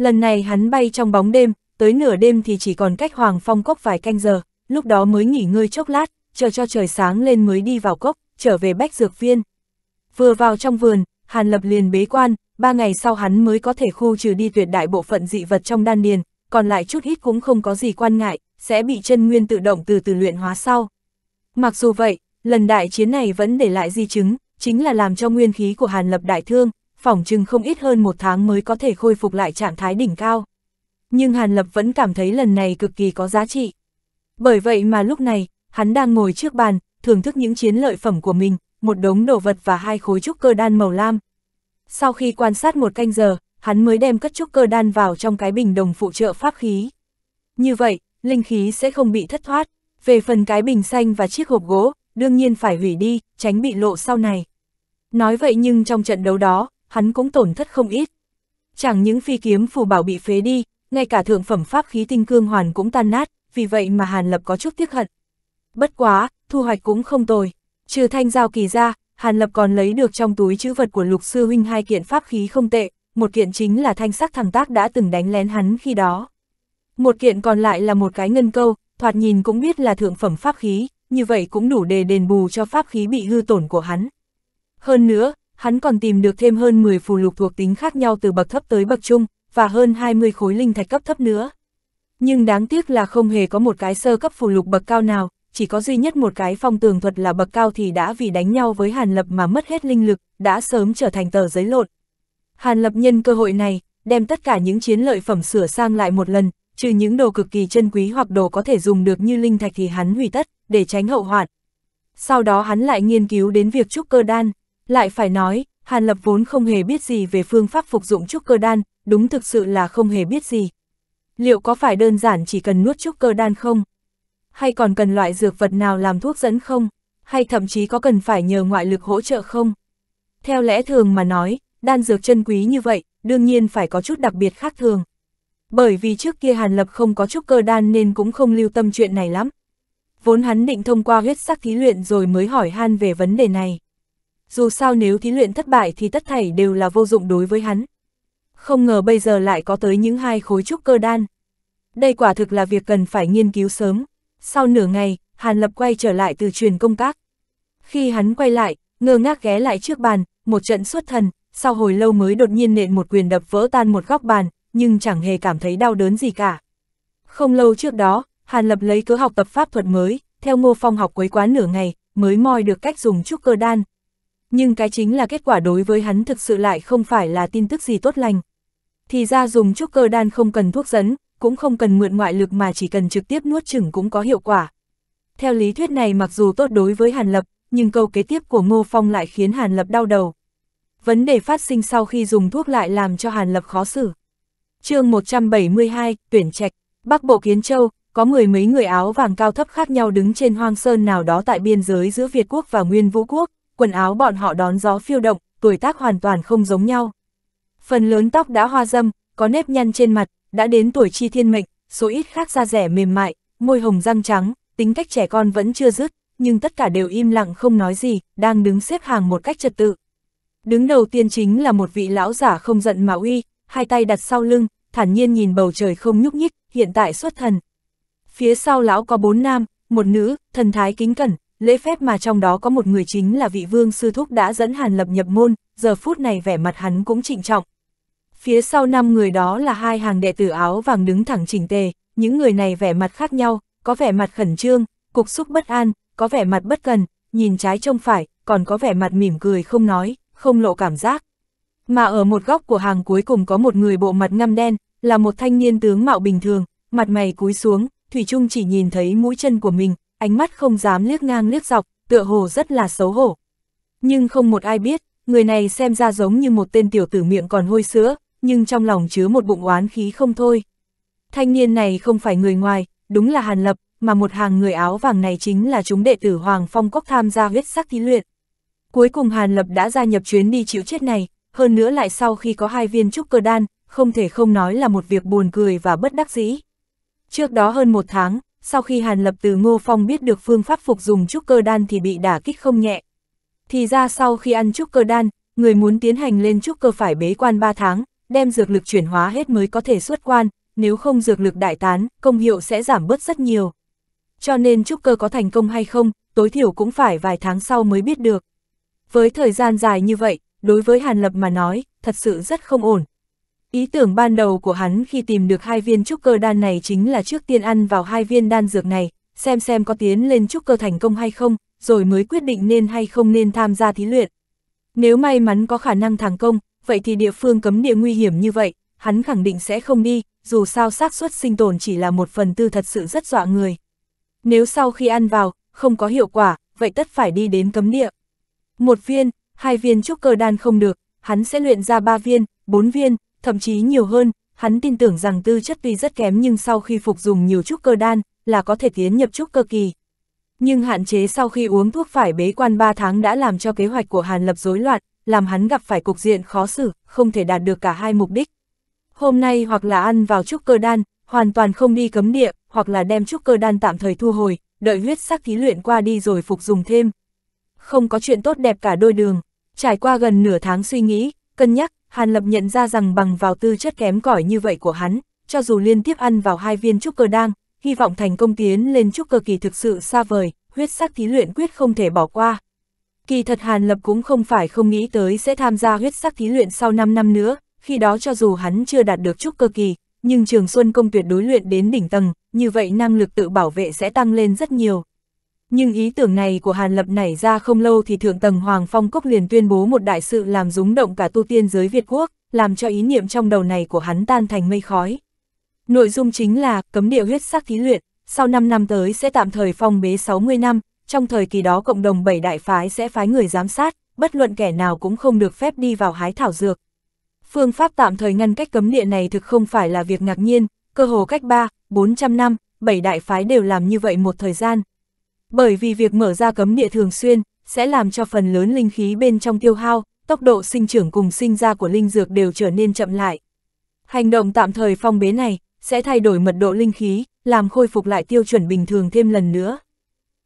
Lần này hắn bay trong bóng đêm, tới nửa đêm thì chỉ còn cách Hoàng Phong Cốc vài canh giờ, lúc đó mới nghỉ ngơi chốc lát, chờ cho trời sáng lên mới đi vào cốc, trở về bách dược viên. Vừa vào trong vườn, Hàn Lập liền bế quan, ba ngày sau hắn mới có thể khu trừ đi tuyệt đại bộ phận dị vật trong đan điền, còn lại chút ít cũng không có gì quan ngại, sẽ bị chân nguyên tự động từ từ luyện hóa sau. Mặc dù vậy, lần đại chiến này vẫn để lại di chứng, chính là làm cho nguyên khí của Hàn Lập đại thương, phỏng chừng không ít hơn một tháng mới có thể khôi phục lại trạng thái đỉnh cao. Nhưng Hàn Lập vẫn cảm thấy lần này cực kỳ có giá trị. Bởi vậy mà lúc này, hắn đang ngồi trước bàn, thưởng thức những chiến lợi phẩm của mình, một đống đồ vật và hai khối trúc cơ đan màu lam. Sau khi quan sát một canh giờ, hắn mới đem cất trúc cơ đan vào trong cái bình đồng phụ trợ pháp khí. Như vậy, linh khí sẽ không bị thất thoát. Về phần cái bình xanh và chiếc hộp gỗ, đương nhiên phải hủy đi, tránh bị lộ sau này. Nói vậy nhưng trong trận đấu đó, hắn cũng tổn thất không ít. Chẳng những phi kiếm phù bảo bị phế đi, ngay cả thượng phẩm pháp khí tinh cương hoàn cũng tan nát, vì vậy mà Hàn Lập có chút tiếc hận. Bất quá, thu hoạch cũng không tồi. Trừ thanh giao kỳ ra, Hàn Lập còn lấy được trong túi chữ vật của lục sư huynh hai kiện pháp khí không tệ, một kiện chính là thanh sắc thằng tác đã từng đánh lén hắn khi đó. Một kiện còn lại là một cái ngân câu, thoạt nhìn cũng biết là thượng phẩm pháp khí, như vậy cũng đủ để đền bù cho pháp khí bị hư tổn của hắn. Hơn nữa, hắn còn tìm được thêm hơn 10 phù lục thuộc tính khác nhau từ bậc thấp tới bậc trung, và hơn 20 khối linh thạch cấp thấp nữa. Nhưng đáng tiếc là không hề có một cái sơ cấp phù lục bậc cao nào, chỉ có duy nhất một cái phong tường thuật là bậc cao thì đã vì đánh nhau với Hàn Lập mà mất hết linh lực, đã sớm trở thành tờ giấy lộn. Hàn Lập nhân cơ hội này, đem tất cả những chiến lợi phẩm sửa sang lại một lần, trừ những đồ cực kỳ chân quý hoặc đồ có thể dùng được như linh thạch thì hắn hủy tất, để tránh hậu hoạn. Sau đó hắn lại nghiên cứu đến việc trúc cơ đan, lại phải nói, Hàn Lập vốn không hề biết gì về phương pháp phục dụng trúc cơ đan, đúng thực sự là không hề biết gì. Liệu có phải đơn giản chỉ cần nuốt trúc cơ đan không? Hay còn cần loại dược vật nào làm thuốc dẫn không? Hay thậm chí có cần phải nhờ ngoại lực hỗ trợ không? Theo lẽ thường mà nói, đan dược chân quý như vậy, đương nhiên phải có chút đặc biệt khác thường. Bởi vì trước kia Hàn Lập không có trúc cơ đan nên cũng không lưu tâm chuyện này lắm. Vốn hắn định thông qua huyết sắc thí luyện rồi mới hỏi Han về vấn đề này dù sao nếu thí luyện thất bại thì tất thảy đều là vô dụng đối với hắn. Không ngờ bây giờ lại có tới những hai khối trúc cơ đan. Đây quả thực là việc cần phải nghiên cứu sớm. Sau nửa ngày, Hàn Lập quay trở lại từ truyền công tác. Khi hắn quay lại, ngơ ngác ghé lại trước bàn, một trận xuất thần, sau hồi lâu mới đột nhiên nện một quyền đập vỡ tan một góc bàn, nhưng chẳng hề cảm thấy đau đớn gì cả. Không lâu trước đó, Hàn Lập lấy cớ học tập pháp thuật mới, theo Ngô Phong học quấy quá nửa ngày, mới moi được cách dùng trúc cơ đan, nhưng cái chính là kết quả đối với hắn thực sự lại không phải là tin tức gì tốt lành. Thì ra dùng trúc cơ đan không cần thuốc dẫn, cũng không cần mượn ngoại lực mà chỉ cần trực tiếp nuốt chửng cũng có hiệu quả. Theo lý thuyết này mặc dù tốt đối với Hàn Lập, nhưng câu kế tiếp của Ngô Phong lại khiến Hàn Lập đau đầu. Vấn đề phát sinh sau khi dùng thuốc lại làm cho Hàn Lập khó xử. chương 172, Tuyển Trạch, Bắc Bộ Kiến Châu, có mười mấy người áo vàng cao thấp khác nhau đứng trên hoang sơn nào đó tại biên giới giữa Việt Quốc và Nguyên Vũ Quốc, quần áo bọn họ đón gió phiêu động, tuổi tác hoàn toàn không giống nhau. Phần lớn tóc đã hoa dâm, có nếp nhăn trên mặt, đã đến tuổi chi thiên mệnh, số ít khác da rẻ mềm mại, môi hồng răng trắng, tính cách trẻ con vẫn chưa dứt, nhưng tất cả đều im lặng không nói gì, đang đứng xếp hàng một cách trật tự. Đứng đầu tiên chính là một vị lão giả không giận mà uy, hai tay đặt sau lưng, thản nhiên nhìn bầu trời không nhúc nhích, hiện tại xuất thần. Phía sau lão có bốn nam, một nữ, thần thái kính cẩn, lễ phép mà trong đó có một người chính là vị vương sư thúc đã dẫn Hàn Lập nhập môn, giờ phút này vẻ mặt hắn cũng trịnh trọng. Phía sau năm người đó là hai hàng đệ tử áo vàng đứng thẳng chỉnh tề, những người này vẻ mặt khác nhau, có vẻ mặt khẩn trương, cục xúc bất an, có vẻ mặt bất cần, nhìn trái trông phải, còn có vẻ mặt mỉm cười không nói, không lộ cảm giác. Mà ở một góc của hàng cuối cùng có một người bộ mặt ngăm đen, là một thanh niên tướng mạo bình thường, mặt mày cúi xuống, Thủy Trung chỉ nhìn thấy mũi chân của mình, ánh mắt không dám liếc ngang liếc dọc, tựa hồ rất là xấu hổ. Nhưng không một ai biết, người này xem ra giống như một tên tiểu tử miệng còn hôi sữa, nhưng trong lòng chứa một bụng oán khí không thôi. Thanh niên này không phải người ngoài, đúng là Hàn Lập, mà một hàng người áo vàng này chính là chúng đệ tử Hoàng Phong Cốc tham gia huyết sắc thí luyện. Cuối cùng Hàn Lập đã gia nhập chuyến đi chịu chết này, hơn nữa lại sau khi có hai viên trúc cơ đan, không thể không nói là một việc buồn cười và bất đắc dĩ. Trước đó hơn một tháng, sau khi Hàn Lập từ Ngô Phong biết được phương pháp phục dùng trúc cơ đan thì bị đả kích không nhẹ. Thì ra sau khi ăn trúc cơ đan, người muốn tiến hành lên trúc cơ phải bế quan 3 tháng, đem dược lực chuyển hóa hết mới có thể xuất quan, nếu không dược lực đại tán, công hiệu sẽ giảm bớt rất nhiều. Cho nên trúc cơ có thành công hay không, tối thiểu cũng phải vài tháng sau mới biết được. Với thời gian dài như vậy, đối với Hàn Lập mà nói, thật sự rất không ổn, Ý tưởng ban đầu của hắn khi tìm được hai viên trúc cơ đan này chính là trước tiên ăn vào hai viên đan dược này, xem xem có tiến lên trúc cơ thành công hay không, rồi mới quyết định nên hay không nên tham gia thí luyện. Nếu may mắn có khả năng thành công, vậy thì địa phương cấm địa nguy hiểm như vậy, hắn khẳng định sẽ không đi, dù sao xác suất sinh tồn chỉ là một phần tư thật sự rất dọa người. Nếu sau khi ăn vào, không có hiệu quả, vậy tất phải đi đến cấm địa. Một viên, hai viên trúc cơ đan không được, hắn sẽ luyện ra ba viên, bốn viên, thậm chí nhiều hơn, hắn tin tưởng rằng tư chất tuy rất kém nhưng sau khi phục dùng nhiều trúc cơ đan, là có thể tiến nhập trúc cơ kỳ. Nhưng hạn chế sau khi uống thuốc phải bế quan 3 tháng đã làm cho kế hoạch của Hàn Lập rối loạn, làm hắn gặp phải cục diện khó xử, không thể đạt được cả hai mục đích. Hôm nay hoặc là ăn vào trúc cơ đan, hoàn toàn không đi cấm địa, hoặc là đem trúc cơ đan tạm thời thu hồi, đợi huyết sắc thí luyện qua đi rồi phục dùng thêm. Không có chuyện tốt đẹp cả đôi đường. Trải qua gần nửa tháng suy nghĩ, cân nhắc, Hàn Lập nhận ra rằng bằng vào tư chất kém cỏi như vậy của hắn, cho dù liên tiếp ăn vào hai viên trúc cơ đang, hy vọng thành công tiến lên trúc cơ kỳ thực sự xa vời, huyết sắc thí luyện quyết không thể bỏ qua. Kỳ thật Hàn Lập cũng không phải không nghĩ tới sẽ tham gia huyết sắc thí luyện sau 5 năm nữa, khi đó cho dù hắn chưa đạt được trúc cơ kỳ, nhưng Trường Xuân công tuyệt đối luyện đến đỉnh tầng, như vậy năng lực tự bảo vệ sẽ tăng lên rất nhiều. Nhưng ý tưởng này của Hàn Lập nảy ra không lâu thì Thượng tầng Hoàng Phong Cốc liền tuyên bố một đại sự làm rúng động cả tu tiên giới Việt Quốc, làm cho ý niệm trong đầu này của hắn tan thành mây khói. Nội dung chính là cấm địa huyết sắc thí luyện, sau 5 năm tới sẽ tạm thời phong bế 60 năm, trong thời kỳ đó cộng đồng 7 đại phái sẽ phái người giám sát, bất luận kẻ nào cũng không được phép đi vào hái thảo dược. Phương pháp tạm thời ngăn cách cấm địa này thực không phải là việc ngạc nhiên, cơ hồ cách 3, 400 năm, 7 đại phái đều làm như vậy một thời gian, bởi vì việc mở ra cấm địa thường xuyên, sẽ làm cho phần lớn linh khí bên trong tiêu hao, tốc độ sinh trưởng cùng sinh ra của linh dược đều trở nên chậm lại. Hành động tạm thời phong bế này, sẽ thay đổi mật độ linh khí, làm khôi phục lại tiêu chuẩn bình thường thêm lần nữa.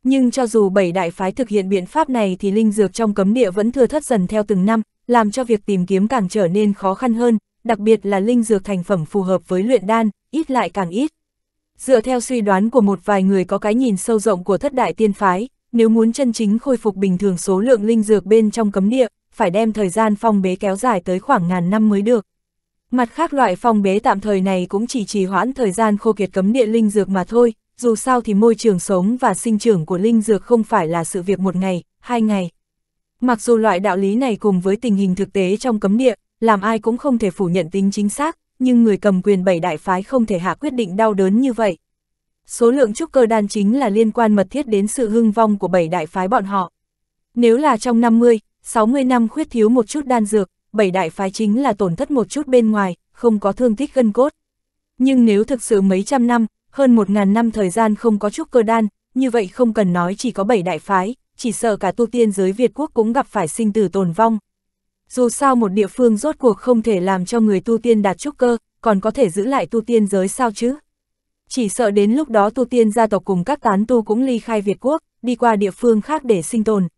Nhưng cho dù bảy đại phái thực hiện biện pháp này thì linh dược trong cấm địa vẫn thừa thất dần theo từng năm, làm cho việc tìm kiếm càng trở nên khó khăn hơn, đặc biệt là linh dược thành phẩm phù hợp với luyện đan, ít lại càng ít. Dựa theo suy đoán của một vài người có cái nhìn sâu rộng của thất đại tiên phái, nếu muốn chân chính khôi phục bình thường số lượng linh dược bên trong cấm địa, phải đem thời gian phong bế kéo dài tới khoảng ngàn năm mới được. Mặt khác loại phong bế tạm thời này cũng chỉ trì hoãn thời gian khô kiệt cấm địa linh dược mà thôi, dù sao thì môi trường sống và sinh trưởng của linh dược không phải là sự việc một ngày, hai ngày. Mặc dù loại đạo lý này cùng với tình hình thực tế trong cấm địa, làm ai cũng không thể phủ nhận tính chính xác, nhưng người cầm quyền bảy đại phái không thể hạ quyết định đau đớn như vậy. Số lượng trúc cơ đan chính là liên quan mật thiết đến sự hưng vong của bảy đại phái bọn họ. Nếu là trong 50, 60 năm khuyết thiếu một chút đan dược, bảy đại phái chính là tổn thất một chút bên ngoài, không có thương tích gân cốt. Nhưng nếu thực sự mấy trăm năm, hơn một ngàn năm thời gian không có trúc cơ đan, như vậy không cần nói chỉ có bảy đại phái, chỉ sợ cả tu tiên giới Việt quốc cũng gặp phải sinh tử tồn vong, dù sao một địa phương rốt cuộc không thể làm cho người tu tiên đạt trúc cơ, còn có thể giữ lại tu tiên giới sao chứ. Chỉ sợ đến lúc đó tu tiên gia tộc cùng các tán tu cũng ly khai Việt Quốc, đi qua địa phương khác để sinh tồn.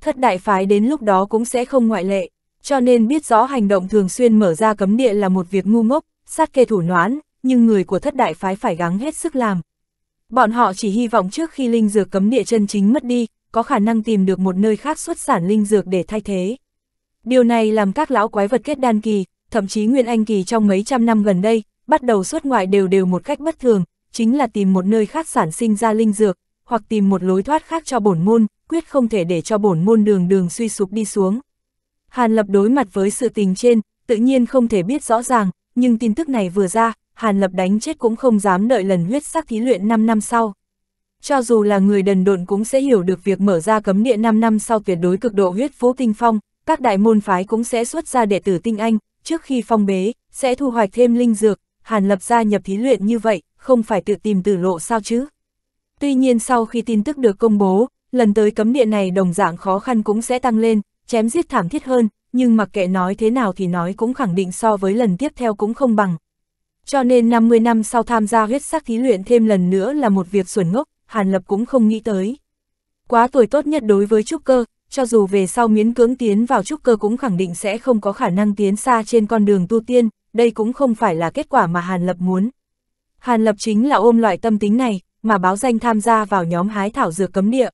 Thất đại phái đến lúc đó cũng sẽ không ngoại lệ, cho nên biết rõ hành động thường xuyên mở ra cấm địa là một việc ngu ngốc, sát kê thủ noán, nhưng người của thất đại phái phải gắng hết sức làm. Bọn họ chỉ hy vọng trước khi linh dược cấm địa chân chính mất đi, có khả năng tìm được một nơi khác xuất sản linh dược để thay thế. Điều này làm các lão quái vật kết đan kỳ, thậm chí nguyên anh kỳ trong mấy trăm năm gần đây, bắt đầu xuất ngoại đều đều một cách bất thường, chính là tìm một nơi khác sản sinh ra linh dược, hoặc tìm một lối thoát khác cho bổn môn, quyết không thể để cho bổn môn đường đường suy sụp đi xuống. Hàn Lập đối mặt với sự tình trên, tự nhiên không thể biết rõ ràng, nhưng tin tức này vừa ra, Hàn Lập đánh chết cũng không dám đợi lần huyết sắc thí luyện 5 năm sau. Cho dù là người đần độn cũng sẽ hiểu được việc mở ra cấm địa 5 năm sau tuyệt đối cực độ huyết vũ tinh phong, các đại môn phái cũng sẽ xuất ra đệ tử tinh anh, trước khi phong bế, sẽ thu hoạch thêm linh dược, Hàn Lập gia nhập thí luyện như vậy, không phải tự tìm tử lộ sao chứ. Tuy nhiên sau khi tin tức được công bố, lần tới cấm địa này đồng dạng khó khăn cũng sẽ tăng lên, chém giết thảm thiết hơn, nhưng mặc kệ nói thế nào thì nói cũng khẳng định so với lần tiếp theo cũng không bằng. Cho nên 50 năm sau tham gia huyết sắc thí luyện thêm lần nữa là một việc xuẩn ngốc, Hàn Lập cũng không nghĩ tới. Quá tuổi tốt nhất đối với trúc cơ, cho dù về sau miễn cưỡng tiến vào trúc cơ cũng khẳng định sẽ không có khả năng tiến xa trên con đường tu tiên, đây cũng không phải là kết quả mà Hàn Lập muốn. Hàn Lập chính là ôm loại tâm tính này, mà báo danh tham gia vào nhóm hái thảo dược cấm địa.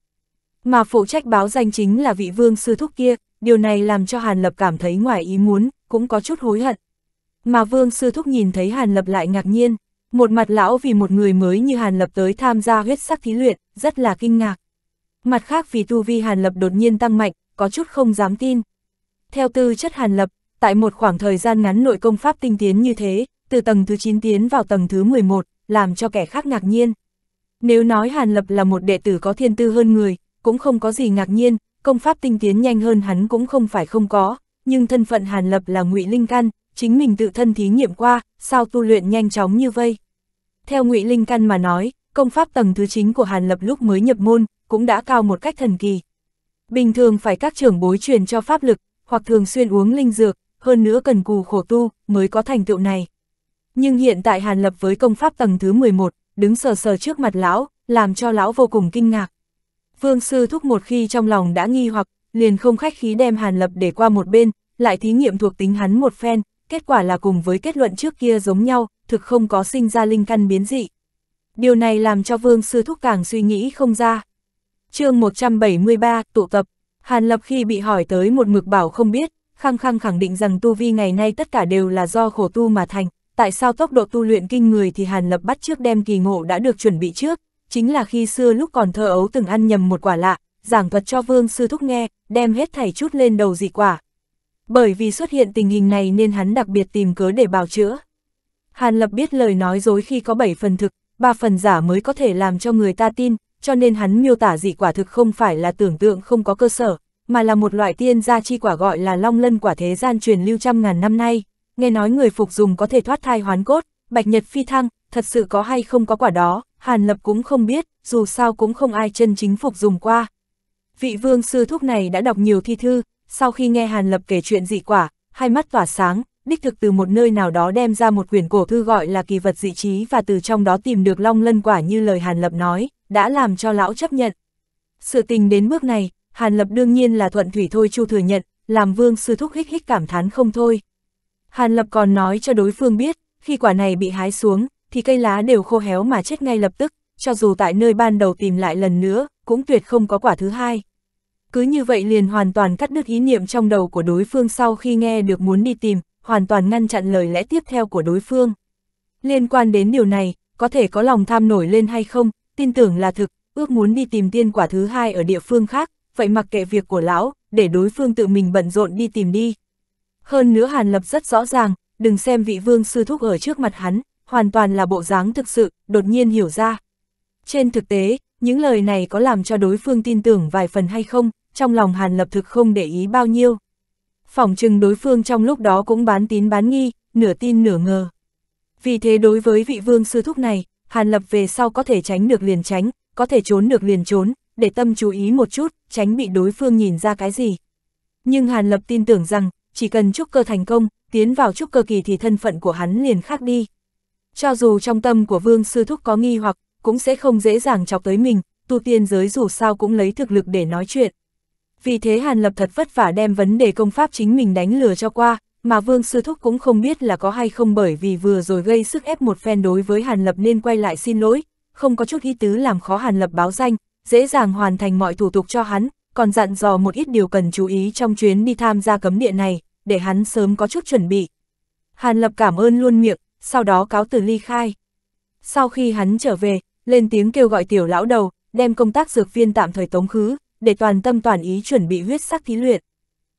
Mà phụ trách báo danh chính là vị vương sư thúc kia, điều này làm cho Hàn Lập cảm thấy ngoài ý muốn, cũng có chút hối hận. Mà vương sư thúc nhìn thấy Hàn Lập lại ngạc nhiên, một mặt lão vì một người mới như Hàn Lập tới tham gia huyết sắc thí luyện, rất là kinh ngạc. Mặt khác vì tu vi Hàn Lập đột nhiên tăng mạnh, có chút không dám tin. Theo tư chất Hàn Lập, tại một khoảng thời gian ngắn nội công pháp tinh tiến như thế, từ tầng thứ 9 tiến vào tầng thứ 11, làm cho kẻ khác ngạc nhiên. Nếu nói Hàn Lập là một đệ tử có thiên tư hơn người, cũng không có gì ngạc nhiên, công pháp tinh tiến nhanh hơn hắn cũng không phải không có, nhưng thân phận Hàn Lập là ngụy Linh Căn, chính mình tự thân thí nghiệm qua, sao tu luyện nhanh chóng như vây. Theo ngụy Linh Căn mà nói, công pháp tầng thứ 9 của Hàn Lập lúc mới nhập môn, cũng đã cao một cách thần kỳ. Bình thường phải các trưởng bối truyền cho pháp lực, hoặc thường xuyên uống linh dược, hơn nữa cần cù khổ tu, mới có thành tựu này. Nhưng hiện tại Hàn Lập với công pháp tầng thứ 11, đứng sờ sờ trước mặt lão, làm cho lão vô cùng kinh ngạc. Vương Sư Thúc một khi trong lòng đã nghi hoặc, liền không khách khí đem Hàn Lập để qua một bên, lại thí nghiệm thuộc tính hắn một phen, kết quả là cùng với kết luận trước kia giống nhau, thực không có sinh ra linh căn biến dị điều này làm cho Vương Sư Thúc càng suy nghĩ không ra. chương 173, tụ tập, Hàn Lập khi bị hỏi tới một mực bảo không biết, khăng khăng khẳng định rằng tu vi ngày nay tất cả đều là do khổ tu mà thành, tại sao tốc độ tu luyện kinh người thì Hàn Lập bắt trước đem kỳ ngộ đã được chuẩn bị trước, chính là khi xưa lúc còn thơ ấu từng ăn nhầm một quả lạ, giảng thuật cho Vương Sư Thúc nghe, đem hết thảy chút lên đầu dị quả. Bởi vì xuất hiện tình hình này nên hắn đặc biệt tìm cớ để bào chữa. Hàn Lập biết lời nói dối khi có 7 phần thực, ba phần giả mới có thể làm cho người ta tin, cho nên hắn miêu tả dị quả thực không phải là tưởng tượng không có cơ sở, mà là một loại tiên gia chi quả gọi là long lân quả thế gian truyền lưu trăm ngàn năm nay. Nghe nói người phục dùng có thể thoát thai hoán cốt, bạch nhật phi thăng, thật sự có hay không có quả đó, Hàn Lập cũng không biết, dù sao cũng không ai chân chính phục dùng qua. Vị vương sư thúc này đã đọc nhiều thi thư, sau khi nghe Hàn Lập kể chuyện dị quả, hai mắt tỏa sáng, đích thực từ một nơi nào đó đem ra một quyển cổ thư gọi là kỳ vật dị trí và từ trong đó tìm được long lân quả như lời Hàn Lập nói, đã làm cho lão chấp nhận. Sự tình đến bước này, Hàn Lập đương nhiên là thuận thủy thôi chu thừa nhận, làm vương sư thúc hích hích cảm thán không thôi. Hàn Lập còn nói cho đối phương biết, khi quả này bị hái xuống, thì cây lá đều khô héo mà chết ngay lập tức, cho dù tại nơi ban đầu tìm lại lần nữa, cũng tuyệt không có quả thứ hai. Cứ như vậy liền hoàn toàn cắt đứt ý niệm trong đầu của đối phương sau khi nghe được muốn đi tìm, hoàn toàn ngăn chặn lời lẽ tiếp theo của đối phương. Liên quan đến điều này, có thể có lòng tham nổi lên hay không, tin tưởng là thực, ước muốn đi tìm tiên quả thứ hai ở địa phương khác, vậy mặc kệ việc của lão, để đối phương tự mình bận rộn đi tìm đi. Hơn nữa Hàn Lập rất rõ ràng, đừng xem vị vương sư thúc ở trước mặt hắn, hoàn toàn là bộ dáng thực sự, đột nhiên hiểu ra. Trên thực tế, những lời này có làm cho đối phương tin tưởng vài phần hay không, trong lòng Hàn Lập thực không để ý bao nhiêu phỏng chừng đối phương trong lúc đó cũng bán tín bán nghi, nửa tin nửa ngờ. Vì thế đối với vị vương sư thúc này, Hàn Lập về sau có thể tránh được liền tránh, có thể trốn được liền trốn, để tâm chú ý một chút, tránh bị đối phương nhìn ra cái gì. Nhưng Hàn Lập tin tưởng rằng, chỉ cần trúc cơ thành công, tiến vào trúc cơ kỳ thì thân phận của hắn liền khác đi. Cho dù trong tâm của vương sư thúc có nghi hoặc, cũng sẽ không dễ dàng chọc tới mình, tu tiên giới dù sao cũng lấy thực lực để nói chuyện vì thế Hàn Lập thật vất vả đem vấn đề công pháp chính mình đánh lừa cho qua, mà Vương Sư Thúc cũng không biết là có hay không bởi vì vừa rồi gây sức ép một phen đối với Hàn Lập nên quay lại xin lỗi, không có chút ý tứ làm khó Hàn Lập báo danh, dễ dàng hoàn thành mọi thủ tục cho hắn, còn dặn dò một ít điều cần chú ý trong chuyến đi tham gia cấm địa này, để hắn sớm có chút chuẩn bị. Hàn Lập cảm ơn luôn miệng, sau đó cáo từ ly khai. Sau khi hắn trở về, lên tiếng kêu gọi tiểu lão đầu, đem công tác dược viên tạm thời tống khứ, để toàn tâm toàn ý chuẩn bị huyết sắc thí luyện.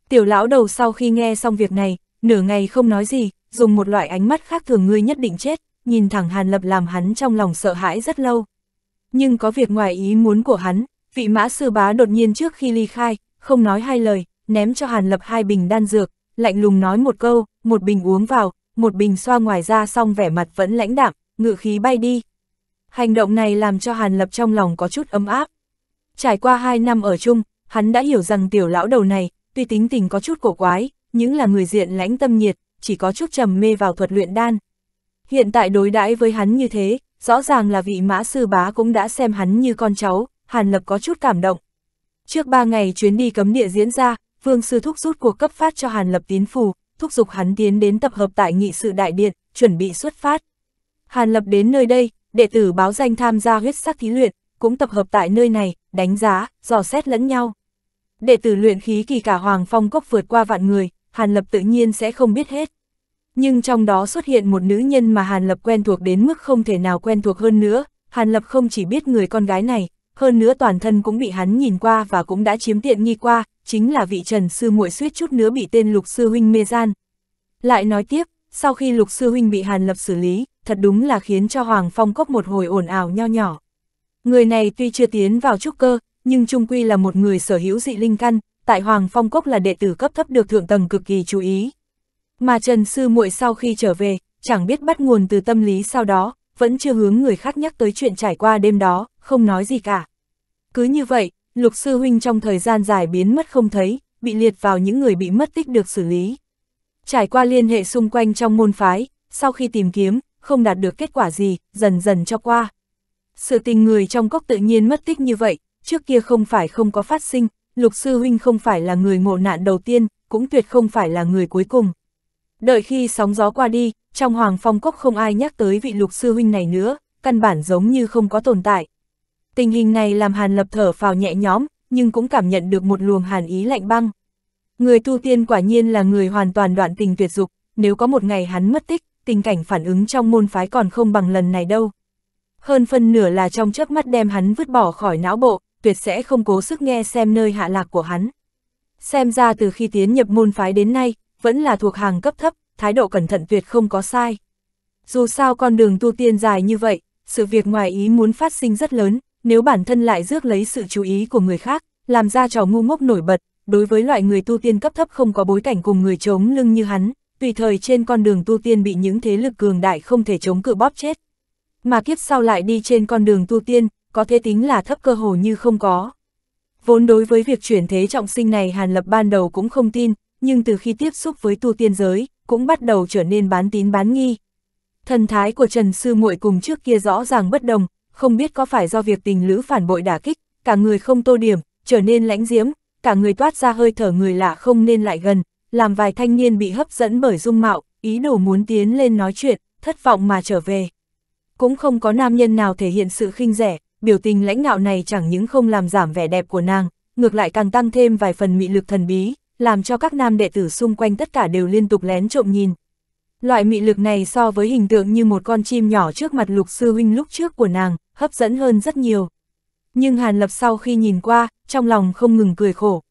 Tiểu lão đầu sau khi nghe xong việc này, nửa ngày không nói gì, dùng một loại ánh mắt khác thường ngươi nhất định chết, nhìn thẳng Hàn Lập làm hắn trong lòng sợ hãi rất lâu. Nhưng có việc ngoài ý muốn của hắn, vị mã sư bá đột nhiên trước khi ly khai, không nói hai lời, ném cho Hàn Lập hai bình đan dược, lạnh lùng nói một câu, một bình uống vào, một bình xoa ngoài ra xong vẻ mặt vẫn lãnh đạm, ngự khí bay đi. Hành động này làm cho Hàn Lập trong lòng có chút ấm áp. Trải qua hai năm ở chung, hắn đã hiểu rằng tiểu lão đầu này, tuy tính tình có chút cổ quái, nhưng là người diện lãnh tâm nhiệt, chỉ có chút trầm mê vào thuật luyện đan. Hiện tại đối đãi với hắn như thế, rõ ràng là vị mã sư bá cũng đã xem hắn như con cháu, Hàn Lập có chút cảm động. Trước ba ngày chuyến đi cấm địa diễn ra, Vương Sư Thúc rút cuộc cấp phát cho Hàn Lập tiến phù, thúc giục hắn tiến đến tập hợp tại nghị sự đại điện, chuẩn bị xuất phát. Hàn Lập đến nơi đây, đệ tử báo danh tham gia huyết sắc thí luyện, cũng tập hợp tại nơi này, đánh giá, dò xét lẫn nhau. Đệ tử luyện khí kỳ cả Hoàng Phong Cốc vượt qua vạn người, Hàn Lập tự nhiên sẽ không biết hết. Nhưng trong đó xuất hiện một nữ nhân mà Hàn Lập quen thuộc đến mức không thể nào quen thuộc hơn nữa, Hàn Lập không chỉ biết người con gái này, hơn nữa toàn thân cũng bị hắn nhìn qua và cũng đã chiếm tiện nghi qua, chính là vị Trần Sư muội suýt chút nữa bị tên Lục Sư Huynh mê gian. Lại nói tiếp, sau khi Lục Sư Huynh bị Hàn Lập xử lý, thật đúng là khiến cho Hoàng Phong Cốc một hồi ồn ào nho nhỏ. Người này tuy chưa tiến vào trúc cơ, nhưng trung quy là một người sở hữu dị linh căn, tại Hoàng Phong quốc là đệ tử cấp thấp được thượng tầng cực kỳ chú ý. Mà Trần Sư muội sau khi trở về, chẳng biết bắt nguồn từ tâm lý sau đó, vẫn chưa hướng người khác nhắc tới chuyện trải qua đêm đó, không nói gì cả. Cứ như vậy, Lục Sư Huynh trong thời gian dài biến mất không thấy, bị liệt vào những người bị mất tích được xử lý. Trải qua liên hệ xung quanh trong môn phái, sau khi tìm kiếm, không đạt được kết quả gì, dần dần cho qua sự tình người trong cốc tự nhiên mất tích như vậy, trước kia không phải không có phát sinh, lục sư huynh không phải là người ngộ nạn đầu tiên, cũng tuyệt không phải là người cuối cùng. Đợi khi sóng gió qua đi, trong hoàng phong cốc không ai nhắc tới vị lục sư huynh này nữa, căn bản giống như không có tồn tại. Tình hình này làm hàn lập thở phào nhẹ nhóm nhưng cũng cảm nhận được một luồng hàn ý lạnh băng. Người tu tiên quả nhiên là người hoàn toàn đoạn tình tuyệt dục, nếu có một ngày hắn mất tích, tình cảnh phản ứng trong môn phái còn không bằng lần này đâu hơn phân nửa là trong chớp mắt đem hắn vứt bỏ khỏi não bộ, tuyệt sẽ không cố sức nghe xem nơi hạ lạc của hắn. Xem ra từ khi tiến nhập môn phái đến nay, vẫn là thuộc hàng cấp thấp, thái độ cẩn thận tuyệt không có sai. Dù sao con đường tu tiên dài như vậy, sự việc ngoài ý muốn phát sinh rất lớn, nếu bản thân lại rước lấy sự chú ý của người khác, làm ra trò ngu ngốc nổi bật, đối với loại người tu tiên cấp thấp không có bối cảnh cùng người chống lưng như hắn, tùy thời trên con đường tu tiên bị những thế lực cường đại không thể chống cự bóp chết mà kiếp sau lại đi trên con đường tu tiên, có thể tính là thấp cơ hồ như không có. Vốn đối với việc chuyển thế trọng sinh này Hàn Lập ban đầu cũng không tin, nhưng từ khi tiếp xúc với tu tiên giới, cũng bắt đầu trở nên bán tín bán nghi. Thần thái của Trần Sư muội cùng trước kia rõ ràng bất đồng, không biết có phải do việc tình lữ phản bội đả kích, cả người không tô điểm, trở nên lãnh diễm, cả người toát ra hơi thở người lạ không nên lại gần, làm vài thanh niên bị hấp dẫn bởi dung mạo, ý đồ muốn tiến lên nói chuyện, thất vọng mà trở về cũng không có nam nhân nào thể hiện sự khinh rẻ, biểu tình lãnh ngạo này chẳng những không làm giảm vẻ đẹp của nàng, ngược lại càng tăng thêm vài phần mị lực thần bí, làm cho các nam đệ tử xung quanh tất cả đều liên tục lén trộm nhìn. Loại mị lực này so với hình tượng như một con chim nhỏ trước mặt lục sư huynh lúc trước của nàng, hấp dẫn hơn rất nhiều. Nhưng Hàn Lập sau khi nhìn qua, trong lòng không ngừng cười khổ.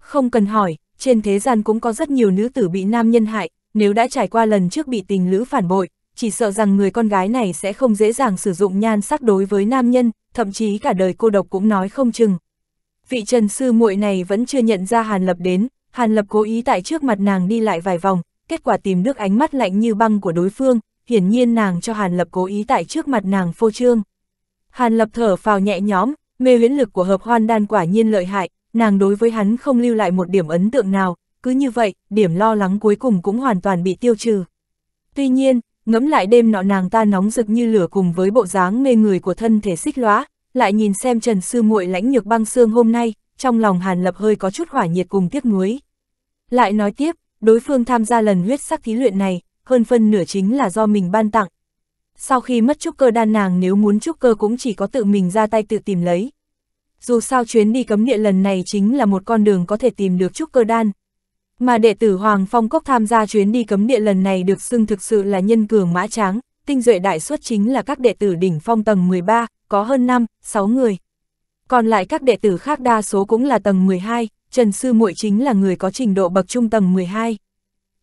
Không cần hỏi, trên thế gian cũng có rất nhiều nữ tử bị nam nhân hại, nếu đã trải qua lần trước bị tình lữ phản bội, chỉ sợ rằng người con gái này sẽ không dễ dàng sử dụng nhan sắc đối với nam nhân, thậm chí cả đời cô độc cũng nói không chừng. Vị trần sư muội này vẫn chưa nhận ra Hàn Lập đến, Hàn Lập cố ý tại trước mặt nàng đi lại vài vòng, kết quả tìm được ánh mắt lạnh như băng của đối phương, hiển nhiên nàng cho Hàn Lập cố ý tại trước mặt nàng phô trương. Hàn Lập thở phào nhẹ nhõm, mê huyễn lực của hợp hoan đan quả nhiên lợi hại, nàng đối với hắn không lưu lại một điểm ấn tượng nào, cứ như vậy, điểm lo lắng cuối cùng cũng hoàn toàn bị tiêu trừ. Tuy nhiên, ngẫm lại đêm nọ nàng ta nóng rực như lửa cùng với bộ dáng mê người của thân thể xích lóa, lại nhìn xem Trần Sư muội lãnh nhược băng xương hôm nay, trong lòng Hàn Lập hơi có chút hỏa nhiệt cùng tiếc nuối. Lại nói tiếp, đối phương tham gia lần huyết sắc thí luyện này, hơn phân nửa chính là do mình ban tặng. Sau khi mất trúc cơ đan nàng nếu muốn trúc cơ cũng chỉ có tự mình ra tay tự tìm lấy. Dù sao chuyến đi cấm địa lần này chính là một con đường có thể tìm được trúc cơ đan, mà đệ tử Hoàng Phong Cốc tham gia chuyến đi cấm địa lần này được xưng thực sự là nhân cường mã tráng, tinh duệ đại xuất chính là các đệ tử đỉnh phong tầng 13, có hơn 5, 6 người. Còn lại các đệ tử khác đa số cũng là tầng 12, Trần Sư muội chính là người có trình độ bậc trung tầng 12.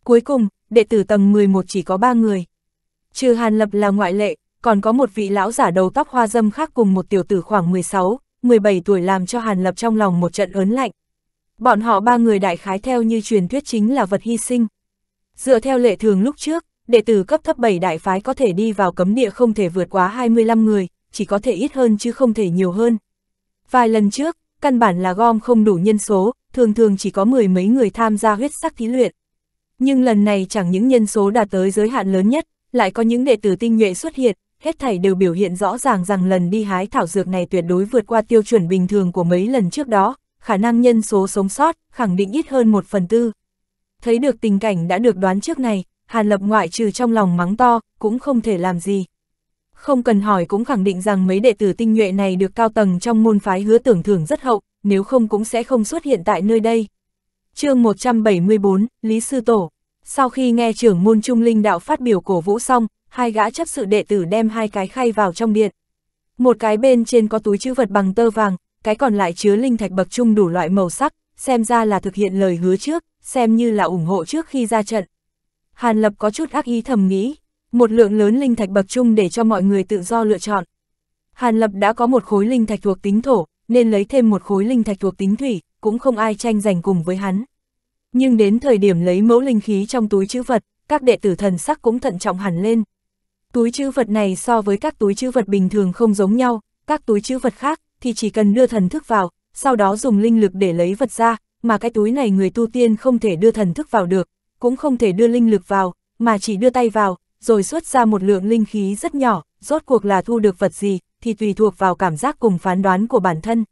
Cuối cùng, đệ tử tầng 11 chỉ có 3 người. Trừ Hàn Lập là ngoại lệ, còn có một vị lão giả đầu tóc hoa dâm khác cùng một tiểu tử khoảng 16, 17 tuổi làm cho Hàn Lập trong lòng một trận ớn lạnh, Bọn họ ba người đại khái theo như truyền thuyết chính là vật hy sinh. Dựa theo lệ thường lúc trước, đệ tử cấp thấp 7 đại phái có thể đi vào cấm địa không thể vượt quá 25 người, chỉ có thể ít hơn chứ không thể nhiều hơn. Vài lần trước, căn bản là gom không đủ nhân số, thường thường chỉ có mười mấy người tham gia huyết sắc thí luyện. Nhưng lần này chẳng những nhân số đạt tới giới hạn lớn nhất, lại có những đệ tử tinh nhuệ xuất hiện, hết thảy đều biểu hiện rõ ràng rằng lần đi hái thảo dược này tuyệt đối vượt qua tiêu chuẩn bình thường của mấy lần trước đó, khả năng nhân số sống sót khẳng định ít hơn một phần tư. Thấy được tình cảnh đã được đoán trước này, Hàn Lập ngoại trừ trong lòng mắng to, cũng không thể làm gì. Không cần hỏi cũng khẳng định rằng mấy đệ tử tinh nhuệ này được cao tầng trong môn phái hứa tưởng thưởng rất hậu, nếu không cũng sẽ không xuất hiện tại nơi đây. chương 174, Lý Sư Tổ Sau khi nghe trưởng môn Trung Linh Đạo phát biểu cổ vũ xong, hai gã chấp sự đệ tử đem hai cái khay vào trong điện. Một cái bên trên có túi chữ vật bằng tơ vàng, cái còn lại chứa linh thạch bậc trung đủ loại màu sắc, xem ra là thực hiện lời hứa trước, xem như là ủng hộ trước khi ra trận. Hàn Lập có chút ác ý thầm nghĩ, một lượng lớn linh thạch bậc trung để cho mọi người tự do lựa chọn. Hàn Lập đã có một khối linh thạch thuộc tính thổ, nên lấy thêm một khối linh thạch thuộc tính thủy, cũng không ai tranh giành cùng với hắn. Nhưng đến thời điểm lấy mẫu linh khí trong túi chữ vật, các đệ tử thần sắc cũng thận trọng hẳn lên. Túi chữ vật này so với các túi chữ vật bình thường không giống nhau, các túi chữ vật khác, thì chỉ cần đưa thần thức vào, sau đó dùng linh lực để lấy vật ra, mà cái túi này người tu tiên không thể đưa thần thức vào được, cũng không thể đưa linh lực vào, mà chỉ đưa tay vào, rồi xuất ra một lượng linh khí rất nhỏ, rốt cuộc là thu được vật gì, thì tùy thuộc vào cảm giác cùng phán đoán của bản thân.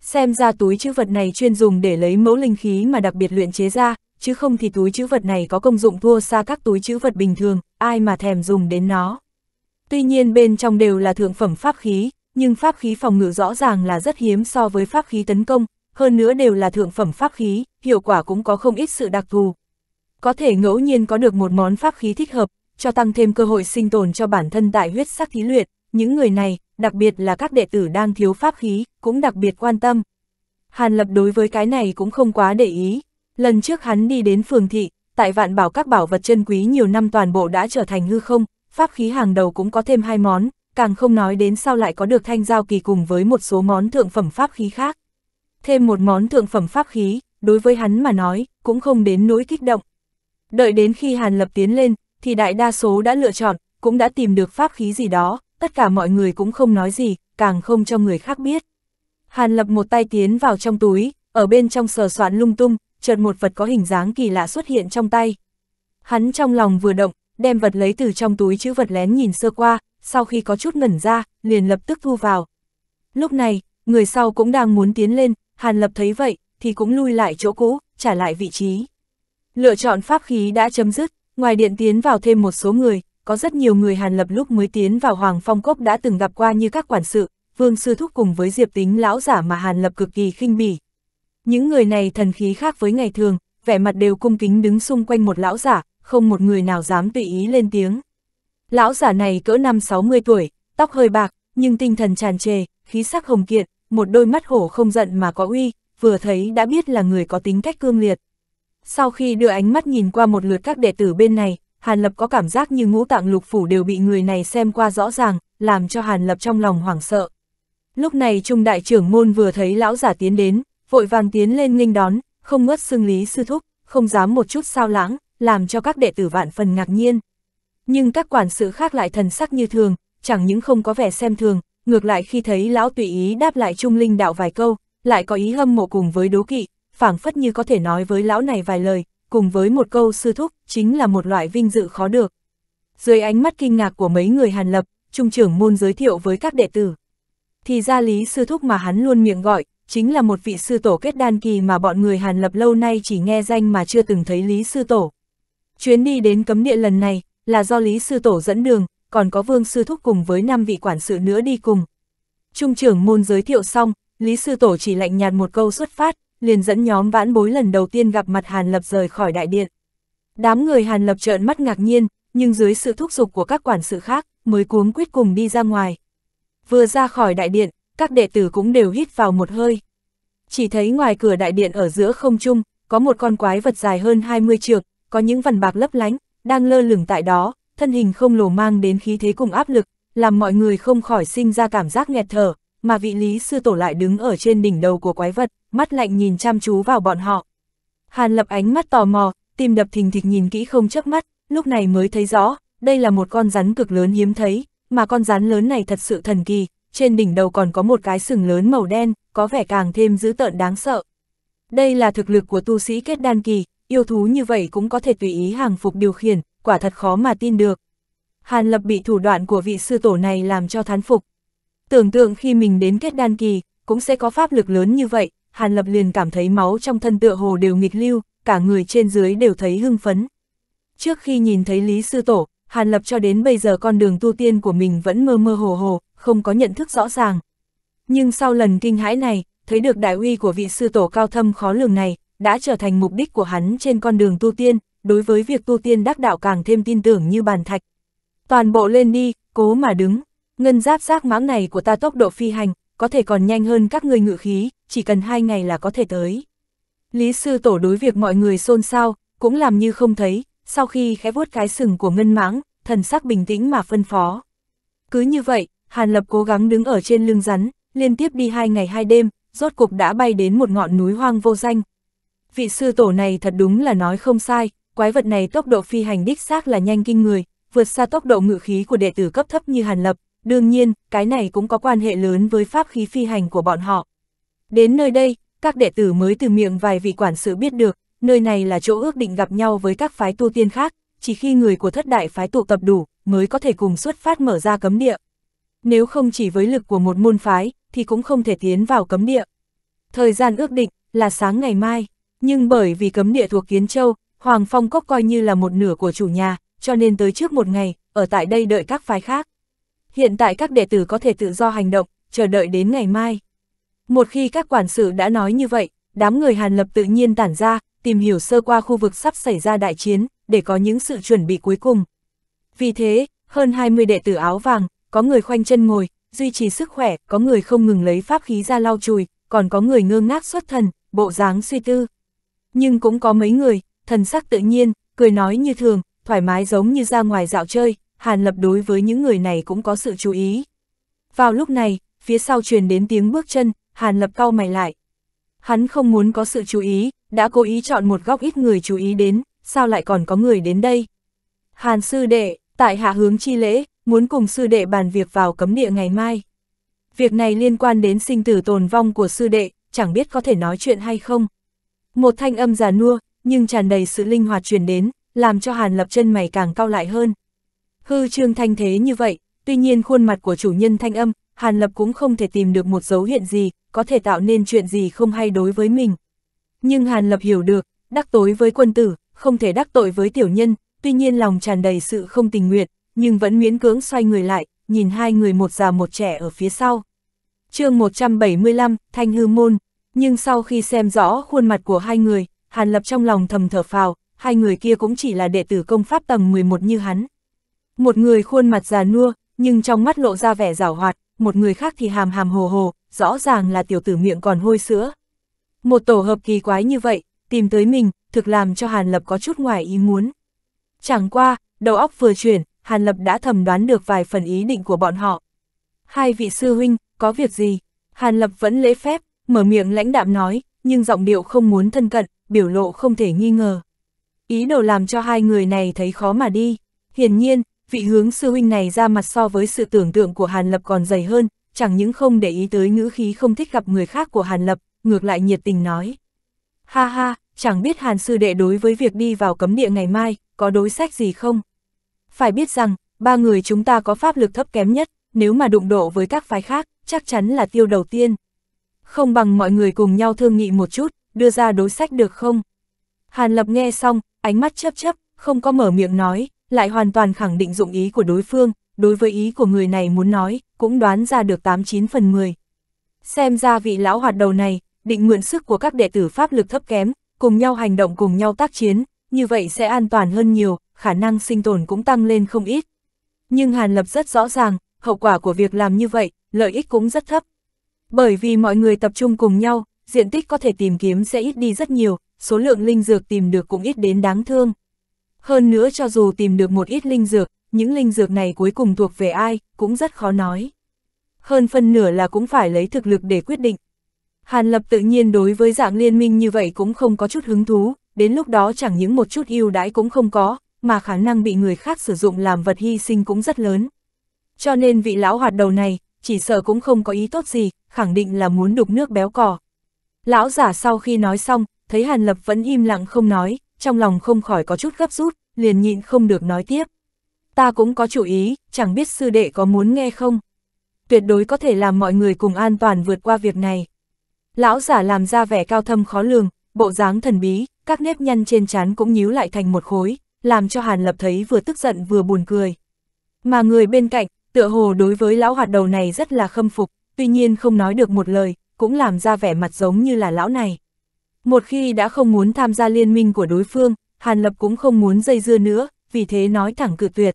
Xem ra túi chữ vật này chuyên dùng để lấy mẫu linh khí mà đặc biệt luyện chế ra, chứ không thì túi chữ vật này có công dụng thua xa các túi chữ vật bình thường, ai mà thèm dùng đến nó. Tuy nhiên bên trong đều là thượng phẩm pháp khí, nhưng pháp khí phòng ngự rõ ràng là rất hiếm so với pháp khí tấn công, hơn nữa đều là thượng phẩm pháp khí, hiệu quả cũng có không ít sự đặc thù. Có thể ngẫu nhiên có được một món pháp khí thích hợp, cho tăng thêm cơ hội sinh tồn cho bản thân tại huyết sắc thí luyện, những người này, đặc biệt là các đệ tử đang thiếu pháp khí, cũng đặc biệt quan tâm. Hàn Lập đối với cái này cũng không quá để ý. Lần trước hắn đi đến phường thị, tại vạn bảo các bảo vật chân quý nhiều năm toàn bộ đã trở thành hư không, pháp khí hàng đầu cũng có thêm hai món, càng không nói đến sao lại có được thanh giao kỳ cùng với một số món thượng phẩm pháp khí khác. Thêm một món thượng phẩm pháp khí, đối với hắn mà nói, cũng không đến nỗi kích động. Đợi đến khi Hàn Lập tiến lên, thì đại đa số đã lựa chọn, cũng đã tìm được pháp khí gì đó, tất cả mọi người cũng không nói gì, càng không cho người khác biết. Hàn Lập một tay tiến vào trong túi, ở bên trong sờ soạn lung tung, chợt một vật có hình dáng kỳ lạ xuất hiện trong tay. Hắn trong lòng vừa động, đem vật lấy từ trong túi chữ vật lén nhìn sơ qua, sau khi có chút ngẩn ra, liền lập tức thu vào. Lúc này, người sau cũng đang muốn tiến lên, Hàn Lập thấy vậy, thì cũng lui lại chỗ cũ, trả lại vị trí. Lựa chọn pháp khí đã chấm dứt, ngoài điện tiến vào thêm một số người, có rất nhiều người Hàn Lập lúc mới tiến vào Hoàng Phong Cốc đã từng gặp qua như các quản sự, Vương Sư Thúc cùng với Diệp Tính lão giả mà Hàn Lập cực kỳ khinh bỉ. Những người này thần khí khác với ngày thường, vẻ mặt đều cung kính đứng xung quanh một lão giả, không một người nào dám tùy ý lên tiếng. Lão giả này cỡ năm 60 tuổi, tóc hơi bạc, nhưng tinh thần tràn trề, khí sắc hồng kiện, một đôi mắt hổ không giận mà có uy, vừa thấy đã biết là người có tính cách cương liệt. Sau khi đưa ánh mắt nhìn qua một lượt các đệ tử bên này, Hàn Lập có cảm giác như ngũ tạng lục phủ đều bị người này xem qua rõ ràng, làm cho Hàn Lập trong lòng hoảng sợ. Lúc này trung đại trưởng môn vừa thấy lão giả tiến đến, vội vàng tiến lên nghênh đón, không ngớt xưng lý sư thúc, không dám một chút sao lãng, làm cho các đệ tử vạn phần ngạc nhiên nhưng các quản sự khác lại thần sắc như thường, chẳng những không có vẻ xem thường, ngược lại khi thấy lão tùy ý đáp lại trung linh đạo vài câu, lại có ý hâm mộ cùng với đố kỵ, phảng phất như có thể nói với lão này vài lời, cùng với một câu sư thúc, chính là một loại vinh dự khó được. Dưới ánh mắt kinh ngạc của mấy người Hàn Lập, trung trưởng môn giới thiệu với các đệ tử. Thì ra lý sư thúc mà hắn luôn miệng gọi, chính là một vị sư tổ kết đan kỳ mà bọn người Hàn Lập lâu nay chỉ nghe danh mà chưa từng thấy lý sư tổ. Chuyến đi đến cấm địa lần này, là do Lý Sư Tổ dẫn đường, còn có Vương Sư Thúc cùng với năm vị quản sự nữa đi cùng. Trung trưởng môn giới thiệu xong, Lý Sư Tổ chỉ lạnh nhạt một câu xuất phát, liền dẫn nhóm vãn bối lần đầu tiên gặp mặt Hàn Lập rời khỏi đại điện. Đám người Hàn Lập trợn mắt ngạc nhiên, nhưng dưới sự thúc giục của các quản sự khác, mới cuống quyết cùng đi ra ngoài. Vừa ra khỏi đại điện, các đệ tử cũng đều hít vào một hơi. Chỉ thấy ngoài cửa đại điện ở giữa không trung, có một con quái vật dài hơn 20 trượng, có những vằn bạc lấp lánh, đang lơ lửng tại đó, thân hình không lồ mang đến khí thế cùng áp lực, làm mọi người không khỏi sinh ra cảm giác nghẹt thở, mà vị lý sư tổ lại đứng ở trên đỉnh đầu của quái vật, mắt lạnh nhìn chăm chú vào bọn họ. Hàn lập ánh mắt tò mò, tim đập thình thịch nhìn kỹ không chớp mắt, lúc này mới thấy rõ, đây là một con rắn cực lớn hiếm thấy, mà con rắn lớn này thật sự thần kỳ, trên đỉnh đầu còn có một cái sừng lớn màu đen, có vẻ càng thêm dữ tợn đáng sợ. Đây là thực lực của tu sĩ kết đan kỳ, yêu thú như vậy cũng có thể tùy ý hàng phục điều khiển, quả thật khó mà tin được. Hàn Lập bị thủ đoạn của vị sư tổ này làm cho thán phục. Tưởng tượng khi mình đến kết đan kỳ, cũng sẽ có pháp lực lớn như vậy, Hàn Lập liền cảm thấy máu trong thân tựa hồ đều nghịch lưu, cả người trên dưới đều thấy hưng phấn. Trước khi nhìn thấy Lý Sư Tổ, Hàn Lập cho đến bây giờ con đường tu tiên của mình vẫn mơ mơ hồ hồ, không có nhận thức rõ ràng. Nhưng sau lần kinh hãi này, thấy được đại uy của vị sư tổ cao thâm khó lường này, đã trở thành mục đích của hắn trên con đường tu tiên, đối với việc tu tiên đắc đạo càng thêm tin tưởng như bàn thạch. Toàn bộ lên đi, cố mà đứng, ngân giáp giác mãng này của ta tốc độ phi hành, có thể còn nhanh hơn các người ngự khí, chỉ cần hai ngày là có thể tới. Lý sư tổ đối việc mọi người xôn xao, cũng làm như không thấy, sau khi khẽ vuốt cái sừng của ngân mãng, thần sắc bình tĩnh mà phân phó. Cứ như vậy, Hàn Lập cố gắng đứng ở trên lưng rắn, liên tiếp đi hai ngày hai đêm, rốt cục đã bay đến một ngọn núi hoang vô danh, vị sư tổ này thật đúng là nói không sai, quái vật này tốc độ phi hành đích xác là nhanh kinh người, vượt xa tốc độ ngự khí của đệ tử cấp thấp như Hàn Lập, đương nhiên, cái này cũng có quan hệ lớn với pháp khí phi hành của bọn họ. Đến nơi đây, các đệ tử mới từ miệng vài vị quản sự biết được, nơi này là chỗ ước định gặp nhau với các phái tu tiên khác, chỉ khi người của thất đại phái tụ tập đủ, mới có thể cùng xuất phát mở ra cấm địa. Nếu không chỉ với lực của một môn phái, thì cũng không thể tiến vào cấm địa. Thời gian ước định là sáng ngày mai. Nhưng bởi vì cấm địa thuộc Kiến Châu, Hoàng Phong Cốc coi như là một nửa của chủ nhà, cho nên tới trước một ngày, ở tại đây đợi các phái khác. Hiện tại các đệ tử có thể tự do hành động, chờ đợi đến ngày mai. Một khi các quản sự đã nói như vậy, đám người Hàn Lập tự nhiên tản ra, tìm hiểu sơ qua khu vực sắp xảy ra đại chiến, để có những sự chuẩn bị cuối cùng. Vì thế, hơn 20 đệ tử áo vàng, có người khoanh chân ngồi, duy trì sức khỏe, có người không ngừng lấy pháp khí ra lau chùi, còn có người ngơ ngác xuất thần, bộ dáng suy tư nhưng cũng có mấy người, thần sắc tự nhiên, cười nói như thường, thoải mái giống như ra ngoài dạo chơi, Hàn Lập đối với những người này cũng có sự chú ý. Vào lúc này, phía sau truyền đến tiếng bước chân, Hàn Lập cau mày lại. Hắn không muốn có sự chú ý, đã cố ý chọn một góc ít người chú ý đến, sao lại còn có người đến đây? Hàn sư đệ, tại hạ hướng chi lễ, muốn cùng sư đệ bàn việc vào cấm địa ngày mai. Việc này liên quan đến sinh tử tồn vong của sư đệ, chẳng biết có thể nói chuyện hay không. Một thanh âm già nua, nhưng tràn đầy sự linh hoạt truyền đến, làm cho Hàn Lập chân mày càng cao lại hơn. Hư trương thanh thế như vậy, tuy nhiên khuôn mặt của chủ nhân thanh âm, Hàn Lập cũng không thể tìm được một dấu hiện gì, có thể tạo nên chuyện gì không hay đối với mình. Nhưng Hàn Lập hiểu được, đắc tối với quân tử, không thể đắc tội với tiểu nhân, tuy nhiên lòng tràn đầy sự không tình nguyện, nhưng vẫn miễn cưỡng xoay người lại, nhìn hai người một già một trẻ ở phía sau. chương 175, Thanh Hư Môn nhưng sau khi xem rõ khuôn mặt của hai người, Hàn Lập trong lòng thầm thở phào, hai người kia cũng chỉ là đệ tử công pháp tầng 11 như hắn. Một người khuôn mặt già nua, nhưng trong mắt lộ ra vẻ rảo hoạt, một người khác thì hàm hàm hồ hồ, rõ ràng là tiểu tử miệng còn hôi sữa. Một tổ hợp kỳ quái như vậy, tìm tới mình, thực làm cho Hàn Lập có chút ngoài ý muốn. Chẳng qua, đầu óc vừa chuyển, Hàn Lập đã thầm đoán được vài phần ý định của bọn họ. Hai vị sư huynh, có việc gì? Hàn Lập vẫn lễ phép, mở miệng lãnh đạm nói, nhưng giọng điệu không muốn thân cận, biểu lộ không thể nghi ngờ. Ý đồ làm cho hai người này thấy khó mà đi. Hiển nhiên, vị hướng sư huynh này ra mặt so với sự tưởng tượng của Hàn Lập còn dày hơn, chẳng những không để ý tới ngữ khí không thích gặp người khác của Hàn Lập, ngược lại nhiệt tình nói. Ha ha, chẳng biết Hàn sư đệ đối với việc đi vào cấm địa ngày mai, có đối sách gì không? Phải biết rằng, ba người chúng ta có pháp lực thấp kém nhất, nếu mà đụng độ với các phái khác, chắc chắn là tiêu đầu tiên không bằng mọi người cùng nhau thương nghị một chút, đưa ra đối sách được không? Hàn Lập nghe xong, ánh mắt chấp chấp, không có mở miệng nói, lại hoàn toàn khẳng định dụng ý của đối phương, đối với ý của người này muốn nói, cũng đoán ra được 89 phần 10. Xem ra vị lão hoạt đầu này, định nguyện sức của các đệ tử pháp lực thấp kém, cùng nhau hành động cùng nhau tác chiến, như vậy sẽ an toàn hơn nhiều, khả năng sinh tồn cũng tăng lên không ít. Nhưng Hàn Lập rất rõ ràng, hậu quả của việc làm như vậy, lợi ích cũng rất thấp, bởi vì mọi người tập trung cùng nhau, diện tích có thể tìm kiếm sẽ ít đi rất nhiều, số lượng linh dược tìm được cũng ít đến đáng thương. Hơn nữa cho dù tìm được một ít linh dược, những linh dược này cuối cùng thuộc về ai, cũng rất khó nói. Hơn phần nửa là cũng phải lấy thực lực để quyết định. Hàn Lập tự nhiên đối với dạng liên minh như vậy cũng không có chút hứng thú, đến lúc đó chẳng những một chút yêu đãi cũng không có, mà khả năng bị người khác sử dụng làm vật hy sinh cũng rất lớn. Cho nên vị lão hoạt đầu này, chỉ sợ cũng không có ý tốt gì, khẳng định là muốn đục nước béo cò. Lão giả sau khi nói xong, thấy Hàn Lập vẫn im lặng không nói, trong lòng không khỏi có chút gấp rút, liền nhịn không được nói tiếp. Ta cũng có chủ ý, chẳng biết sư đệ có muốn nghe không? Tuyệt đối có thể làm mọi người cùng an toàn vượt qua việc này. Lão giả làm ra vẻ cao thâm khó lường, bộ dáng thần bí, các nếp nhăn trên trán cũng nhíu lại thành một khối, làm cho Hàn Lập thấy vừa tức giận vừa buồn cười. Mà người bên cạnh, Tựa hồ đối với lão hoạt đầu này rất là khâm phục, tuy nhiên không nói được một lời, cũng làm ra vẻ mặt giống như là lão này. Một khi đã không muốn tham gia liên minh của đối phương, Hàn Lập cũng không muốn dây dưa nữa, vì thế nói thẳng cự tuyệt.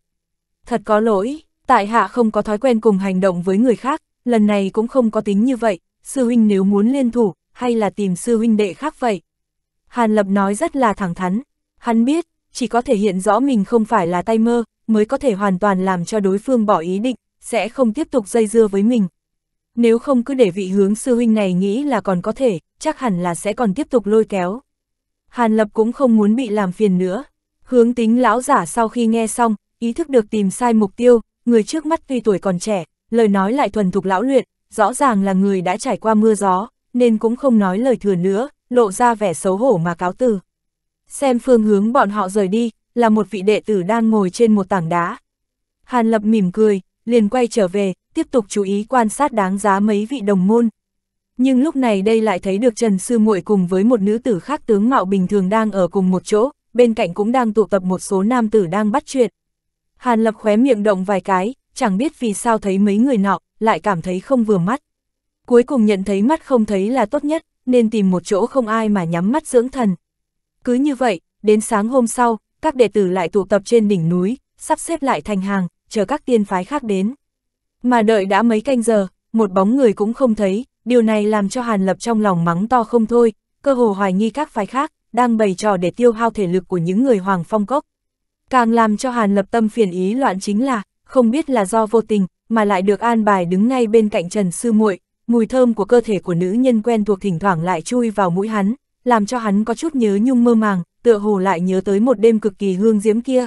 Thật có lỗi, tại hạ không có thói quen cùng hành động với người khác, lần này cũng không có tính như vậy, sư huynh nếu muốn liên thủ, hay là tìm sư huynh đệ khác vậy. Hàn Lập nói rất là thẳng thắn, hắn biết, chỉ có thể hiện rõ mình không phải là tay mơ, mới có thể hoàn toàn làm cho đối phương bỏ ý định, sẽ không tiếp tục dây dưa với mình. Nếu không cứ để vị hướng sư huynh này nghĩ là còn có thể, chắc hẳn là sẽ còn tiếp tục lôi kéo. Hàn Lập cũng không muốn bị làm phiền nữa. Hướng tính lão giả sau khi nghe xong, ý thức được tìm sai mục tiêu, người trước mắt tuy tuổi còn trẻ, lời nói lại thuần thục lão luyện, rõ ràng là người đã trải qua mưa gió, nên cũng không nói lời thừa nữa, lộ ra vẻ xấu hổ mà cáo từ. Xem phương hướng bọn họ rời đi, là một vị đệ tử đang ngồi trên một tảng đá. Hàn Lập mỉm cười, liền quay trở về, tiếp tục chú ý quan sát đáng giá mấy vị đồng môn. Nhưng lúc này đây lại thấy được Trần Sư muội cùng với một nữ tử khác tướng mạo bình thường đang ở cùng một chỗ, bên cạnh cũng đang tụ tập một số nam tử đang bắt chuyện. Hàn Lập khóe miệng động vài cái, chẳng biết vì sao thấy mấy người nọ, lại cảm thấy không vừa mắt. Cuối cùng nhận thấy mắt không thấy là tốt nhất, nên tìm một chỗ không ai mà nhắm mắt dưỡng thần. Cứ như vậy, đến sáng hôm sau, các đệ tử lại tụ tập trên đỉnh núi, sắp xếp lại thành hàng, chờ các tiên phái khác đến. Mà đợi đã mấy canh giờ, một bóng người cũng không thấy, điều này làm cho Hàn Lập trong lòng mắng to không thôi, cơ hồ hoài nghi các phái khác, đang bày trò để tiêu hao thể lực của những người Hoàng Phong Cốc. Càng làm cho Hàn Lập tâm phiền ý loạn chính là, không biết là do vô tình, mà lại được an bài đứng ngay bên cạnh Trần Sư muội mùi thơm của cơ thể của nữ nhân quen thuộc thỉnh thoảng lại chui vào mũi hắn, làm cho hắn có chút nhớ nhung mơ màng, tựa hồ lại nhớ tới một đêm cực kỳ hương diễm kia.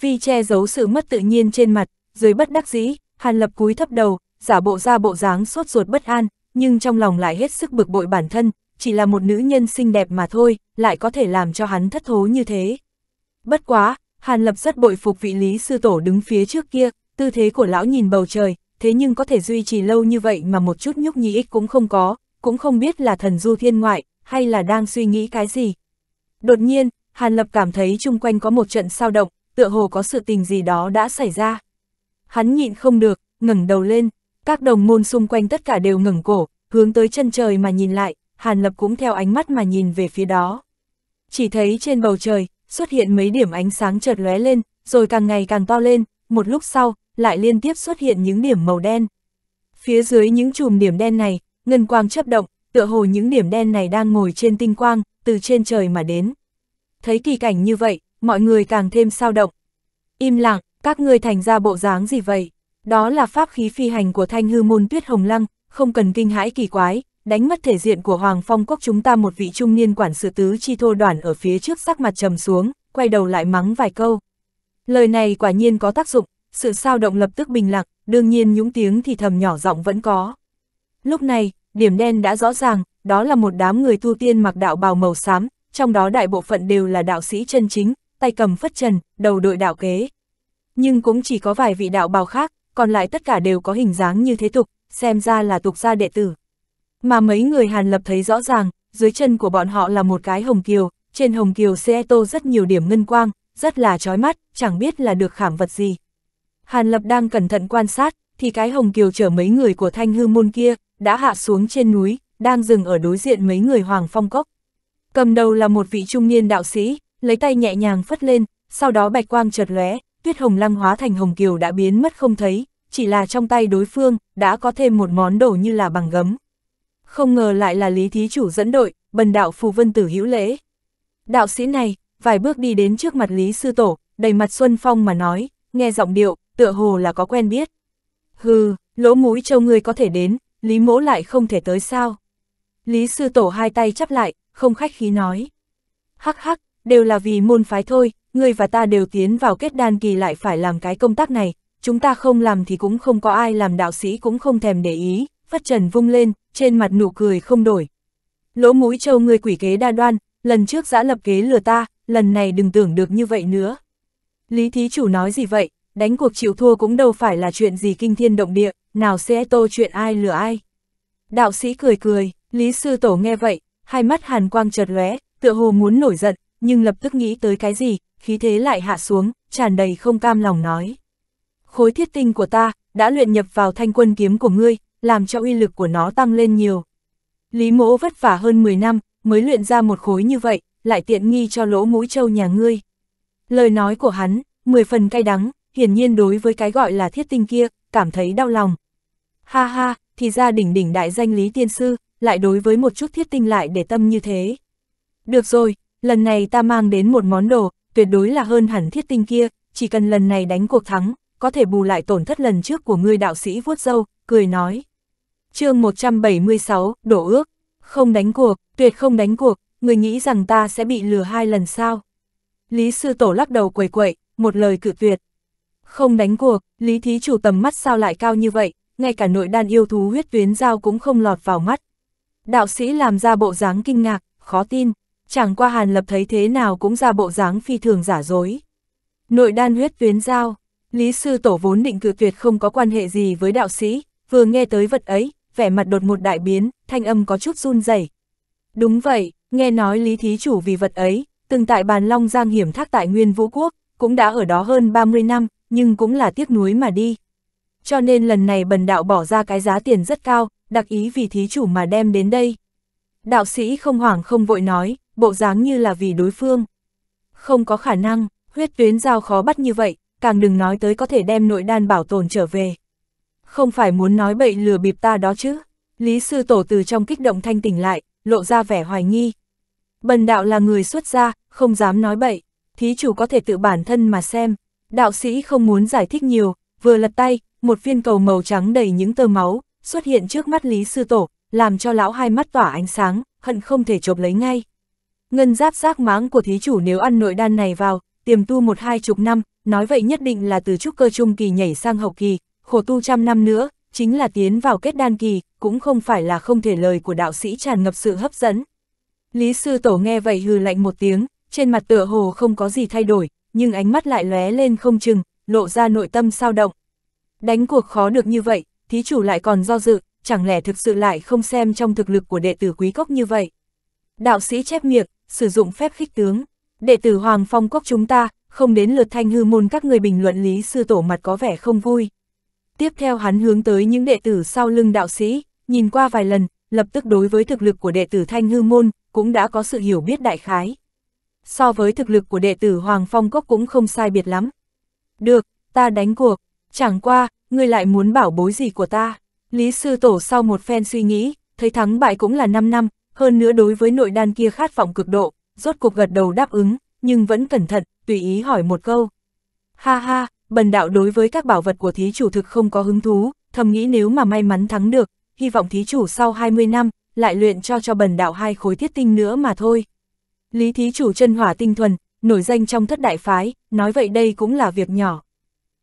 Vi che giấu sự mất tự nhiên trên mặt, dưới bất đắc dĩ, Hàn Lập cúi thấp đầu, giả bộ ra bộ dáng sốt ruột bất an, nhưng trong lòng lại hết sức bực bội bản thân, chỉ là một nữ nhân xinh đẹp mà thôi, lại có thể làm cho hắn thất thố như thế. Bất quá, Hàn Lập rất bội phục vị lý sư tổ đứng phía trước kia, tư thế của lão nhìn bầu trời, thế nhưng có thể duy trì lâu như vậy mà một chút nhúc nhích cũng không có, cũng không biết là thần du thiên ngoại, hay là đang suy nghĩ cái gì. Đột nhiên, Hàn Lập cảm thấy chung quanh có một trận sao động, tựa hồ có sự tình gì đó đã xảy ra. Hắn nhịn không được, ngẩng đầu lên, các đồng môn xung quanh tất cả đều ngẩng cổ, hướng tới chân trời mà nhìn lại, Hàn Lập cũng theo ánh mắt mà nhìn về phía đó. Chỉ thấy trên bầu trời, xuất hiện mấy điểm ánh sáng chợt lóe lên, rồi càng ngày càng to lên, một lúc sau, lại liên tiếp xuất hiện những điểm màu đen. Phía dưới những chùm điểm đen này, ngân quang chấp động, tựa hồ những điểm đen này đang ngồi trên tinh quang, từ trên trời mà đến. Thấy kỳ cảnh như vậy, mọi người càng thêm sao động. Im lặng, các ngươi thành ra bộ dáng gì vậy? Đó là pháp khí phi hành của thanh hư môn tuyết hồng lăng, không cần kinh hãi kỳ quái, đánh mất thể diện của Hoàng Phong Quốc chúng ta một vị trung niên quản sự tứ chi thô đoàn ở phía trước sắc mặt trầm xuống, quay đầu lại mắng vài câu. Lời này quả nhiên có tác dụng, sự sao động lập tức bình lặng, đương nhiên những tiếng thì thầm nhỏ giọng vẫn có. Lúc này, điểm đen đã rõ ràng, đó là một đám người thu tiên mặc đạo bào màu xám, trong đó đại bộ phận đều là đạo sĩ chân chính, tay cầm phất trần, đầu đội đạo kế. Nhưng cũng chỉ có vài vị đạo bào khác, còn lại tất cả đều có hình dáng như thế tục, xem ra là tục gia đệ tử. Mà mấy người Hàn Lập thấy rõ ràng, dưới chân của bọn họ là một cái hồng kiều, trên hồng kiều xe tô rất nhiều điểm ngân quang, rất là chói mắt, chẳng biết là được khảm vật gì. Hàn Lập đang cẩn thận quan sát, thì cái hồng kiều chở mấy người của thanh hư môn kia, đã hạ xuống trên núi, đang dừng ở đối diện mấy người Hoàng Phong Cốc. Cầm đầu là một vị trung niên đạo sĩ, lấy tay nhẹ nhàng phất lên, sau đó bạch quang chợt lóe, tuyết hồng lăng hóa thành hồng kiều đã biến mất không thấy, chỉ là trong tay đối phương đã có thêm một món đồ như là bằng gấm. Không ngờ lại là Lý Thí Chủ dẫn đội, bần đạo phù vân tử hữu lễ. Đạo sĩ này, vài bước đi đến trước mặt Lý Sư Tổ, đầy mặt Xuân Phong mà nói, nghe giọng điệu, tựa hồ là có quen biết. Hừ, lỗ mũi châu người có thể đến, Lý mỗ lại không thể tới sao. Lý sư tổ hai tay chắp lại, không khách khí nói. Hắc hắc, đều là vì môn phái thôi, ngươi và ta đều tiến vào kết đan kỳ lại phải làm cái công tác này, chúng ta không làm thì cũng không có ai làm đạo sĩ cũng không thèm để ý, phất trần vung lên, trên mặt nụ cười không đổi. Lỗ mũi trâu ngươi quỷ kế đa đoan, lần trước giã lập kế lừa ta, lần này đừng tưởng được như vậy nữa. Lý thí chủ nói gì vậy, đánh cuộc chịu thua cũng đâu phải là chuyện gì kinh thiên động địa, nào sẽ tô chuyện ai lừa ai. Đạo sĩ cười cười, Lý Sư Tổ nghe vậy, hai mắt hàn quang chợt lóe, tựa hồ muốn nổi giận, nhưng lập tức nghĩ tới cái gì, khí thế lại hạ xuống, tràn đầy không cam lòng nói. Khối thiết tinh của ta, đã luyện nhập vào thanh quân kiếm của ngươi, làm cho uy lực của nó tăng lên nhiều. Lý mỗ vất vả hơn 10 năm, mới luyện ra một khối như vậy, lại tiện nghi cho lỗ mũi trâu nhà ngươi. Lời nói của hắn, 10 phần cay đắng, hiển nhiên đối với cái gọi là thiết tinh kia, cảm thấy đau lòng. Ha ha, thì ra đỉnh đỉnh đại danh Lý Tiên Sư, lại đối với một chút thiết tinh lại để tâm như thế. Được rồi, lần này ta mang đến một món đồ, tuyệt đối là hơn hẳn thiết tinh kia, chỉ cần lần này đánh cuộc thắng, có thể bù lại tổn thất lần trước của ngươi đạo sĩ vuốt dâu, cười nói. chương 176, đổ ước, không đánh cuộc, tuyệt không đánh cuộc, người nghĩ rằng ta sẽ bị lừa hai lần sao. Lý sư tổ lắc đầu quầy quậy, một lời cự tuyệt. Không đánh cuộc, Lý Thí Chủ tầm mắt sao lại cao như vậy, ngay cả nội đan yêu thú huyết tuyến dao cũng không lọt vào mắt. Đạo sĩ làm ra bộ dáng kinh ngạc, khó tin, chẳng qua Hàn Lập thấy thế nào cũng ra bộ dáng phi thường giả dối. Nội đan huyết tuyến dao, Lý Sư Tổ vốn định cự tuyệt không có quan hệ gì với đạo sĩ, vừa nghe tới vật ấy, vẻ mặt đột một đại biến, thanh âm có chút run rẩy. Đúng vậy, nghe nói Lý Thí Chủ vì vật ấy, từng tại bàn Long Giang hiểm thác tại Nguyên Vũ Quốc, cũng đã ở đó hơn 30 năm, nhưng cũng là tiếc nuối mà đi. Cho nên lần này bần đạo bỏ ra cái giá tiền rất cao, đặc ý vì thí chủ mà đem đến đây. Đạo sĩ không hoảng không vội nói, bộ dáng như là vì đối phương. Không có khả năng, huyết tuyến giao khó bắt như vậy, càng đừng nói tới có thể đem nội đan bảo tồn trở về. Không phải muốn nói bậy lừa bịp ta đó chứ. Lý sư tổ từ trong kích động thanh tỉnh lại, lộ ra vẻ hoài nghi. Bần đạo là người xuất gia, không dám nói bậy, thí chủ có thể tự bản thân mà xem. Đạo sĩ không muốn giải thích nhiều, vừa lật tay, một viên cầu màu trắng đầy những tơ máu, xuất hiện trước mắt Lý Sư Tổ, làm cho lão hai mắt tỏa ánh sáng, hận không thể chộp lấy ngay. Ngân giáp giác máng của thí chủ nếu ăn nội đan này vào, tiềm tu một hai chục năm, nói vậy nhất định là từ trúc cơ trung kỳ nhảy sang hậu kỳ, khổ tu trăm năm nữa, chính là tiến vào kết đan kỳ, cũng không phải là không thể lời của đạo sĩ tràn ngập sự hấp dẫn. Lý Sư Tổ nghe vậy hừ lạnh một tiếng, trên mặt tựa hồ không có gì thay đổi, nhưng ánh mắt lại lóe lên không chừng, lộ ra nội tâm sao động. Đánh cuộc khó được như vậy, thí chủ lại còn do dự, chẳng lẽ thực sự lại không xem trong thực lực của đệ tử quý cốc như vậy. Đạo sĩ chép miệng, sử dụng phép khích tướng, đệ tử Hoàng Phong Cốc chúng ta, không đến lượt thanh hư môn các người bình luận lý sư tổ mặt có vẻ không vui. Tiếp theo hắn hướng tới những đệ tử sau lưng đạo sĩ, nhìn qua vài lần, lập tức đối với thực lực của đệ tử thanh hư môn, cũng đã có sự hiểu biết đại khái so với thực lực của đệ tử Hoàng Phong Cốc cũng không sai biệt lắm. Được, ta đánh cuộc, chẳng qua, ngươi lại muốn bảo bối gì của ta. Lý Sư Tổ sau một phen suy nghĩ, thấy thắng bại cũng là 5 năm, hơn nữa đối với nội đan kia khát vọng cực độ, rốt cuộc gật đầu đáp ứng, nhưng vẫn cẩn thận, tùy ý hỏi một câu. Ha ha, bần đạo đối với các bảo vật của thí chủ thực không có hứng thú, thầm nghĩ nếu mà may mắn thắng được, hy vọng thí chủ sau 20 năm, lại luyện cho cho bần đạo hai khối thiết tinh nữa mà thôi. Lý thí chủ chân hỏa tinh thuần, nổi danh trong thất đại phái, nói vậy đây cũng là việc nhỏ.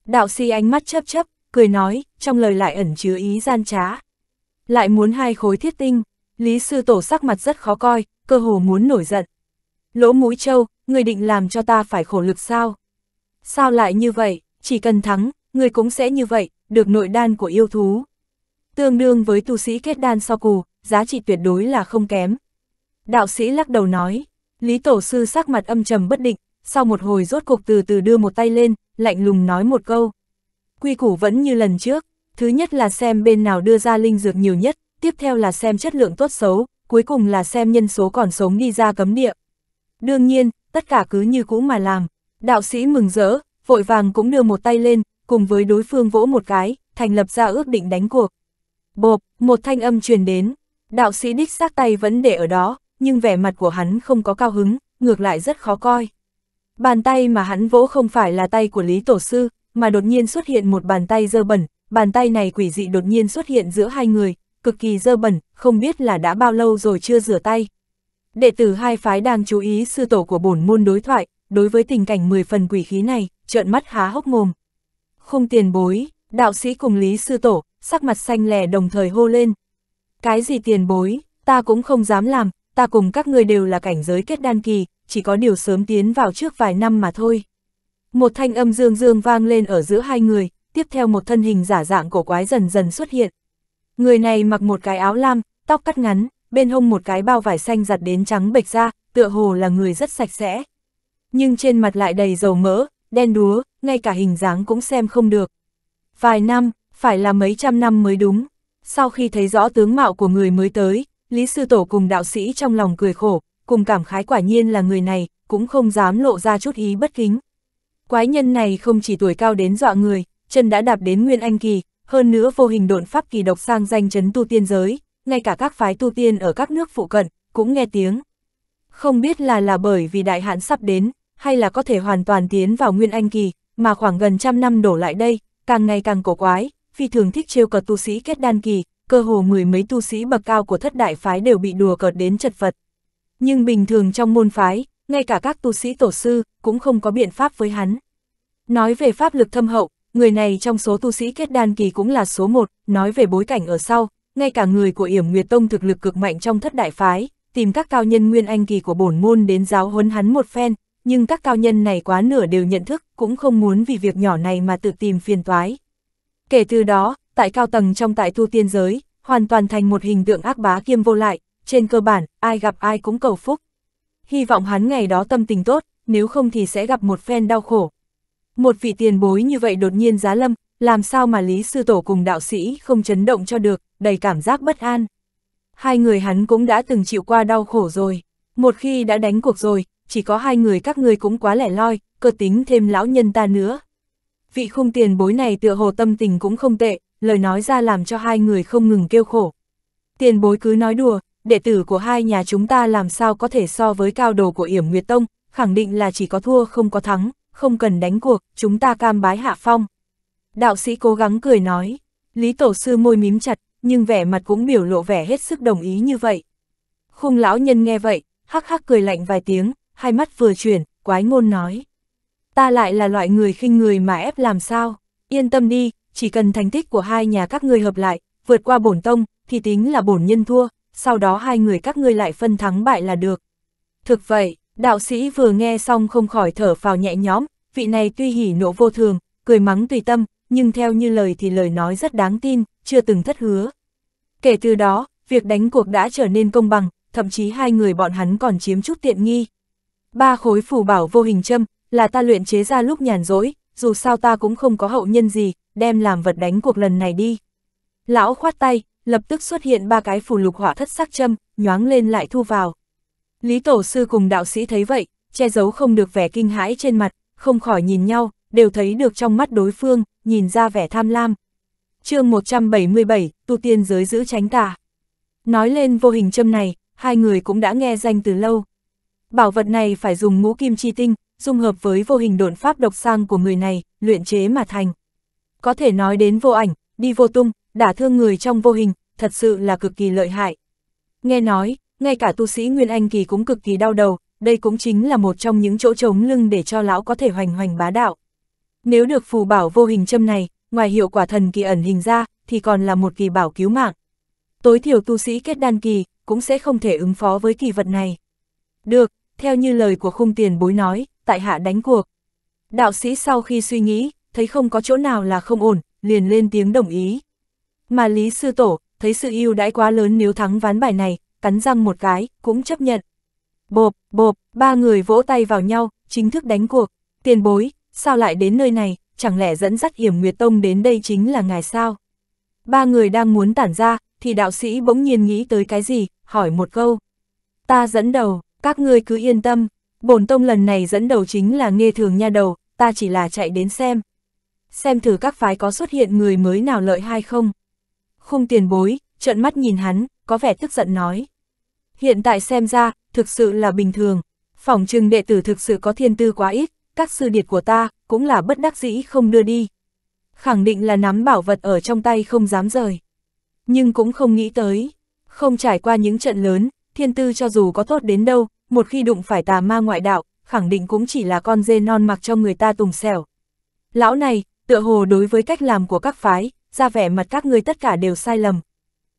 Đạo sĩ ánh mắt chấp chấp, cười nói, trong lời lại ẩn chứa ý gian trá. Lại muốn hai khối thiết tinh, Lý sư tổ sắc mặt rất khó coi, cơ hồ muốn nổi giận. Lỗ mũi trâu, người định làm cho ta phải khổ lực sao? Sao lại như vậy, chỉ cần thắng, người cũng sẽ như vậy, được nội đan của yêu thú. Tương đương với tu sĩ kết đan so cù, giá trị tuyệt đối là không kém. Đạo sĩ lắc đầu nói, Lý Tổ Sư sắc mặt âm trầm bất định, sau một hồi rốt cục từ từ đưa một tay lên, lạnh lùng nói một câu. Quy củ vẫn như lần trước, thứ nhất là xem bên nào đưa ra linh dược nhiều nhất, tiếp theo là xem chất lượng tốt xấu, cuối cùng là xem nhân số còn sống đi ra cấm địa. Đương nhiên, tất cả cứ như cũ mà làm, đạo sĩ mừng rỡ, vội vàng cũng đưa một tay lên, cùng với đối phương vỗ một cái, thành lập ra ước định đánh cuộc. Bộp, một thanh âm truyền đến, đạo sĩ đích xác tay vẫn để ở đó, nhưng vẻ mặt của hắn không có cao hứng, ngược lại rất khó coi. Bàn tay mà hắn vỗ không phải là tay của Lý Tổ Sư, mà đột nhiên xuất hiện một bàn tay dơ bẩn, bàn tay này quỷ dị đột nhiên xuất hiện giữa hai người, cực kỳ dơ bẩn, không biết là đã bao lâu rồi chưa rửa tay. Đệ tử hai phái đang chú ý sư tổ của bổn môn đối thoại, đối với tình cảnh 10 phần quỷ khí này, trợn mắt há hốc mồm. Không tiền bối, đạo sĩ cùng Lý sư tổ, sắc mặt xanh lè đồng thời hô lên. Cái gì tiền bối, ta cũng không dám làm, ta cùng các ngươi đều là cảnh giới kết đan kỳ, chỉ có điều sớm tiến vào trước vài năm mà thôi. Một thanh âm dương dương vang lên ở giữa hai người, tiếp theo một thân hình giả dạng cổ quái dần dần xuất hiện. Người này mặc một cái áo lam, tóc cắt ngắn, bên hông một cái bao vải xanh giặt đến trắng bệch ra, tựa hồ là người rất sạch sẽ. Nhưng trên mặt lại đầy dầu mỡ, đen đúa, ngay cả hình dáng cũng xem không được. Vài năm, phải là mấy trăm năm mới đúng. Sau khi thấy rõ tướng mạo của người mới tới, Lý Sư Tổ cùng đạo sĩ trong lòng cười khổ, cùng cảm khái quả nhiên là người này, cũng không dám lộ ra chút ý bất kính. Quái nhân này không chỉ tuổi cao đến dọa người, chân đã đạp đến Nguyên Anh Kỳ, hơn nữa vô hình độn pháp kỳ độc sang danh chấn tu tiên giới, ngay cả các phái tu tiên ở các nước phụ cận, cũng nghe tiếng. Không biết là là bởi vì đại hạn sắp đến, hay là có thể hoàn toàn tiến vào Nguyên Anh Kỳ, mà khoảng gần trăm năm đổ lại đây, càng ngày càng cổ quái, phi thường thích trêu cợt tu sĩ kết đan kỳ, cơ hồ mười mấy tu sĩ bậc cao của thất đại phái đều bị đùa cợt đến chật vật. Nhưng bình thường trong môn phái, ngay cả các tu sĩ tổ sư, cũng không có biện pháp với hắn. Nói về pháp lực thâm hậu, người này trong số tu sĩ kết đan kỳ cũng là số một, nói về bối cảnh ở sau, ngay cả người của yểm Nguyệt Tông thực lực cực mạnh trong thất đại phái, tìm các cao nhân nguyên anh kỳ của bổn môn đến giáo huấn hắn một phen, nhưng các cao nhân này quá nửa đều nhận thức, cũng không muốn vì việc nhỏ này mà tự tìm phiền toái. Kể từ đó, tại cao tầng trong tại tu tiên giới, hoàn toàn thành một hình tượng ác bá kiêm vô lại, trên cơ bản, ai gặp ai cũng cầu phúc. Hy vọng hắn ngày đó tâm tình tốt, nếu không thì sẽ gặp một phen đau khổ. Một vị tiền bối như vậy đột nhiên giá lâm, làm sao mà Lý Sư Tổ cùng đạo sĩ không chấn động cho được, đầy cảm giác bất an. Hai người hắn cũng đã từng chịu qua đau khổ rồi, một khi đã đánh cuộc rồi, chỉ có hai người các người cũng quá lẻ loi, cơ tính thêm lão nhân ta nữa. Vị khung tiền bối này tựa hồ tâm tình cũng không tệ, lời nói ra làm cho hai người không ngừng kêu khổ. Tiền bối cứ nói đùa, đệ tử của hai nhà chúng ta làm sao có thể so với cao đồ của Yểm Nguyệt Tông, khẳng định là chỉ có thua không có thắng, không cần đánh cuộc, chúng ta cam bái hạ phong. Đạo sĩ cố gắng cười nói, Lý Tổ Sư môi mím chặt, nhưng vẻ mặt cũng biểu lộ vẻ hết sức đồng ý như vậy. Khung lão nhân nghe vậy, hắc hắc cười lạnh vài tiếng, hai mắt vừa chuyển, quái ngôn nói. Ta lại là loại người khinh người mà ép làm sao, yên tâm đi, chỉ cần thành tích của hai nhà các ngươi hợp lại, vượt qua bổn tông, thì tính là bổn nhân thua, sau đó hai người các ngươi lại phân thắng bại là được. Thực vậy, đạo sĩ vừa nghe xong không khỏi thở phào nhẹ nhõm, vị này tuy hỉ nộ vô thường, cười mắng tùy tâm, nhưng theo như lời thì lời nói rất đáng tin, chưa từng thất hứa. Kể từ đó, việc đánh cuộc đã trở nên công bằng, thậm chí hai người bọn hắn còn chiếm chút tiện nghi. Ba khối phù bảo vô hình châm là ta luyện chế ra lúc nhàn rỗi, dù sao ta cũng không có hậu nhân gì, đem làm vật đánh cuộc lần này đi. Lão khoát tay, lập tức xuất hiện ba cái phù lục hỏa thất sắc châm, nhoáng lên lại thu vào. Lý Tổ Sư cùng đạo sĩ thấy vậy, che giấu không được vẻ kinh hãi trên mặt, không khỏi nhìn nhau, đều thấy được trong mắt đối phương, nhìn ra vẻ tham lam. chương 177, tu tiên giới giữ tránh tà. Nói lên vô hình châm này, hai người cũng đã nghe danh từ lâu. Bảo vật này phải dùng ngũ kim chi tinh, dung hợp với vô hình độn pháp độc sang của người này, luyện chế mà thành. Có thể nói đến vô ảnh, đi vô tung, đả thương người trong vô hình, thật sự là cực kỳ lợi hại. Nghe nói, ngay cả tu sĩ Nguyên Anh Kỳ cũng cực kỳ đau đầu, đây cũng chính là một trong những chỗ trống lưng để cho lão có thể hoành hoành bá đạo. Nếu được phù bảo vô hình châm này, ngoài hiệu quả thần kỳ ẩn hình ra, thì còn là một kỳ bảo cứu mạng. Tối thiểu tu sĩ kết đan kỳ, cũng sẽ không thể ứng phó với kỳ vật này. Được, theo như lời của khung tiền bối nói, tại hạ đánh cuộc. Đạo sĩ sau khi suy nghĩ, thấy không có chỗ nào là không ổn, liền lên tiếng đồng ý. Mà Lý Sư Tổ, thấy sự yêu đãi quá lớn nếu thắng ván bài này, cắn răng một cái, cũng chấp nhận. Bộp, bộp, ba người vỗ tay vào nhau, chính thức đánh cuộc. Tiền bối, sao lại đến nơi này, chẳng lẽ dẫn dắt hiểm Nguyệt Tông đến đây chính là ngài sao? Ba người đang muốn tản ra, thì đạo sĩ bỗng nhiên nghĩ tới cái gì, hỏi một câu. Ta dẫn đầu, các ngươi cứ yên tâm, Bồn tông lần này dẫn đầu chính là nghe thường nha đầu, ta chỉ là chạy đến xem. Xem thử các phái có xuất hiện người mới nào lợi hay không. Khung tiền bối, trợn mắt nhìn hắn, có vẻ tức giận nói. Hiện tại xem ra, thực sự là bình thường. Phỏng trừng đệ tử thực sự có thiên tư quá ít, các sư điệt của ta cũng là bất đắc dĩ không đưa đi. Khẳng định là nắm bảo vật ở trong tay không dám rời. Nhưng cũng không nghĩ tới, không trải qua những trận lớn, thiên tư cho dù có tốt đến đâu, một khi đụng phải tà ma ngoại đạo, khẳng định cũng chỉ là con dê non mặc cho người ta tùng xẻo. Lão này, tựa hồ đối với cách làm của các phái, ra vẻ mặt các người tất cả đều sai lầm.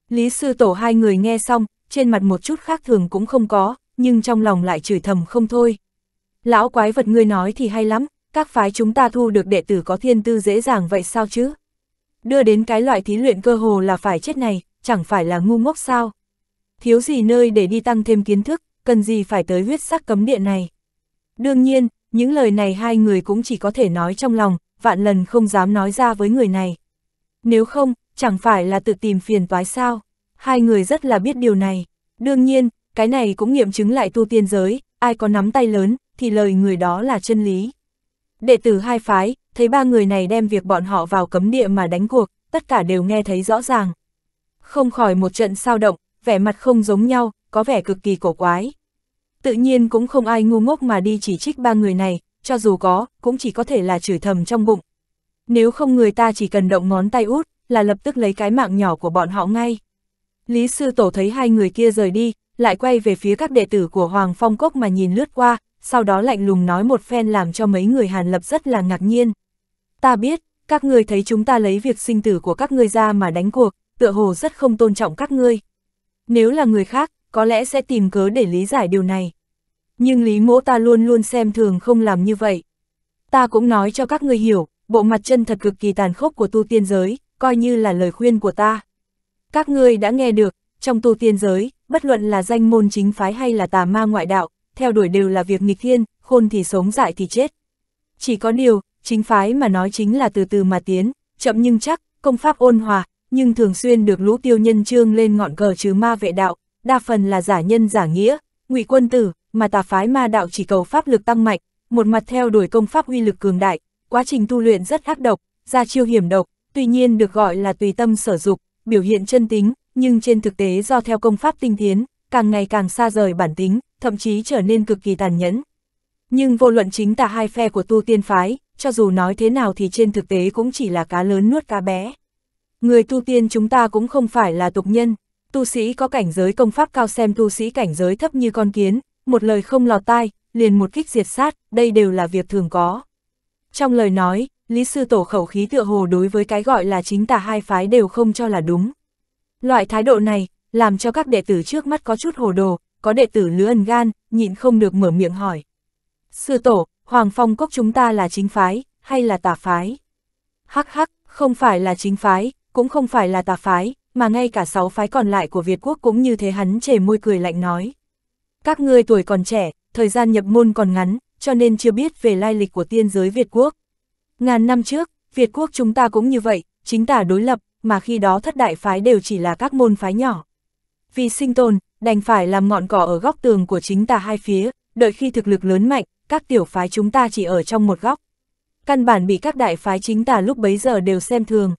Lý sư tổ hai người nghe xong, trên mặt một chút khác thường cũng không có, nhưng trong lòng lại chửi thầm không thôi. Lão quái vật ngươi nói thì hay lắm, các phái chúng ta thu được đệ tử có thiên tư dễ dàng vậy sao chứ? Đưa đến cái loại thí luyện cơ hồ là phải chết này, chẳng phải là ngu ngốc sao? Thiếu gì nơi để đi tăng thêm kiến thức, cần gì phải tới huyết sắc cấm địa này. Đương nhiên, những lời này hai người cũng chỉ có thể nói trong lòng, vạn lần không dám nói ra với người này. Nếu không, chẳng phải là tự tìm phiền toái sao. Hai người rất là biết điều này. Đương nhiên, cái này cũng nghiệm chứng lại tu tiên giới, ai có nắm tay lớn, thì lời người đó là chân lý. Đệ tử hai phái, thấy ba người này đem việc bọn họ vào cấm địa mà đánh cuộc, tất cả đều nghe thấy rõ ràng. Không khỏi một trận sao động, vẻ mặt không giống nhau, có vẻ cực kỳ cổ quái. Tự nhiên cũng không ai ngu ngốc mà đi chỉ trích ba người này, cho dù có, cũng chỉ có thể là chửi thầm trong bụng. Nếu không người ta chỉ cần động ngón tay út, là lập tức lấy cái mạng nhỏ của bọn họ ngay. Lý Sư Tổ thấy hai người kia rời đi, lại quay về phía các đệ tử của Hoàng Phong Cốc mà nhìn lướt qua, sau đó lạnh lùng nói một phen làm cho mấy người Hàn Lập rất là ngạc nhiên. Ta biết, các ngươi thấy chúng ta lấy việc sinh tử của các ngươi ra mà đánh cuộc, tựa hồ rất không tôn trọng các ngươi. Nếu là người khác, có lẽ sẽ tìm cớ để lý giải điều này. Nhưng lý mỗ ta luôn luôn xem thường không làm như vậy. Ta cũng nói cho các ngươi hiểu, bộ mặt chân thật cực kỳ tàn khốc của tu tiên giới, coi như là lời khuyên của ta. Các ngươi đã nghe được, trong tu tiên giới, bất luận là danh môn chính phái hay là tà ma ngoại đạo, theo đuổi đều là việc nghịch thiên, khôn thì sống dại thì chết. Chỉ có điều, chính phái mà nói chính là từ từ mà tiến, chậm nhưng chắc, công pháp ôn hòa, nhưng thường xuyên được lũ tiêu nhân trương lên ngọn cờ chứ ma vệ đạo, đa phần là giả nhân giả nghĩa, ngụy quân tử, mà tà phái ma đạo chỉ cầu pháp lực tăng mạnh, một mặt theo đuổi công pháp uy lực cường đại, quá trình tu luyện rất hắc độc, ra chiêu hiểm độc, tuy nhiên được gọi là tùy tâm sở dục, biểu hiện chân tính, nhưng trên thực tế do theo công pháp tinh tiến, càng ngày càng xa rời bản tính, thậm chí trở nên cực kỳ tàn nhẫn. Nhưng vô luận chính tà hai phe của tu tiên phái, cho dù nói thế nào thì trên thực tế cũng chỉ là cá lớn nuốt cá bé. Người tu tiên chúng ta cũng không phải là tục nhân, tu sĩ có cảnh giới công pháp cao xem tu sĩ cảnh giới thấp như con kiến, một lời không lọt tai, liền một kích diệt sát, đây đều là việc thường có. Trong lời nói, Lý Sư Tổ khẩu khí tựa hồ đối với cái gọi là chính tà hai phái đều không cho là đúng. Loại thái độ này, làm cho các đệ tử trước mắt có chút hồ đồ, có đệ tử lứa ẩn gan, nhịn không được mở miệng hỏi. Sư Tổ, Hoàng Phong Cốc chúng ta là chính phái, hay là tà phái? Hắc hắc, không phải là chính phái, cũng không phải là tà phái, mà ngay cả sáu phái còn lại của Việt quốc cũng như thế hắn chề môi cười lạnh nói. Các ngươi tuổi còn trẻ, thời gian nhập môn còn ngắn, cho nên chưa biết về lai lịch của tiên giới Việt quốc. Ngàn năm trước, Việt quốc chúng ta cũng như vậy, chính tả đối lập, mà khi đó thất đại phái đều chỉ là các môn phái nhỏ. Vì sinh tồn, đành phải làm ngọn cỏ ở góc tường của chính tả hai phía, đợi khi thực lực lớn mạnh, các tiểu phái chúng ta chỉ ở trong một góc. Căn bản bị các đại phái chính tả lúc bấy giờ đều xem thường.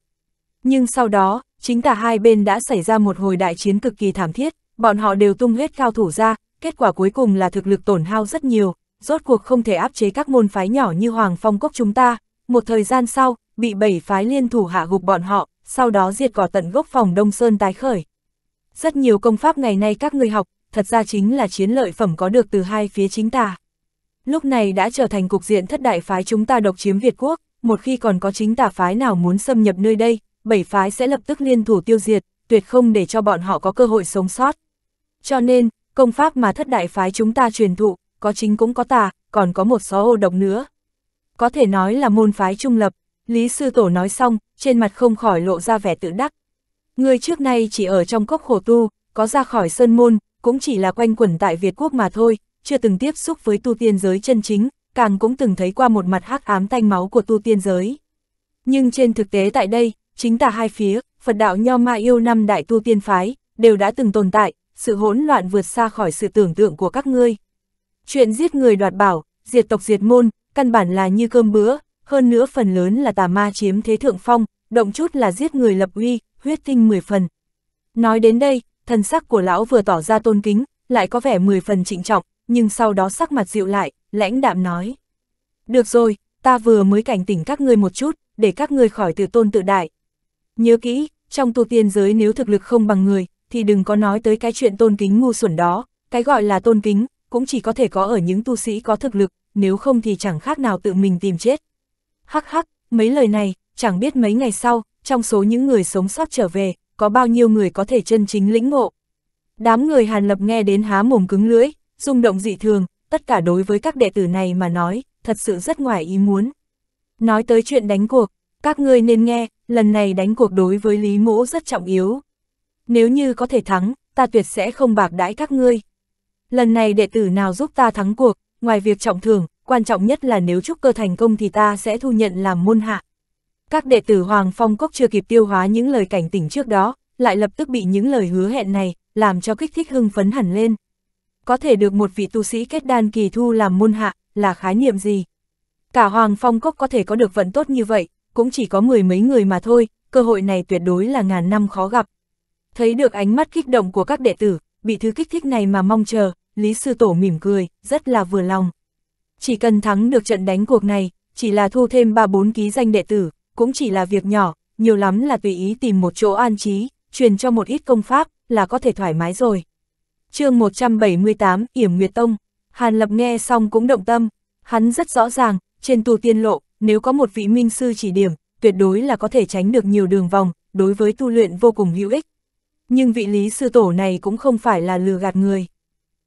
Nhưng sau đó, chính tả hai bên đã xảy ra một hồi đại chiến cực kỳ thảm thiết, bọn họ đều tung hết cao thủ ra, kết quả cuối cùng là thực lực tổn hao rất nhiều, rốt cuộc không thể áp chế các môn phái nhỏ như Hoàng Phong quốc chúng ta, một thời gian sau, bị bảy phái liên thủ hạ gục bọn họ, sau đó diệt cỏ tận gốc phòng Đông Sơn tái khởi. Rất nhiều công pháp ngày nay các người học, thật ra chính là chiến lợi phẩm có được từ hai phía chính tà. Lúc này đã trở thành cục diện thất đại phái chúng ta độc chiếm Việt Quốc, một khi còn có chính tà phái nào muốn xâm nhập nơi đây, bảy phái sẽ lập tức liên thủ tiêu diệt, tuyệt không để cho bọn họ có cơ hội sống sót. Cho nên, công pháp mà thất đại phái chúng ta truyền thụ, có chính cũng có tà, còn có một số ô độc nữa. Có thể nói là môn phái trung lập, Lý Sư Tổ nói xong, trên mặt không khỏi lộ ra vẻ tự đắc. Người trước nay chỉ ở trong cốc khổ tu, có ra khỏi sơn môn, cũng chỉ là quanh quẩn tại Việt Quốc mà thôi, chưa từng tiếp xúc với tu tiên giới chân chính, càng cũng từng thấy qua một mặt hắc ám tanh máu của tu tiên giới. Nhưng trên thực tế tại đây, chính tả hai phía, Phật đạo Nho Ma Yêu năm đại tu tiên phái, đều đã từng tồn tại, sự hỗn loạn vượt xa khỏi sự tưởng tượng của các ngươi. Chuyện giết người đoạt bảo, diệt tộc diệt môn, căn bản là như cơm bữa, hơn nữa phần lớn là tà ma chiếm thế thượng phong, động chút là giết người lập uy, huyết tinh mười phần. Nói đến đây, thần sắc của lão vừa tỏ ra tôn kính, lại có vẻ mười phần trịnh trọng, nhưng sau đó sắc mặt dịu lại, lãnh đạm nói. Được rồi, ta vừa mới cảnh tỉnh các ngươi một chút, để các ngươi khỏi tự tôn tự đại, Nhớ kỹ, trong tu tiên giới nếu thực lực không bằng người, thì đừng có nói tới cái chuyện tôn kính ngu xuẩn đó, cái gọi là tôn kính, cũng chỉ có thể có ở những tu sĩ có thực lực, nếu không thì chẳng khác nào tự mình tìm chết. Hắc hắc, mấy lời này, chẳng biết mấy ngày sau, trong số những người sống sót trở về, có bao nhiêu người có thể chân chính lĩnh ngộ. Đám người Hàn Lập nghe đến há mồm cứng lưỡi, rung động dị thường, tất cả đối với các đệ tử này mà nói, thật sự rất ngoài ý muốn. Nói tới chuyện đánh cuộc, các ngươi nên nghe, lần này đánh cuộc đối với Lý Mỗ rất trọng yếu. Nếu như có thể thắng, ta tuyệt sẽ không bạc đãi các ngươi. Lần này đệ tử nào giúp ta thắng cuộc, ngoài việc trọng thưởng, quan trọng nhất là nếu trúc cơ thành công thì ta sẽ thu nhận làm môn hạ. Các đệ tử Hoàng Phong Cốc chưa kịp tiêu hóa những lời cảnh tỉnh trước đó, lại lập tức bị những lời hứa hẹn này, làm cho kích thích hưng phấn hẳn lên. Có thể được một vị tu sĩ kết đan kỳ thu làm môn hạ, là khái niệm gì? Cả Hoàng Phong Cốc có thể có được vận tốt như vậy, cũng chỉ có mười mấy người mà thôi, cơ hội này tuyệt đối là ngàn năm khó gặp. Thấy được ánh mắt kích động của các đệ tử, bị thứ kích thích này mà mong chờ, Lý Sư Tổ mỉm cười, rất là vừa lòng. Chỉ cần thắng được trận đánh cuộc này, chỉ là thu thêm 3-4 ký danh đệ tử, cũng chỉ là việc nhỏ, nhiều lắm là tùy ý tìm một chỗ an trí, truyền cho một ít công pháp, là có thể thoải mái rồi. chương 178, Yểm Nguyệt Tông, Hàn Lập nghe xong cũng động tâm, hắn rất rõ ràng, trên tu tiên lộ, nếu có một vị minh sư chỉ điểm, tuyệt đối là có thể tránh được nhiều đường vòng, đối với tu luyện vô cùng hữu ích. Nhưng vị lý sư tổ này cũng không phải là lừa gạt người.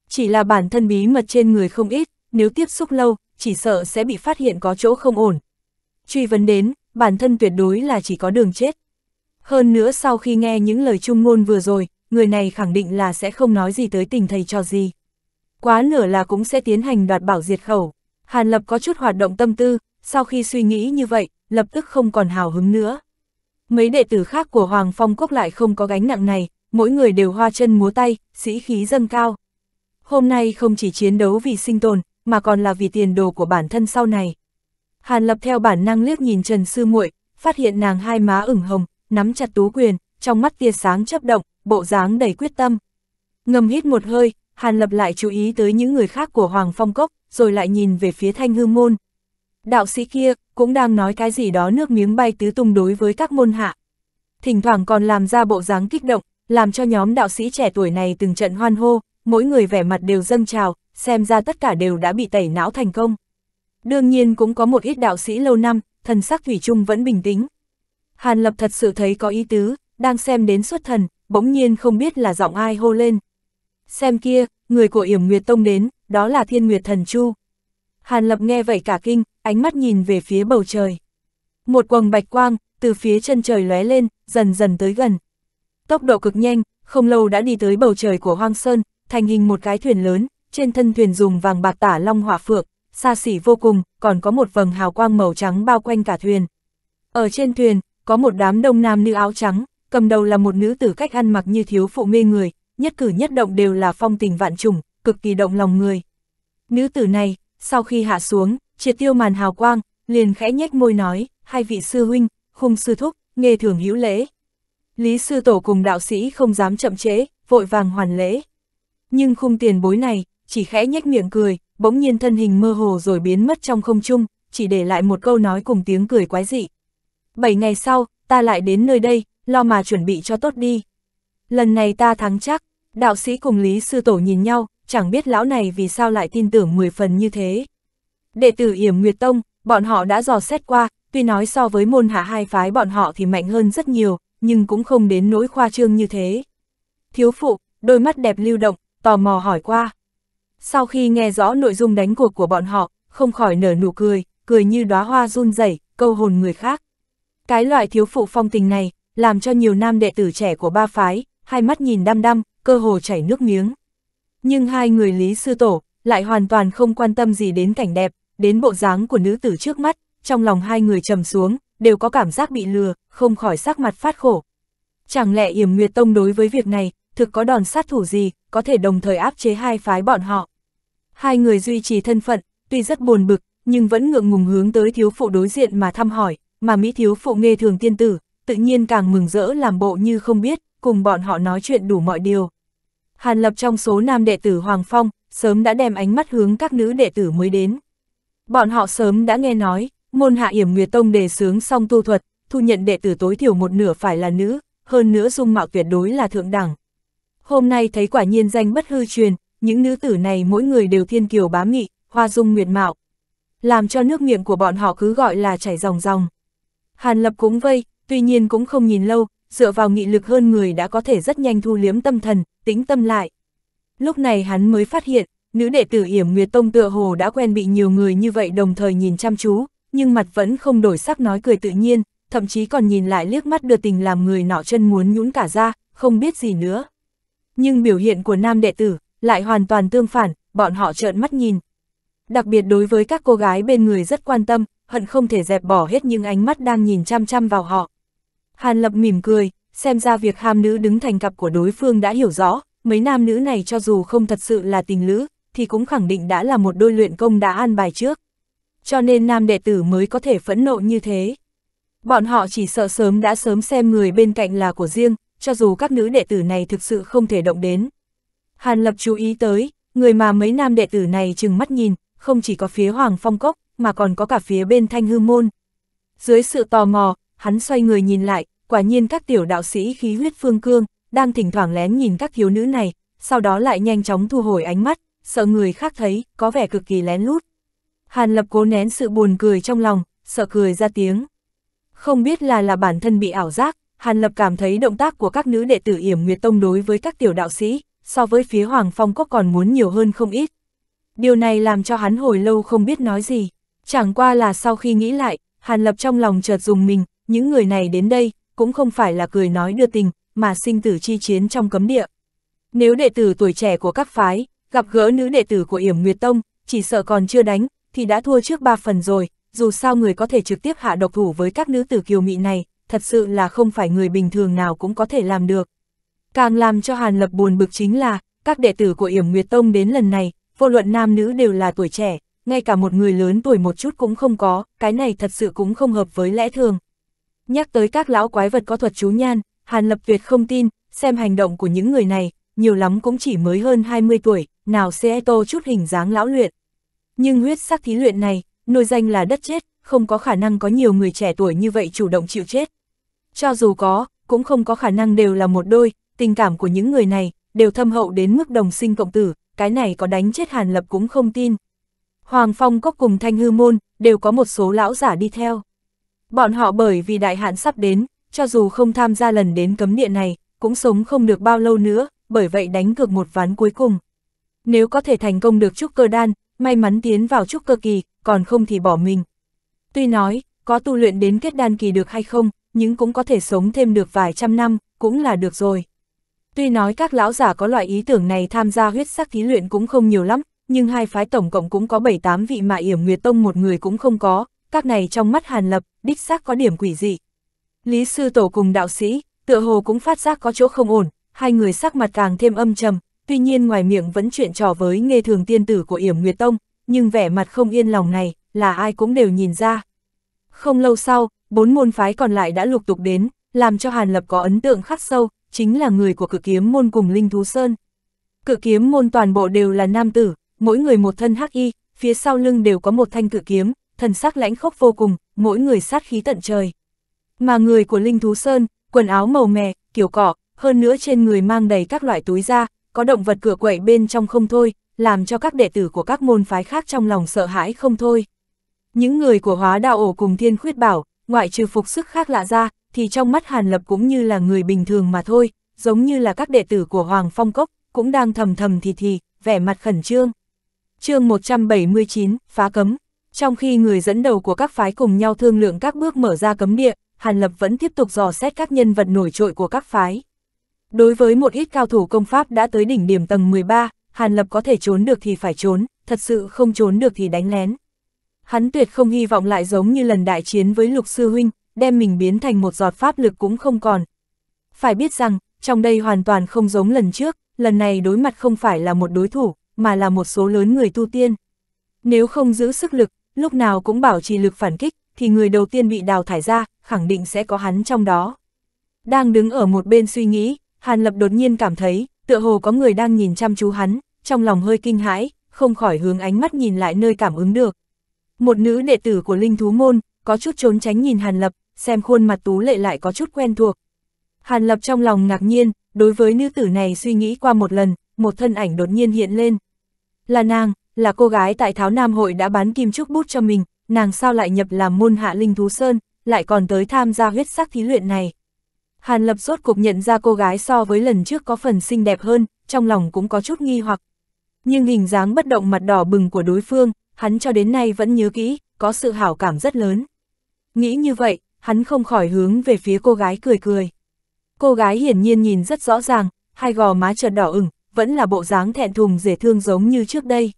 Chỉ là bản thân bí mật trên người không ít, nếu tiếp xúc lâu, chỉ sợ sẽ bị phát hiện có chỗ không ổn. Truy vấn đến, bản thân tuyệt đối là chỉ có đường chết. Hơn nữa sau khi nghe những lời trung ngôn vừa rồi, người này khẳng định là sẽ không nói gì tới tình thầy cho gì. Quá nửa là cũng sẽ tiến hành đoạt bảo diệt khẩu. Hàn Lập có chút hoạt động tâm tư, sau khi suy nghĩ như vậy, lập tức không còn hào hứng nữa. Mấy đệ tử khác của Hoàng Phong quốc lại không có gánh nặng này, mỗi người đều hoa chân múa tay, sĩ khí dâng cao. Hôm nay không chỉ chiến đấu vì sinh tồn, mà còn là vì tiền đồ của bản thân sau này. Hàn Lập theo bản năng liếc nhìn Trần Sư muội, phát hiện nàng hai má ửng hồng, nắm chặt tú quyền, trong mắt tia sáng chấp động, bộ dáng đầy quyết tâm. Ngầm hít một hơi, Hàn Lập lại chú ý tới những người khác của Hoàng Phong Cốc, rồi lại nhìn về phía Thanh Hư Môn đạo sĩ kia cũng đang nói cái gì đó nước miếng bay tứ tung đối với các môn hạ. Thỉnh thoảng còn làm ra bộ dáng kích động, làm cho nhóm đạo sĩ trẻ tuổi này từng trận hoan hô, mỗi người vẻ mặt đều dâng trào, xem ra tất cả đều đã bị tẩy não thành công. Đương nhiên cũng có một ít đạo sĩ lâu năm, thần sắc thủy chung vẫn bình tĩnh. Hàn Lập thật sự thấy có ý tứ, đang xem đến xuất thần, bỗng nhiên không biết là giọng ai hô lên. Xem kia, người của Yểm Nguyệt Tông đến, đó là Thiên Nguyệt Thần Chu. Hàn Lập nghe vậy cả kinh, ánh mắt nhìn về phía bầu trời. Một quầng bạch quang, từ phía chân trời lóe lên, dần dần tới gần. Tốc độ cực nhanh, không lâu đã đi tới bầu trời của Hoang Sơn, thành hình một cái thuyền lớn, trên thân thuyền dùng vàng bạc tả long hỏa phượng, xa xỉ vô cùng, còn có một vầng hào quang màu trắng bao quanh cả thuyền. Ở trên thuyền, có một đám đông nam nữ áo trắng, cầm đầu là một nữ tử cách ăn mặc như thiếu phụ mê người, nhất cử nhất động đều là phong tình vạn trùng, cực kỳ động lòng người. Nữ tử này, sau khi hạ xuống, triệt tiêu màn hào quang, liền khẽ nhếch môi nói, hai vị sư huynh, khung sư thúc, nghề thường hữu lễ. Lý sư tổ cùng đạo sĩ không dám chậm trễ, vội vàng hoàn lễ. Nhưng khung tiền bối này, chỉ khẽ nhếch miệng cười, bỗng nhiên thân hình mơ hồ rồi biến mất trong không trung, chỉ để lại một câu nói cùng tiếng cười quái dị. Bảy ngày sau, ta lại đến nơi đây, lo mà chuẩn bị cho tốt đi. Lần này ta thắng chắc, đạo sĩ cùng Lý sư tổ nhìn nhau, chẳng biết lão này vì sao lại tin tưởng 10 phần như thế. Đệ tử Yểm Nguyệt Tông, bọn họ đã dò xét qua, tuy nói so với môn hạ hai phái bọn họ thì mạnh hơn rất nhiều, nhưng cũng không đến nỗi khoa trương như thế. Thiếu phụ, đôi mắt đẹp lưu động, tò mò hỏi qua. Sau khi nghe rõ nội dung đánh cuộc của bọn họ, không khỏi nở nụ cười, cười như đóa hoa run rẩy, câu hồn người khác. Cái loại thiếu phụ phong tình này, làm cho nhiều nam đệ tử trẻ của ba phái, hai mắt nhìn đăm đăm, cơ hồ chảy nước miếng. Nhưng hai người Lý Sư Tổ lại hoàn toàn không quan tâm gì đến cảnh đẹp, đến bộ dáng của nữ tử trước mắt, trong lòng hai người trầm xuống, đều có cảm giác bị lừa, không khỏi sắc mặt phát khổ. Chẳng lẽ Yểm Nguyệt Tông đối với việc này, thực có đòn sát thủ gì, có thể đồng thời áp chế hai phái bọn họ. Hai người duy trì thân phận, tuy rất buồn bực, nhưng vẫn ngượng ngùng hướng tới thiếu phụ đối diện mà thăm hỏi, mà Mỹ thiếu phụ nghe thường tiên tử, tự nhiên càng mừng rỡ làm bộ như không biết, cùng bọn họ nói chuyện đủ mọi điều. Hàn Lập trong số nam đệ tử Hoàng Phong, sớm đã đem ánh mắt hướng các nữ đệ tử mới đến. Bọn họ sớm đã nghe nói, môn hạ yểm Nguyệt Tông đề sướng song tu thuật, thu nhận đệ tử tối thiểu một nửa phải là nữ, hơn nữa dung mạo tuyệt đối là thượng đẳng. Hôm nay thấy quả nhiên danh bất hư truyền, những nữ tử này mỗi người đều thiên kiều bá mị, hoa dung nguyệt mạo. Làm cho nước miệng của bọn họ cứ gọi là chảy ròng ròng. Hàn Lập cũng vây, tuy nhiên cũng không nhìn lâu, dựa vào nghị lực hơn người đã có thể rất nhanh thu liếm tâm thần, tính tâm lại. Lúc này hắn mới phát hiện, nữ đệ tử Yểm Nguyệt Tông tựa hồ đã quen bị nhiều người như vậy đồng thời nhìn chăm chú, nhưng mặt vẫn không đổi sắc nói cười tự nhiên, thậm chí còn nhìn lại liếc mắt đưa tình làm người nọ chân muốn nhũn cả ra, không biết gì nữa. Nhưng biểu hiện của nam đệ tử lại hoàn toàn tương phản, bọn họ trợn mắt nhìn. Đặc biệt đối với các cô gái bên người rất quan tâm, hận không thể dẹp bỏ hết những ánh mắt đang nhìn chăm chăm vào họ. Hàn Lập mỉm cười, xem ra việc ham nữ đứng thành cặp của đối phương đã hiểu rõ, mấy nam nữ này cho dù không thật sự là tình lữ, thì cũng khẳng định đã là một đôi luyện công đã an bài trước. Cho nên nam đệ tử mới có thể phẫn nộ như thế. Bọn họ chỉ sợ sớm đã sớm xem người bên cạnh là của riêng, cho dù các nữ đệ tử này thực sự không thể động đến. Hàn Lập chú ý tới, người mà mấy nam đệ tử này chừng mắt nhìn, không chỉ có phía Hoàng Phong Cốc, mà còn có cả phía bên Thanh Hư Môn. Dưới sự tò mò, hắn xoay người nhìn lại, quả nhiên các tiểu đạo sĩ khí huyết phương cương, đang thỉnh thoảng lén nhìn các thiếu nữ này, sau đó lại nhanh chóng thu hồi ánh mắt, sợ người khác thấy, có vẻ cực kỳ lén lút. Hàn Lập cố nén sự buồn cười trong lòng, sợ cười ra tiếng. Không biết là là bản thân bị ảo giác, Hàn Lập cảm thấy động tác của các nữ đệ tử Yểm Nguyệt Tông đối với các tiểu đạo sĩ, so với phía Hoàng Phong Cốc còn muốn nhiều hơn không ít. Điều này làm cho hắn hồi lâu không biết nói gì, chẳng qua là sau khi nghĩ lại, Hàn Lập trong lòng chợt dùng mình, những người này đến đây, cũng không phải là cười nói đưa tình, mà sinh tử chi chiến trong cấm địa. Nếu đệ tử tuổi trẻ của các phái, gặp gỡ nữ đệ tử của Yểm Nguyệt Tông, chỉ sợ còn chưa đánh, thì đã thua trước ba phần rồi, dù sao người có thể trực tiếp hạ độc thủ với các nữ tử kiều mị này, thật sự là không phải người bình thường nào cũng có thể làm được. Càng làm cho Hàn Lập buồn bực chính là, các đệ tử của Yểm Nguyệt Tông đến lần này, vô luận nam nữ đều là tuổi trẻ, ngay cả một người lớn tuổi một chút cũng không có, cái này thật sự cũng không hợp với lẽ thường. Nhắc tới các lão quái vật có thuật chú nhan, Hàn Lập Việt không tin, xem hành động của những người này, nhiều lắm cũng chỉ mới hơn 20 tuổi, nào xe tô chút hình dáng lão luyện. Nhưng huyết sắc thí luyện này, nổi danh là đất chết, không có khả năng có nhiều người trẻ tuổi như vậy chủ động chịu chết. Cho dù có, cũng không có khả năng đều là một đôi, tình cảm của những người này, đều thâm hậu đến mức đồng sinh cộng tử, cái này có đánh chết Hàn Lập cũng không tin. Hoàng Phong có cùng Thanh Hư Môn, đều có một số lão giả đi theo. Bọn họ bởi vì đại hạn sắp đến, cho dù không tham gia lần đến cấm địa này, cũng sống không được bao lâu nữa, bởi vậy đánh cược một ván cuối cùng. Nếu có thể thành công được trúc cơ đan, may mắn tiến vào trúc cơ kỳ, còn không thì bỏ mình. Tuy nói, có tu luyện đến kết đan kỳ được hay không, nhưng cũng có thể sống thêm được vài trăm năm, cũng là được rồi. Tuy nói các lão giả có loại ý tưởng này tham gia huyết sắc thí luyện cũng không nhiều lắm, nhưng hai phái tổng cộng cũng có 7-8 vị mà yểm Nguyệt Tông một người cũng không có, các này trong mắt Hàn Lập, đích xác có điểm quỷ dị. Lý sư tổ cùng đạo sĩ, tựa hồ cũng phát giác có chỗ không ổn, hai người sắc mặt càng thêm âm trầm, tuy nhiên ngoài miệng vẫn chuyện trò với nghe thường tiên tử của Yểm Nguyệt Tông, nhưng vẻ mặt không yên lòng này, là ai cũng đều nhìn ra. Không lâu sau, bốn môn phái còn lại đã lục tục đến, làm cho Hàn Lập có ấn tượng khắc sâu, chính là người của cự kiếm môn cùng Linh Thú Sơn. Cự kiếm môn toàn bộ đều là nam tử, mỗi người một thân hắc y, phía sau lưng đều có một thanh cự kiếm, thần sắc lãnh khốc vô cùng, mỗi người sát khí tận trời. Mà người của Linh Thú Sơn, quần áo màu mè, kiểu cỏ, hơn nữa trên người mang đầy các loại túi da, có động vật cửa quậy bên trong không thôi, làm cho các đệ tử của các môn phái khác trong lòng sợ hãi không thôi. Những người của hóa đạo ổ cùng thiên khuyết bảo, ngoại trừ phục sức khác lạ ra, thì trong mắt Hàn Lập cũng như là người bình thường mà thôi, giống như là các đệ tử của Hoàng Phong Cốc, cũng đang thầm thầm thì thì, vẻ mặt khẩn trương. chương 179, phá cấm. Trong khi người dẫn đầu của các phái cùng nhau thương lượng các bước mở ra cấm địa, Hàn Lập vẫn tiếp tục dò xét các nhân vật nổi trội của các phái. Đối với một ít cao thủ công pháp đã tới đỉnh điểm tầng 13, Hàn Lập có thể trốn được thì phải trốn, thật sự không trốn được thì đánh lén. Hắn tuyệt không hy vọng lại giống như lần đại chiến với Lục Sư Huynh, đem mình biến thành một giọt pháp lực cũng không còn. Phải biết rằng, trong đây hoàn toàn không giống lần trước, lần này đối mặt không phải là một đối thủ, mà là một số lớn người tu tiên. Nếu không giữ sức lực, lúc nào cũng bảo trì lực phản kích, thì người đầu tiên bị đào thải ra, khẳng định sẽ có hắn trong đó. Đang đứng ở một bên suy nghĩ, Hàn Lập đột nhiên cảm thấy, tựa hồ có người đang nhìn chăm chú hắn, trong lòng hơi kinh hãi, không khỏi hướng ánh mắt nhìn lại nơi cảm ứng được. Một nữ đệ tử của Linh Thú Môn, có chút trốn tránh nhìn Hàn Lập, xem khuôn mặt tú lệ lại có chút quen thuộc. Hàn Lập trong lòng ngạc nhiên, đối với nữ tử này suy nghĩ qua một lần, một thân ảnh đột nhiên hiện lên. Là nàng, là cô gái tại Tháo Nam Hội đã bán kim trúc bút cho mình, nàng sao lại nhập làm môn hạ Linh Thú Sơn, lại còn tới tham gia huyết sắc thí luyện này. Hàn Lập rốt cuộc nhận ra cô gái so với lần trước có phần xinh đẹp hơn, trong lòng cũng có chút nghi hoặc. Nhưng hình dáng bất động mặt đỏ bừng của đối phương, hắn cho đến nay vẫn nhớ kỹ, có sự hảo cảm rất lớn. Nghĩ như vậy, hắn không khỏi hướng về phía cô gái cười cười. Cô gái hiển nhiên nhìn rất rõ ràng, hai gò má chợt đỏ ửng, vẫn là bộ dáng thẹn thùng dễ thương giống như trước đây.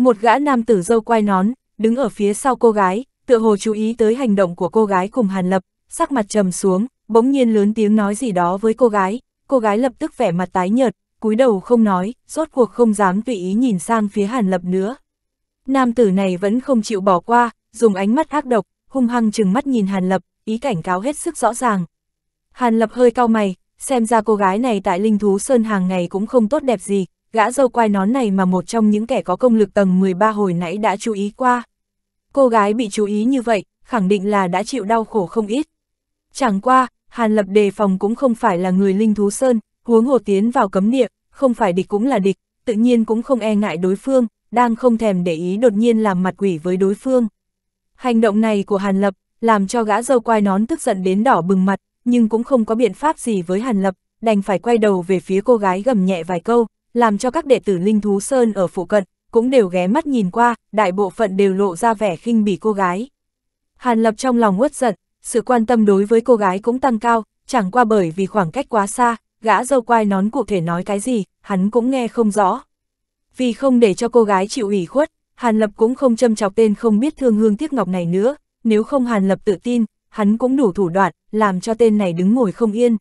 Một gã nam tử dâu quay nón, đứng ở phía sau cô gái, tựa hồ chú ý tới hành động của cô gái cùng Hàn Lập, sắc mặt trầm xuống, bỗng nhiên lớn tiếng nói gì đó với cô gái, cô gái lập tức vẻ mặt tái nhợt, cúi đầu không nói, rốt cuộc không dám tùy ý nhìn sang phía Hàn Lập nữa. Nam tử này vẫn không chịu bỏ qua, dùng ánh mắt ác độc, hung hăng chừng mắt nhìn Hàn Lập, ý cảnh cáo hết sức rõ ràng. Hàn Lập hơi cau mày, xem ra cô gái này tại linh thú sơn hàng ngày cũng không tốt đẹp gì, gã dâu quai nón này mà một trong những kẻ có công lực tầng 13 hồi nãy đã chú ý qua. Cô gái bị chú ý như vậy, khẳng định là đã chịu đau khổ không ít. Chẳng qua, Hàn Lập đề phòng cũng không phải là người linh thú sơn, huống hồ tiến vào cấm địa, không phải địch cũng là địch, tự nhiên cũng không e ngại đối phương, đang không thèm để ý đột nhiên làm mặt quỷ với đối phương. Hành động này của Hàn Lập, làm cho gã dâu quai nón tức giận đến đỏ bừng mặt, nhưng cũng không có biện pháp gì với Hàn Lập, đành phải quay đầu về phía cô gái gầm nhẹ vài câu, làm cho các đệ tử Linh Thú Sơn ở phụ cận, cũng đều ghé mắt nhìn qua, đại bộ phận đều lộ ra vẻ khinh bỉ cô gái. Hàn Lập trong lòng uất giận, sự quan tâm đối với cô gái cũng tăng cao, chẳng qua bởi vì khoảng cách quá xa, gã dâu quai nón cụ thể nói cái gì, hắn cũng nghe không rõ. Vì không để cho cô gái chịu ủy khuất, Hàn Lập cũng không châm chọc tên không biết thương hương tiếc ngọc này nữa, nếu không Hàn Lập tự tin, hắn cũng đủ thủ đoạn, làm cho tên này đứng ngồi không yên.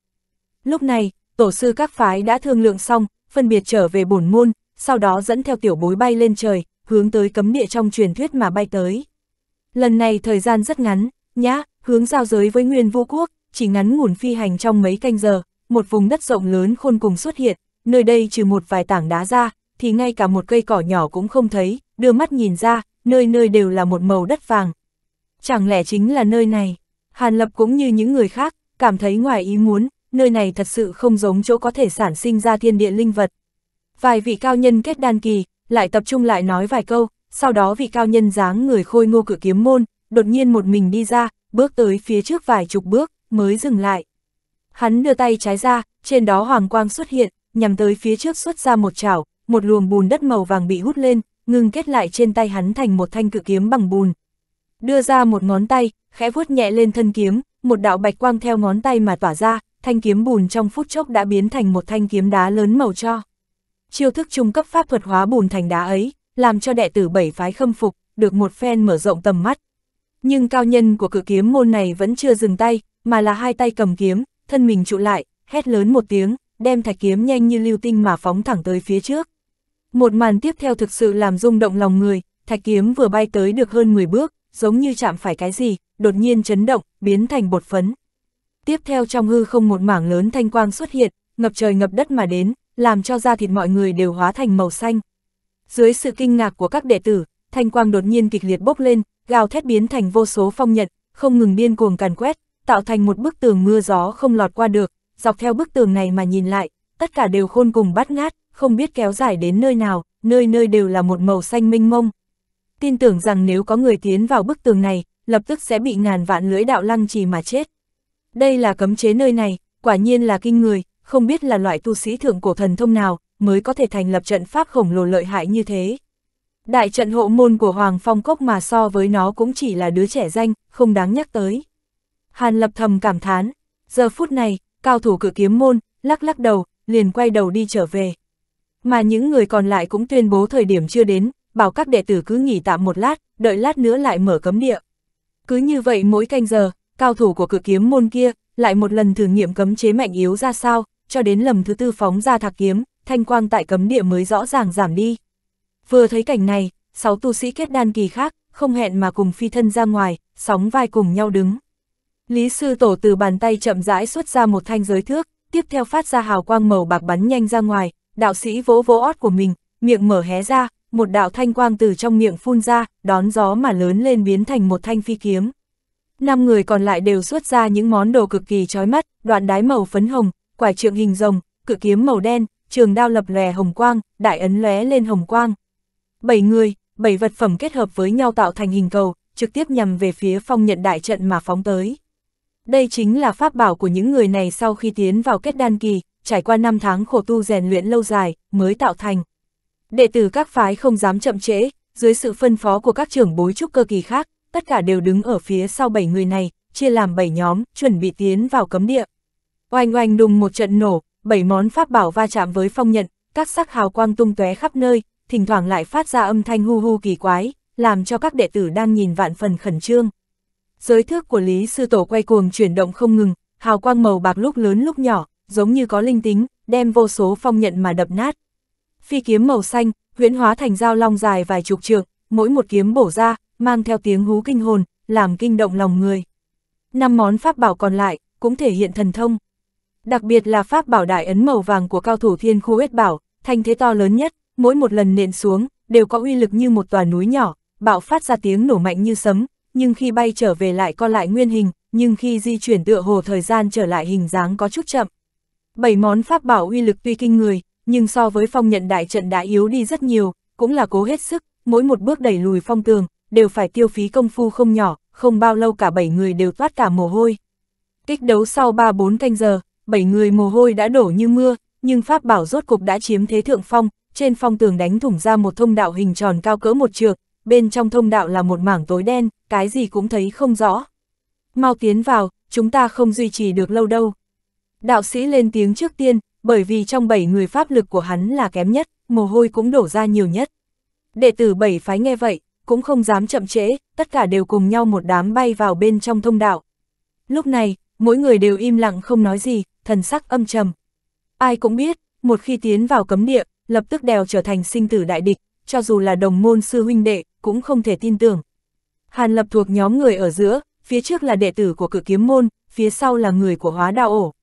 Lúc này, tổ sư các phái đã thương lượng xong, phân biệt trở về bổn môn, sau đó dẫn theo tiểu bối bay lên trời, hướng tới cấm địa trong truyền thuyết mà bay tới. Lần này thời gian rất ngắn, nhá, hướng giao giới với nguyên vô quốc, chỉ ngắn ngủn phi hành trong mấy canh giờ, một vùng đất rộng lớn khôn cùng xuất hiện, nơi đây trừ một vài tảng đá ra, thì ngay cả một cây cỏ nhỏ cũng không thấy, đưa mắt nhìn ra, nơi nơi đều là một màu đất vàng. Chẳng lẽ chính là nơi này, Hàn Lập cũng như những người khác, cảm thấy ngoài ý muốn, nơi này thật sự không giống chỗ có thể sản sinh ra thiên địa linh vật. Vài vị cao nhân kết đan kỳ, lại tập trung lại nói vài câu, sau đó vị cao nhân dáng người khôi ngô cử kiếm môn, đột nhiên một mình đi ra, bước tới phía trước vài chục bước, mới dừng lại. Hắn đưa tay trái ra, trên đó hoàng quang xuất hiện, nhằm tới phía trước xuất ra một chảo, một luồng bùn đất màu vàng bị hút lên, ngưng kết lại trên tay hắn thành một thanh cự kiếm bằng bùn. Đưa ra một ngón tay, khẽ vuốt nhẹ lên thân kiếm, một đạo bạch quang theo ngón tay mà tỏa ra, thanh kiếm bùn trong phút chốc đã biến thành một thanh kiếm đá lớn màu cho. Chiêu thức trung cấp pháp thuật hóa bùn thành đá ấy, làm cho đệ tử bảy phái khâm phục, được một phen mở rộng tầm mắt. Nhưng cao nhân của cự kiếm môn này vẫn chưa dừng tay, mà là hai tay cầm kiếm, thân mình trụ lại, hét lớn một tiếng, đem thạch kiếm nhanh như lưu tinh mà phóng thẳng tới phía trước. Một màn tiếp theo thực sự làm rung động lòng người, thạch kiếm vừa bay tới được hơn 10 bước, giống như chạm phải cái gì, đột nhiên chấn động, biến thành bột phấn tiếp theo trong hư không một mảng lớn thanh quang xuất hiện, ngập trời ngập đất mà đến, làm cho da thịt mọi người đều hóa thành màu xanh. Dưới sự kinh ngạc của các đệ tử, thanh quang đột nhiên kịch liệt bốc lên, gào thét biến thành vô số phong nhật, không ngừng điên cuồng càn quét, tạo thành một bức tường mưa gió không lọt qua được, dọc theo bức tường này mà nhìn lại, tất cả đều khôn cùng bắt ngát, không biết kéo dài đến nơi nào, nơi nơi đều là một màu xanh mênh mông. Tin tưởng rằng nếu có người tiến vào bức tường này, lập tức sẽ bị ngàn vạn lưỡi đạo lăng trì mà chết. Đây là cấm chế nơi này, quả nhiên là kinh người, không biết là loại tu sĩ thượng cổ thần thông nào, mới có thể thành lập trận pháp khổng lồ lợi hại như thế. Đại trận hộ môn của Hoàng Phong Cốc mà so với nó cũng chỉ là đứa trẻ danh, không đáng nhắc tới. Hàn lập thầm cảm thán, giờ phút này, cao thủ cử kiếm môn, lắc lắc đầu, liền quay đầu đi trở về. Mà những người còn lại cũng tuyên bố thời điểm chưa đến, bảo các đệ tử cứ nghỉ tạm một lát, đợi lát nữa lại mở cấm địa. Cứ như vậy mỗi canh giờ, cao thủ của cử kiếm môn kia, lại một lần thử nghiệm cấm chế mạnh yếu ra sao, cho đến lầm thứ tư phóng ra thạc kiếm, thanh quang tại cấm địa mới rõ ràng giảm đi. Vừa thấy cảnh này, sáu tu sĩ kết đan kỳ khác, không hẹn mà cùng phi thân ra ngoài, sóng vai cùng nhau đứng. Lý sư tổ từ bàn tay chậm rãi xuất ra một thanh giới thước, tiếp theo phát ra hào quang màu bạc bắn nhanh ra ngoài, đạo sĩ vỗ vỗ ót của mình, miệng mở hé ra, một đạo thanh quang từ trong miệng phun ra, đón gió mà lớn lên biến thành một thanh phi kiếm. Năm người còn lại đều xuất ra những món đồ cực kỳ chói mắt, đoạn đái màu phấn hồng, quả trượng hình rồng, cự kiếm màu đen, trường đao lập lòe hồng quang, đại ấn lóe lên hồng quang. Bảy người, bảy vật phẩm kết hợp với nhau tạo thành hình cầu, trực tiếp nhằm về phía phong nhận đại trận mà phóng tới. Đây chính là pháp bảo của những người này sau khi tiến vào kết đan kỳ, trải qua 5 tháng khổ tu rèn luyện lâu dài, mới tạo thành. Đệ tử các phái không dám chậm trễ, dưới sự phân phó của các trưởng bối trúc cơ kỳ khác, tất cả đều đứng ở phía sau 7 người này, chia làm 7 nhóm, chuẩn bị tiến vào cấm địa. Oanh oanh đùng một trận nổ, 7 món pháp bảo va chạm với phong nhận, các sắc hào quang tung tóe khắp nơi, thỉnh thoảng lại phát ra âm thanh hu hu kỳ quái, làm cho các đệ tử đang nhìn vạn phần khẩn trương. Giới thước của Lý Sư Tổ quay cuồng chuyển động không ngừng, hào quang màu bạc lúc lớn lúc nhỏ, giống như có linh tính, đem vô số phong nhận mà đập nát. Phi kiếm màu xanh, huyễn hóa thành dao long dài vài chục trượng, mỗi một kiếm bổ ra, mang theo tiếng hú kinh hồn, làm kinh động lòng người. Năm món pháp bảo còn lại, cũng thể hiện thần thông. Đặc biệt là pháp bảo đại ấn màu vàng của cao thủ thiên khu huyết bảo, thanh thế to lớn nhất, mỗi một lần nện xuống, đều có uy lực như một tòa núi nhỏ, bạo phát ra tiếng nổ mạnh như sấm, nhưng khi bay trở về lại co lại nguyên hình, nhưng khi di chuyển tựa hồ thời gian trở lại hình dáng có chút chậm. Bảy món pháp bảo uy lực tuy kinh người, nhưng so với phong nhận đại trận đã yếu đi rất nhiều, cũng là cố hết sức, mỗi một bước đẩy lùi phong tường, đều phải tiêu phí công phu không nhỏ, không bao lâu cả bảy người đều toát cả mồ hôi. Kích đấu sau 3-4 canh giờ, bảy người mồ hôi đã đổ như mưa, nhưng Pháp bảo rốt cục đã chiếm thế thượng phong, trên phong tường đánh thủng ra một thông đạo hình tròn cao cỡ một trượng, bên trong thông đạo là một mảng tối đen, cái gì cũng thấy không rõ. Mau tiến vào, chúng ta không duy trì được lâu đâu. Đạo sĩ lên tiếng trước tiên, bởi vì trong bảy người pháp lực của hắn là kém nhất, mồ hôi cũng đổ ra nhiều nhất. Đệ tử bảy phái nghe vậy, cũng không dám chậm trễ, tất cả đều cùng nhau một đám bay vào bên trong thông đạo. Lúc này, mỗi người đều im lặng không nói gì, thần sắc âm trầm. Ai cũng biết, một khi tiến vào cấm địa, lập tức đèo trở thành sinh tử đại địch, cho dù là đồng môn sư huynh đệ, cũng không thể tin tưởng. Hàn lập thuộc nhóm người ở giữa, phía trước là đệ tử của cử kiếm môn, phía sau là người của hóa đạo ổ.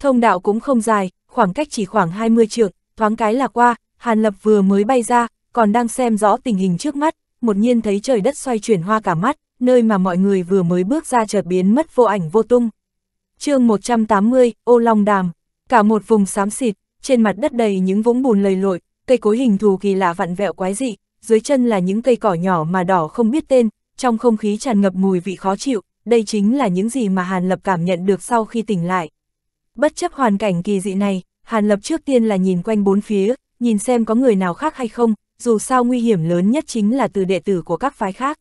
Thông đạo cũng không dài, khoảng cách chỉ khoảng 20 trượng, thoáng cái là qua, Hàn lập vừa mới bay ra, còn đang xem rõ tình hình trước mắt, một nhiên thấy trời đất xoay chuyển hoa cả mắt, nơi mà mọi người vừa mới bước ra chợt biến mất vô ảnh vô tung. chương 180, ô long đàm, cả một vùng xám xịt, trên mặt đất đầy những vũng bùn lầy lội, cây cối hình thù kỳ lạ vặn vẹo quái dị, dưới chân là những cây cỏ nhỏ mà đỏ không biết tên, trong không khí tràn ngập mùi vị khó chịu, đây chính là những gì mà Hàn Lập cảm nhận được sau khi tỉnh lại. Bất chấp hoàn cảnh kỳ dị này, Hàn Lập trước tiên là nhìn quanh bốn phía, nhìn xem có người nào khác hay không, dù sao nguy hiểm lớn nhất chính là từ đệ tử của các phái khác.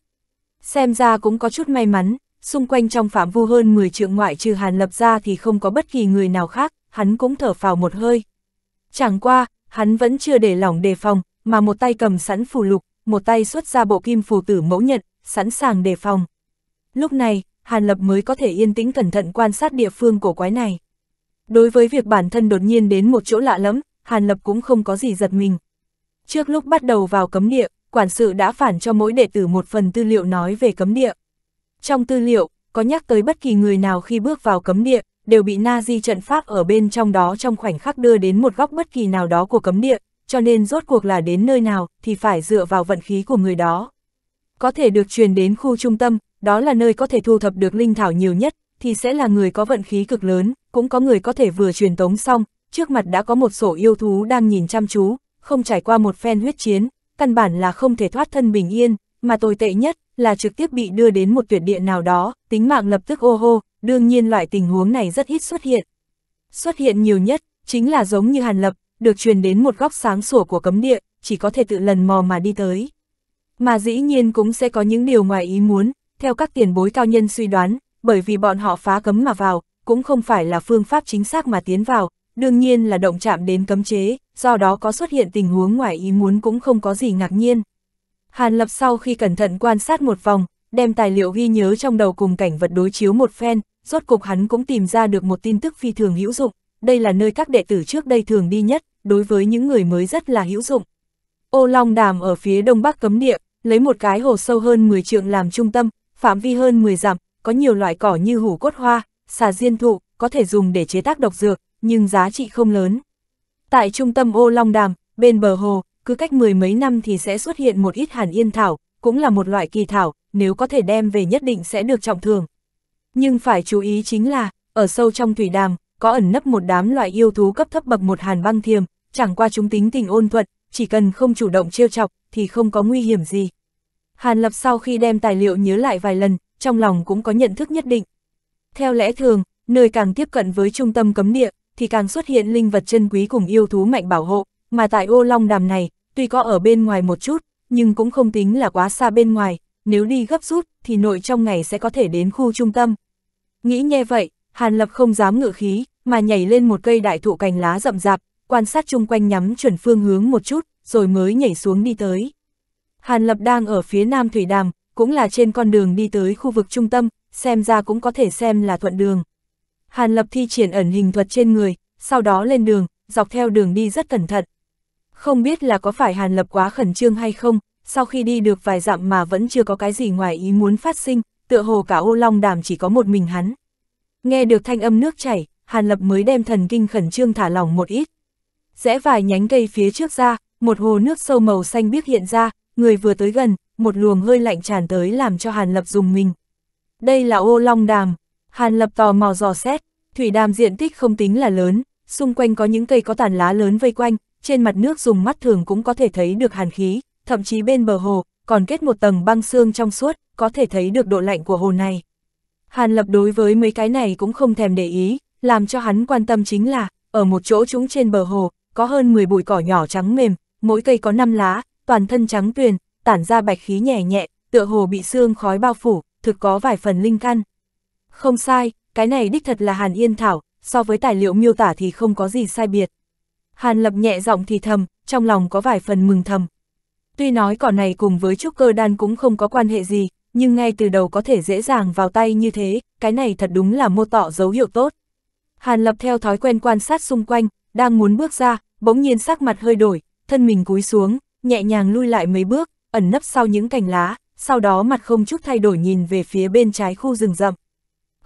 Xem ra cũng có chút may mắn, xung quanh trong phạm vu hơn 10 trượng ngoại trừ Hàn Lập ra thì không có bất kỳ người nào khác, hắn cũng thở phào một hơi. Chẳng qua, hắn vẫn chưa để lỏng đề phòng, mà một tay cầm sẵn phù lục, một tay xuất ra bộ kim phù tử mẫu nhận, sẵn sàng đề phòng. Lúc này, Hàn Lập mới có thể yên tĩnh cẩn thận quan sát địa phương cổ quái này. Đối với việc bản thân đột nhiên đến một chỗ lạ lẫm, Hàn Lập cũng không có gì giật mình. Trước lúc bắt đầu vào cấm địa, quản sự đã phản cho mỗi đệ tử một phần tư liệu nói về cấm địa. Trong tư liệu, có nhắc tới bất kỳ người nào khi bước vào cấm địa, đều bị na trận pháp ở bên trong đó trong khoảnh khắc đưa đến một góc bất kỳ nào đó của cấm địa, cho nên rốt cuộc là đến nơi nào thì phải dựa vào vận khí của người đó. Có thể được truyền đến khu trung tâm, đó là nơi có thể thu thập được linh thảo nhiều nhất, thì sẽ là người có vận khí cực lớn, cũng có người có thể vừa truyền tống xong, trước mặt đã có một sổ yêu thú đang nhìn chăm chú, không trải qua một phen huyết chiến, căn bản là không thể thoát thân bình yên, mà tồi tệ nhất là trực tiếp bị đưa đến một tuyệt địa nào đó, tính mạng lập tức ô hô, đương nhiên loại tình huống này rất ít xuất hiện. Xuất hiện nhiều nhất, chính là giống như Hàn Lập, được truyền đến một góc sáng sủa của cấm địa, chỉ có thể tự lần mò mà đi tới. Mà dĩ nhiên cũng sẽ có những điều ngoài ý muốn, theo các tiền bối cao nhân suy đoán, bởi vì bọn họ phá cấm mà vào, cũng không phải là phương pháp chính xác mà tiến vào, đương nhiên là động chạm đến cấm chế, do đó có xuất hiện tình huống ngoài ý muốn cũng không có gì ngạc nhiên. Hàn Lập sau khi cẩn thận quan sát một vòng, đem tài liệu ghi nhớ trong đầu cùng cảnh vật đối chiếu một phen, rốt cục hắn cũng tìm ra được một tin tức phi thường hữu dụng, đây là nơi các đệ tử trước đây thường đi nhất, đối với những người mới rất là hữu dụng. Ô Long Đàm ở phía đông bắc cấm địa, lấy một cái hồ sâu hơn 10 trượng làm trung tâm, phạm vi hơn 10 dặm, có nhiều loại cỏ như hủ cốt hoa, xà diên thụ, có thể dùng để chế tác độc dược, nhưng giá trị không lớn. Tại trung tâm ô Long Đàm, bên bờ hồ, cứ cách mười mấy năm thì sẽ xuất hiện một ít hàn yên thảo, cũng là một loại kỳ thảo, nếu có thể đem về nhất định sẽ được trọng thường. Nhưng phải chú ý chính là, ở sâu trong thủy đàm, có ẩn nấp một đám loại yêu thú cấp thấp bậc một hàn băng thiềm, chẳng qua chúng tính tình ôn thuận, chỉ cần không chủ động trêu chọc thì không có nguy hiểm gì. Hàn Lập sau khi đem tài liệu nhớ lại vài lần, trong lòng cũng có nhận thức nhất định. Theo lẽ thường, nơi càng tiếp cận với trung tâm cấm địa, thì càng xuất hiện linh vật chân quý cùng yêu thú mạnh bảo hộ, mà tại ô long đàm này, tuy có ở bên ngoài một chút, nhưng cũng không tính là quá xa bên ngoài, nếu đi gấp rút thì nội trong ngày sẽ có thể đến khu trung tâm. Nghĩ như vậy, Hàn Lập không dám ngự khí, mà nhảy lên một cây đại thụ cành lá rậm rạp, quan sát chung quanh nhắm chuẩn phương hướng một chút, rồi mới nhảy xuống đi tới. Hàn Lập đang ở phía nam Thủy Đàm, cũng là trên con đường đi tới khu vực trung tâm, xem ra cũng có thể xem là thuận đường. Hàn Lập thi triển ẩn hình thuật trên người, sau đó lên đường, dọc theo đường đi rất cẩn thận. Không biết là có phải Hàn Lập quá khẩn trương hay không, sau khi đi được vài dặm mà vẫn chưa có cái gì ngoài ý muốn phát sinh, tựa hồ cả ô long đàm chỉ có một mình hắn. Nghe được thanh âm nước chảy, Hàn Lập mới đem thần kinh khẩn trương thả lỏng một ít. Rẽ vài nhánh cây phía trước ra, một hồ nước sâu màu xanh biếc hiện ra, người vừa tới gần, một luồng hơi lạnh tràn tới làm cho Hàn Lập dùng mình. Đây là ô long đàm, Hàn Lập tò mò dò xét, thủy đàm diện tích không tính là lớn, xung quanh có những cây có tàn lá lớn vây quanh, trên mặt nước dùng mắt thường cũng có thể thấy được hàn khí, thậm chí bên bờ hồ, còn kết một tầng băng xương trong suốt, có thể thấy được độ lạnh của hồ này. Hàn Lập đối với mấy cái này cũng không thèm để ý, làm cho hắn quan tâm chính là, ở một chỗ chúng trên bờ hồ, có hơn 10 bụi cỏ nhỏ trắng mềm, mỗi cây có 5 lá, toàn thân trắng tuyền, tản ra bạch khí nhẹ nhẹ, tựa hồ bị xương khói bao phủ, thực có vài phần linh căn. Không sai, cái này đích thật là Hàn Yên Thảo, so với tài liệu miêu tả thì không có gì sai biệt. Hàn Lập nhẹ giọng thì thầm, trong lòng có vài phần mừng thầm. Tuy nói cỏ này cùng với trúc cơ đan cũng không có quan hệ gì, nhưng ngay từ đầu có thể dễ dàng vào tay như thế, cái này thật đúng là mô tỏ dấu hiệu tốt. Hàn Lập theo thói quen quan sát xung quanh, đang muốn bước ra, bỗng nhiên sắc mặt hơi đổi, thân mình cúi xuống, nhẹ nhàng lui lại mấy bước, ẩn nấp sau những cành lá, sau đó mặt không chút thay đổi nhìn về phía bên trái khu rừng rậm.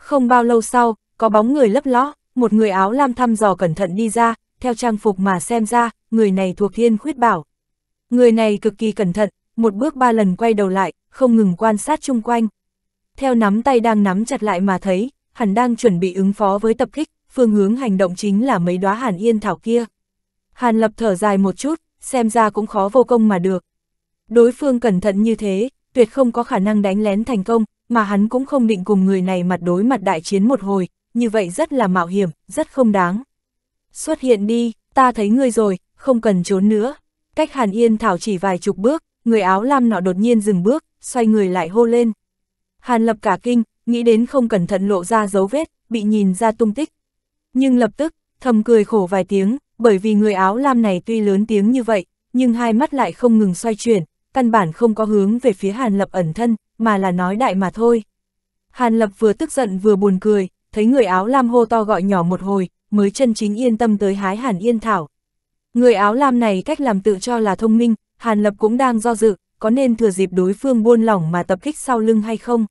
Không bao lâu sau, có bóng người lấp ló, một người áo lam thăm dò cẩn thận đi ra, theo trang phục mà xem ra, người này thuộc thiên khuyết bảo. Người này cực kỳ cẩn thận, một bước ba lần quay đầu lại, không ngừng quan sát chung quanh. Theo nắm tay đang nắm chặt lại mà thấy, hẳn đang chuẩn bị ứng phó với tập kích, phương hướng hành động chính là mấy đóa hàn yên thảo kia. Hàn lập thở dài một chút, xem ra cũng khó vô công mà được. Đối phương cẩn thận như thế, tuyệt không có khả năng đánh lén thành công, mà hắn cũng không định cùng người này mặt đối mặt đại chiến một hồi, như vậy rất là mạo hiểm, rất không đáng. Xuất hiện đi, ta thấy ngươi rồi, không cần trốn nữa. Cách Hàn Yên Thảo chỉ vài chục bước, người áo lam nọ đột nhiên dừng bước, xoay người lại hô lên. Hàn Lập cả kinh, nghĩ đến không cẩn thận lộ ra dấu vết, bị nhìn ra tung tích. Nhưng lập tức, thầm cười khổ vài tiếng, bởi vì người áo lam này tuy lớn tiếng như vậy, nhưng hai mắt lại không ngừng xoay chuyển, căn bản không có hướng về phía Hàn Lập ẩn thân, mà là nói đại mà thôi. Hàn Lập vừa tức giận vừa buồn cười, thấy người áo lam hô to gọi nhỏ một hồi, mới chân chính yên tâm tới hái Hàn Yên Thảo. Người áo lam này cách làm tự cho là thông minh, Hàn Lập cũng đang do dự, có nên thừa dịp đối phương buôn lỏng mà tập kích sau lưng hay không.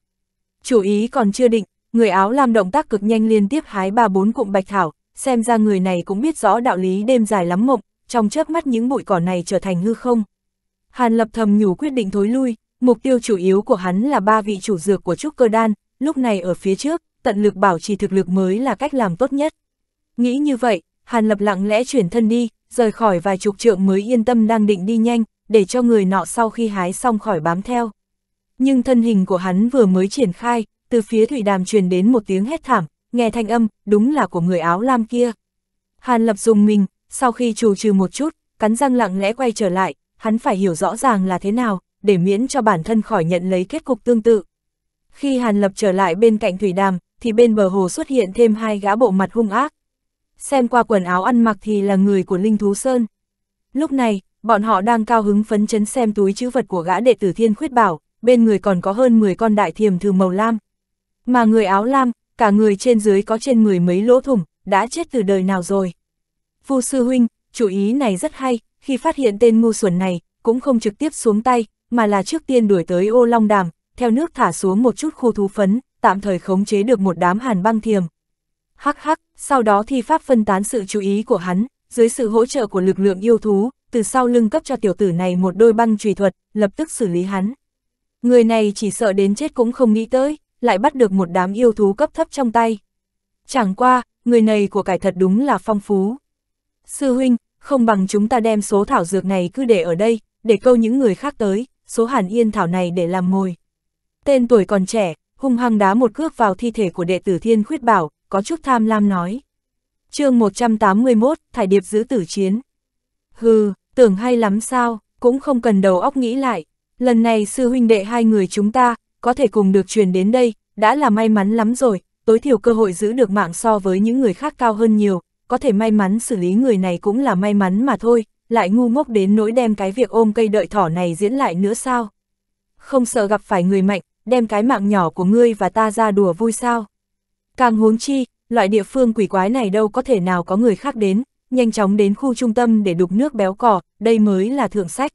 Chủ ý còn chưa định, người áo lam động tác cực nhanh liên tiếp hái ba bốn cụm bạch thảo, xem ra người này cũng biết rõ đạo lý đêm dài lắm mộng, trong chớp mắt những bụi cỏ này trở thành hư không. Hàn Lập thầm nhủ quyết định thối lui, Mục tiêu chủ yếu của hắn là ba vị chủ dược của trúc cơ đan, lúc này ở phía trước, tận lực bảo trì thực lực mới là cách làm tốt nhất. Nghĩ như vậy, Hàn Lập lặng lẽ chuyển thân đi, rời khỏi vài chục trượng mới yên tâm đang định đi nhanh, để cho người nọ sau khi hái xong khỏi bám theo. Nhưng thân hình của hắn vừa mới triển khai, từ phía thủy đàm truyền đến một tiếng hét thảm, nghe thanh âm, đúng là của người áo lam kia. Hàn Lập dùng mình, sau khi trù trừ một chút, cắn răng lặng lẽ quay trở lại, hắn phải hiểu rõ ràng là thế nào, để miễn cho bản thân khỏi nhận lấy kết cục tương tự. Khi Hàn Lập trở lại bên cạnh thủy đàm, thì bên bờ hồ xuất hiện thêm hai gã bộ mặt hung ác. Xem qua quần áo ăn mặc thì là người của Linh Thú Sơn. Lúc này, bọn họ đang cao hứng phấn chấn xem túi chữ vật của gã đệ tử Thiên Khuyết Bảo, bên người còn có hơn 10 con đại thiềm thường màu lam. Mà người áo lam, cả người trên dưới có trên mười mấy lỗ thủng, đã chết từ đời nào rồi. Phu sư huynh, chủ ý này rất hay, khi phát hiện tên ngu xuẩn này, cũng không trực tiếp xuống tay, mà là trước tiên đuổi tới ô long đàm, theo nước thả xuống một chút khu thú phấn, tạm thời khống chế được một đám hàn băng thiềm. Hắc hắc, sau đó thi pháp phân tán sự chú ý của hắn, dưới sự hỗ trợ của lực lượng yêu thú, từ sau lưng cấp cho tiểu tử này một đôi băng trùy thuật, lập tức xử lý hắn. Người này chỉ sợ đến chết cũng không nghĩ tới, lại bắt được một đám yêu thú cấp thấp trong tay. Chẳng qua, người này của cải thật đúng là phong phú. Sư huynh, không bằng chúng ta đem số thảo dược này cứ để ở đây, để câu những người khác tới, số hàn yên thảo này để làm mồi. Tên tuổi còn trẻ, hung hăng đá một cước vào thi thể của đệ tử Thiên Khuyết Bảo, có chút tham lam nói. chương 181, Thải Điệp giữ tử chiến. Hừ, tưởng hay lắm sao, cũng không cần đầu óc nghĩ lại. Lần này sư huynh đệ hai người chúng ta, có thể cùng được truyền đến đây, đã là may mắn lắm rồi, tối thiểu cơ hội giữ được mạng so với những người khác cao hơn nhiều, có thể may mắn xử lý người này cũng là may mắn mà thôi, lại ngu ngốc đến nỗi đem cái việc ôm cây đợi thỏ này diễn lại nữa sao? Không sợ gặp phải người mạnh, đem cái mạng nhỏ của ngươi và ta ra đùa vui sao? Càng huống chi, loại địa phương quỷ quái này đâu có thể nào có người khác đến, nhanh chóng đến khu trung tâm để đục nước béo cỏ, đây mới là thượng sách.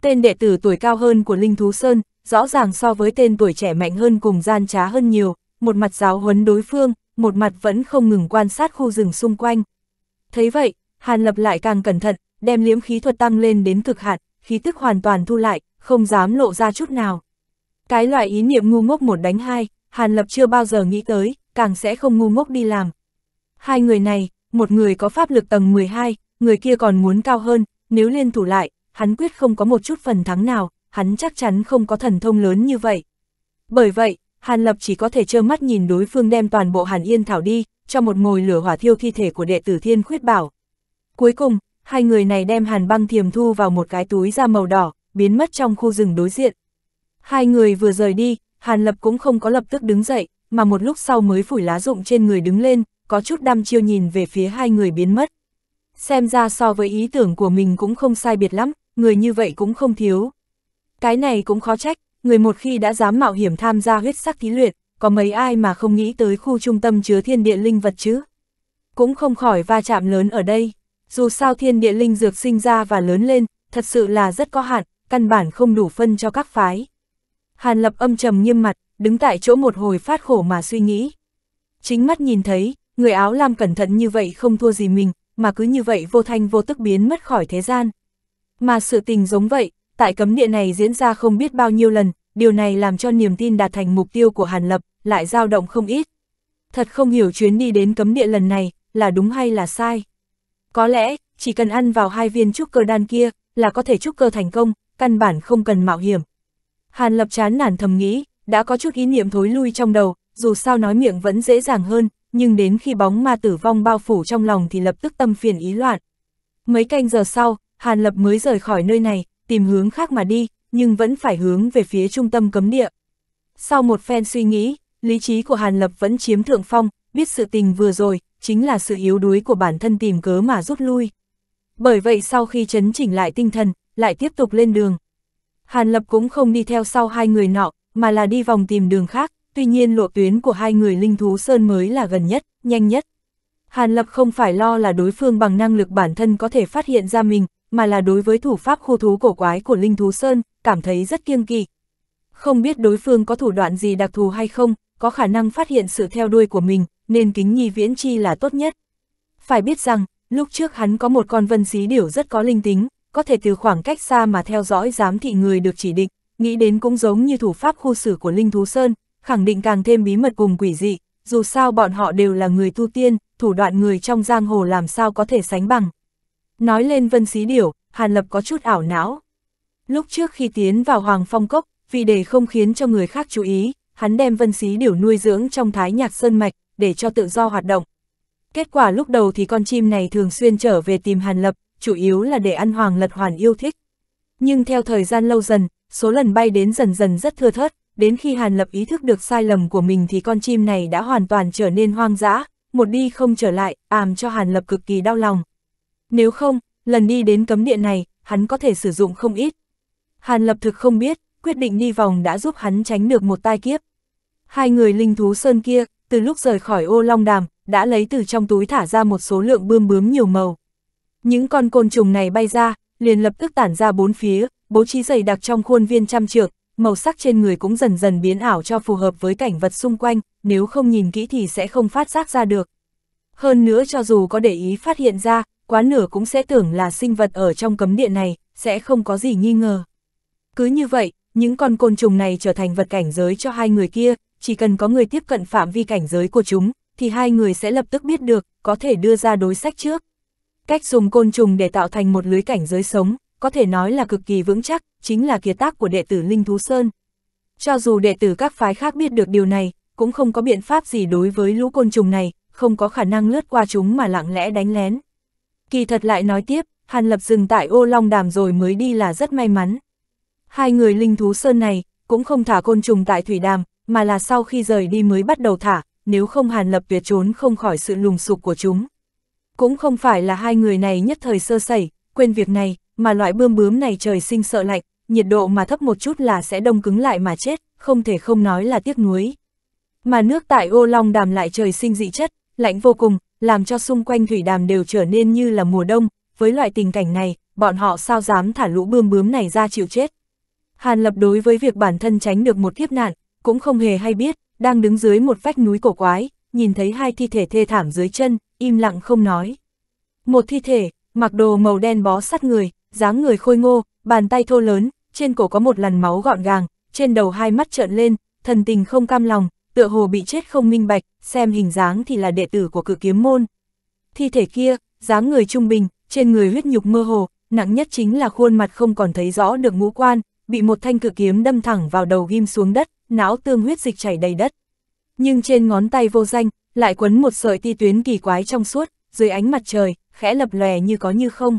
Tên đệ tử tuổi cao hơn của Linh Thú Sơn, rõ ràng so với tên tuổi trẻ mạnh hơn cùng gian trá hơn nhiều, một mặt giáo huấn đối phương, một mặt vẫn không ngừng quan sát khu rừng xung quanh. Thấy vậy, Hàn Lập lại càng cẩn thận, đem liếm khí thuật tăng lên đến cực hạn, khí tức hoàn toàn thu lại, không dám lộ ra chút nào. Cái loại ý niệm ngu ngốc một đánh hai, Hàn Lập chưa bao giờ nghĩ tới, càng sẽ không ngu ngốc đi làm. Hai người này, một người có pháp lực tầng 12, người kia còn muốn cao hơn, nếu liên thủ lại, hắn quyết không có một chút phần thắng nào, hắn chắc chắn không có thần thông lớn như vậy. Bởi vậy, Hàn Lập chỉ có thể trơ mắt nhìn đối phương đem toàn bộ Hàn Yên Thảo đi, cho một ngồi lửa hỏa thiêu thi thể của đệ tử Thiên Khuyết Bảo. Cuối cùng, hai người này đem hàn băng thiềm thu vào một cái túi da màu đỏ, biến mất trong khu rừng đối diện. Hai người vừa rời đi, hàn lập cũng không có lập tức đứng dậy, mà một lúc sau mới phủi lá rụng trên người đứng lên, có chút đăm chiêu nhìn về phía hai người biến mất. Xem ra so với ý tưởng của mình cũng không sai biệt lắm, người như vậy cũng không thiếu. Cái này cũng khó trách, người một khi đã dám mạo hiểm tham gia huyết sắc thí luyện, có mấy ai mà không nghĩ tới khu trung tâm chứa thiên địa linh vật chứ? Cũng không khỏi va chạm lớn ở đây dù sao thiên địa linh dược sinh ra và lớn lên, thật sự là rất có hạn, căn bản không đủ phân cho các phái. Hàn lập âm trầm nghiêm mặt, đứng tại chỗ một hồi phát khổ mà suy nghĩ. Chính mắt nhìn thấy, người áo lam cẩn thận như vậy không thua gì mình, mà cứ như vậy vô thanh vô tức biến mất khỏi thế gian. Mà sự tình giống vậy, tại cấm địa này diễn ra không biết bao nhiêu lần, điều này làm cho niềm tin đạt thành mục tiêu của Hàn Lập, lại dao động không ít. Thật không hiểu chuyến đi đến cấm địa lần này, là đúng hay là sai. Có lẽ, chỉ cần ăn vào hai viên trúc cơ đan kia, là có thể trúc cơ thành công, căn bản không cần mạo hiểm. Hàn lập chán nản thầm nghĩ, đã có chút ý niệm thối lui trong đầu, dù sao nói miệng vẫn dễ dàng hơn, nhưng đến khi bóng ma tử vong bao phủ trong lòng thì lập tức tâm phiền ý loạn. Mấy canh giờ sau, Hàn Lập mới rời khỏi nơi này, tìm hướng khác mà đi, nhưng vẫn phải hướng về phía trung tâm cấm địa. Sau một phen suy nghĩ, lý trí của Hàn Lập vẫn chiếm thượng phong, biết sự tình vừa rồi, chính là sự yếu đuối của bản thân tìm cớ mà rút lui. Bởi vậy sau khi chấn chỉnh lại tinh thần, lại tiếp tục lên đường. Hàn Lập cũng không đi theo sau hai người nọ, mà là đi vòng tìm đường khác, tuy nhiên lộ tuyến của hai người linh thú sơn mới là gần nhất, nhanh nhất. Hàn Lập không phải lo là đối phương bằng năng lực bản thân có thể phát hiện ra mình, mà là đối với thủ pháp khu thú cổ quái của linh thú sơn, cảm thấy rất kiêng kỳ. Không biết đối phương có thủ đoạn gì đặc thù hay không, có khả năng phát hiện sự theo đuôi của mình, nên kính nhi viễn chi là tốt nhất. Phải biết rằng, lúc trước hắn có một con vân xí điểu rất có linh tính, có thể từ khoảng cách xa mà theo dõi giám thị người được chỉ định, nghĩ đến cũng giống như thủ pháp khu xử của Linh Thú Sơn, khẳng định càng thêm bí mật cùng quỷ dị, dù sao bọn họ đều là người tu tiên, thủ đoạn người trong giang hồ làm sao có thể sánh bằng. Nói lên vân xí điểu, Hàn Lập có chút ảo não. Lúc trước khi tiến vào Hoàng Phong Cốc, vì để không khiến cho người khác chú ý, hắn đem vân xí điểu nuôi dưỡng trong thái nhạc sơn mạch, để cho tự do hoạt động. Kết quả lúc đầu thì con chim này thường xuyên trở về tìm Hàn Lập, chủ yếu là để ăn hoàng lật hoàn yêu thích. Nhưng theo thời gian lâu dần, số lần bay đến dần dần rất thưa thớt, đến khi Hàn Lập ý thức được sai lầm của mình thì con chim này đã hoàn toàn trở nên hoang dã, một đi không trở lại, àm cho Hàn Lập cực kỳ đau lòng. Nếu không, lần đi đến cấm địa này, hắn có thể sử dụng không ít. Hàn Lập thực không biết, quyết định đi vòng đã giúp hắn tránh được một tai kiếp. Hai người linh thú sơn kia, từ lúc rời khỏi ô long đàm, đã lấy từ trong túi thả ra một số lượng bươm bướm nhiều màu. Những con côn trùng này bay ra, liền lập tức tản ra bốn phía, bố trí dày đặc trong khuôn viên trăm trượng, màu sắc trên người cũng dần dần biến ảo cho phù hợp với cảnh vật xung quanh, nếu không nhìn kỹ thì sẽ không phát giác ra được. Hơn nữa cho dù có để ý phát hiện ra, quá nửa cũng sẽ tưởng là sinh vật ở trong cấm điện này, sẽ không có gì nghi ngờ. Cứ như vậy, những con côn trùng này trở thành vật cảnh giới cho hai người kia, chỉ cần có người tiếp cận phạm vi cảnh giới của chúng, thì hai người sẽ lập tức biết được, có thể đưa ra đối sách trước. Cách dùng côn trùng để tạo thành một lưới cảnh giới sống, có thể nói là cực kỳ vững chắc, chính là kiệt tác của đệ tử Linh Thú Sơn. Cho dù đệ tử các phái khác biết được điều này, cũng không có biện pháp gì đối với lũ côn trùng này, không có khả năng lướt qua chúng mà lặng lẽ đánh lén. Kỳ thật lại nói tiếp, Hàn Lập dừng tại ô long đàm rồi mới đi là rất may mắn. Hai người linh thú sơn này, cũng không thả côn trùng tại thủy đàm, mà là sau khi rời đi mới bắt đầu thả, nếu không Hàn Lập tuyệt trốn không khỏi sự lùng sục của chúng. Cũng không phải là hai người này nhất thời sơ sẩy, quên việc này, mà loại bươm bướm này trời sinh sợ lạnh, nhiệt độ mà thấp một chút là sẽ đông cứng lại mà chết, không thể không nói là tiếc nuối. Mà nước tại ô long đàm lại trời sinh dị chất, lạnh vô cùng, làm cho xung quanh thủy đàm đều trở nên như là mùa đông, với loại tình cảnh này, bọn họ sao dám thả lũ bươm bướm này ra chịu chết. Hàn Lập đối với việc bản thân tránh được một kiếp nạn, cũng không hề hay biết, đang đứng dưới một vách núi cổ quái, nhìn thấy hai thi thể thê thảm dưới chân, im lặng không nói. Một thi thể, mặc đồ màu đen bó sát người, dáng người khôi ngô, bàn tay thô lớn, trên cổ có một lằn máu gọn gàng, trên đầu hai mắt trợn lên, thần tình không cam lòng, tựa hồ bị chết không minh bạch, xem hình dáng thì là đệ tử của cử kiếm môn. Thi thể kia, dáng người trung bình, trên người huyết nhục mơ hồ, nặng nhất chính là khuôn mặt không còn thấy rõ được ngũ quan, bị một thanh cự kiếm đâm thẳng vào đầu ghim xuống đất, não tương huyết dịch chảy đầy đất. Nhưng trên ngón tay vô danh, lại quấn một sợi ti tuyến kỳ quái trong suốt, dưới ánh mặt trời, khẽ lập lòe như có như không.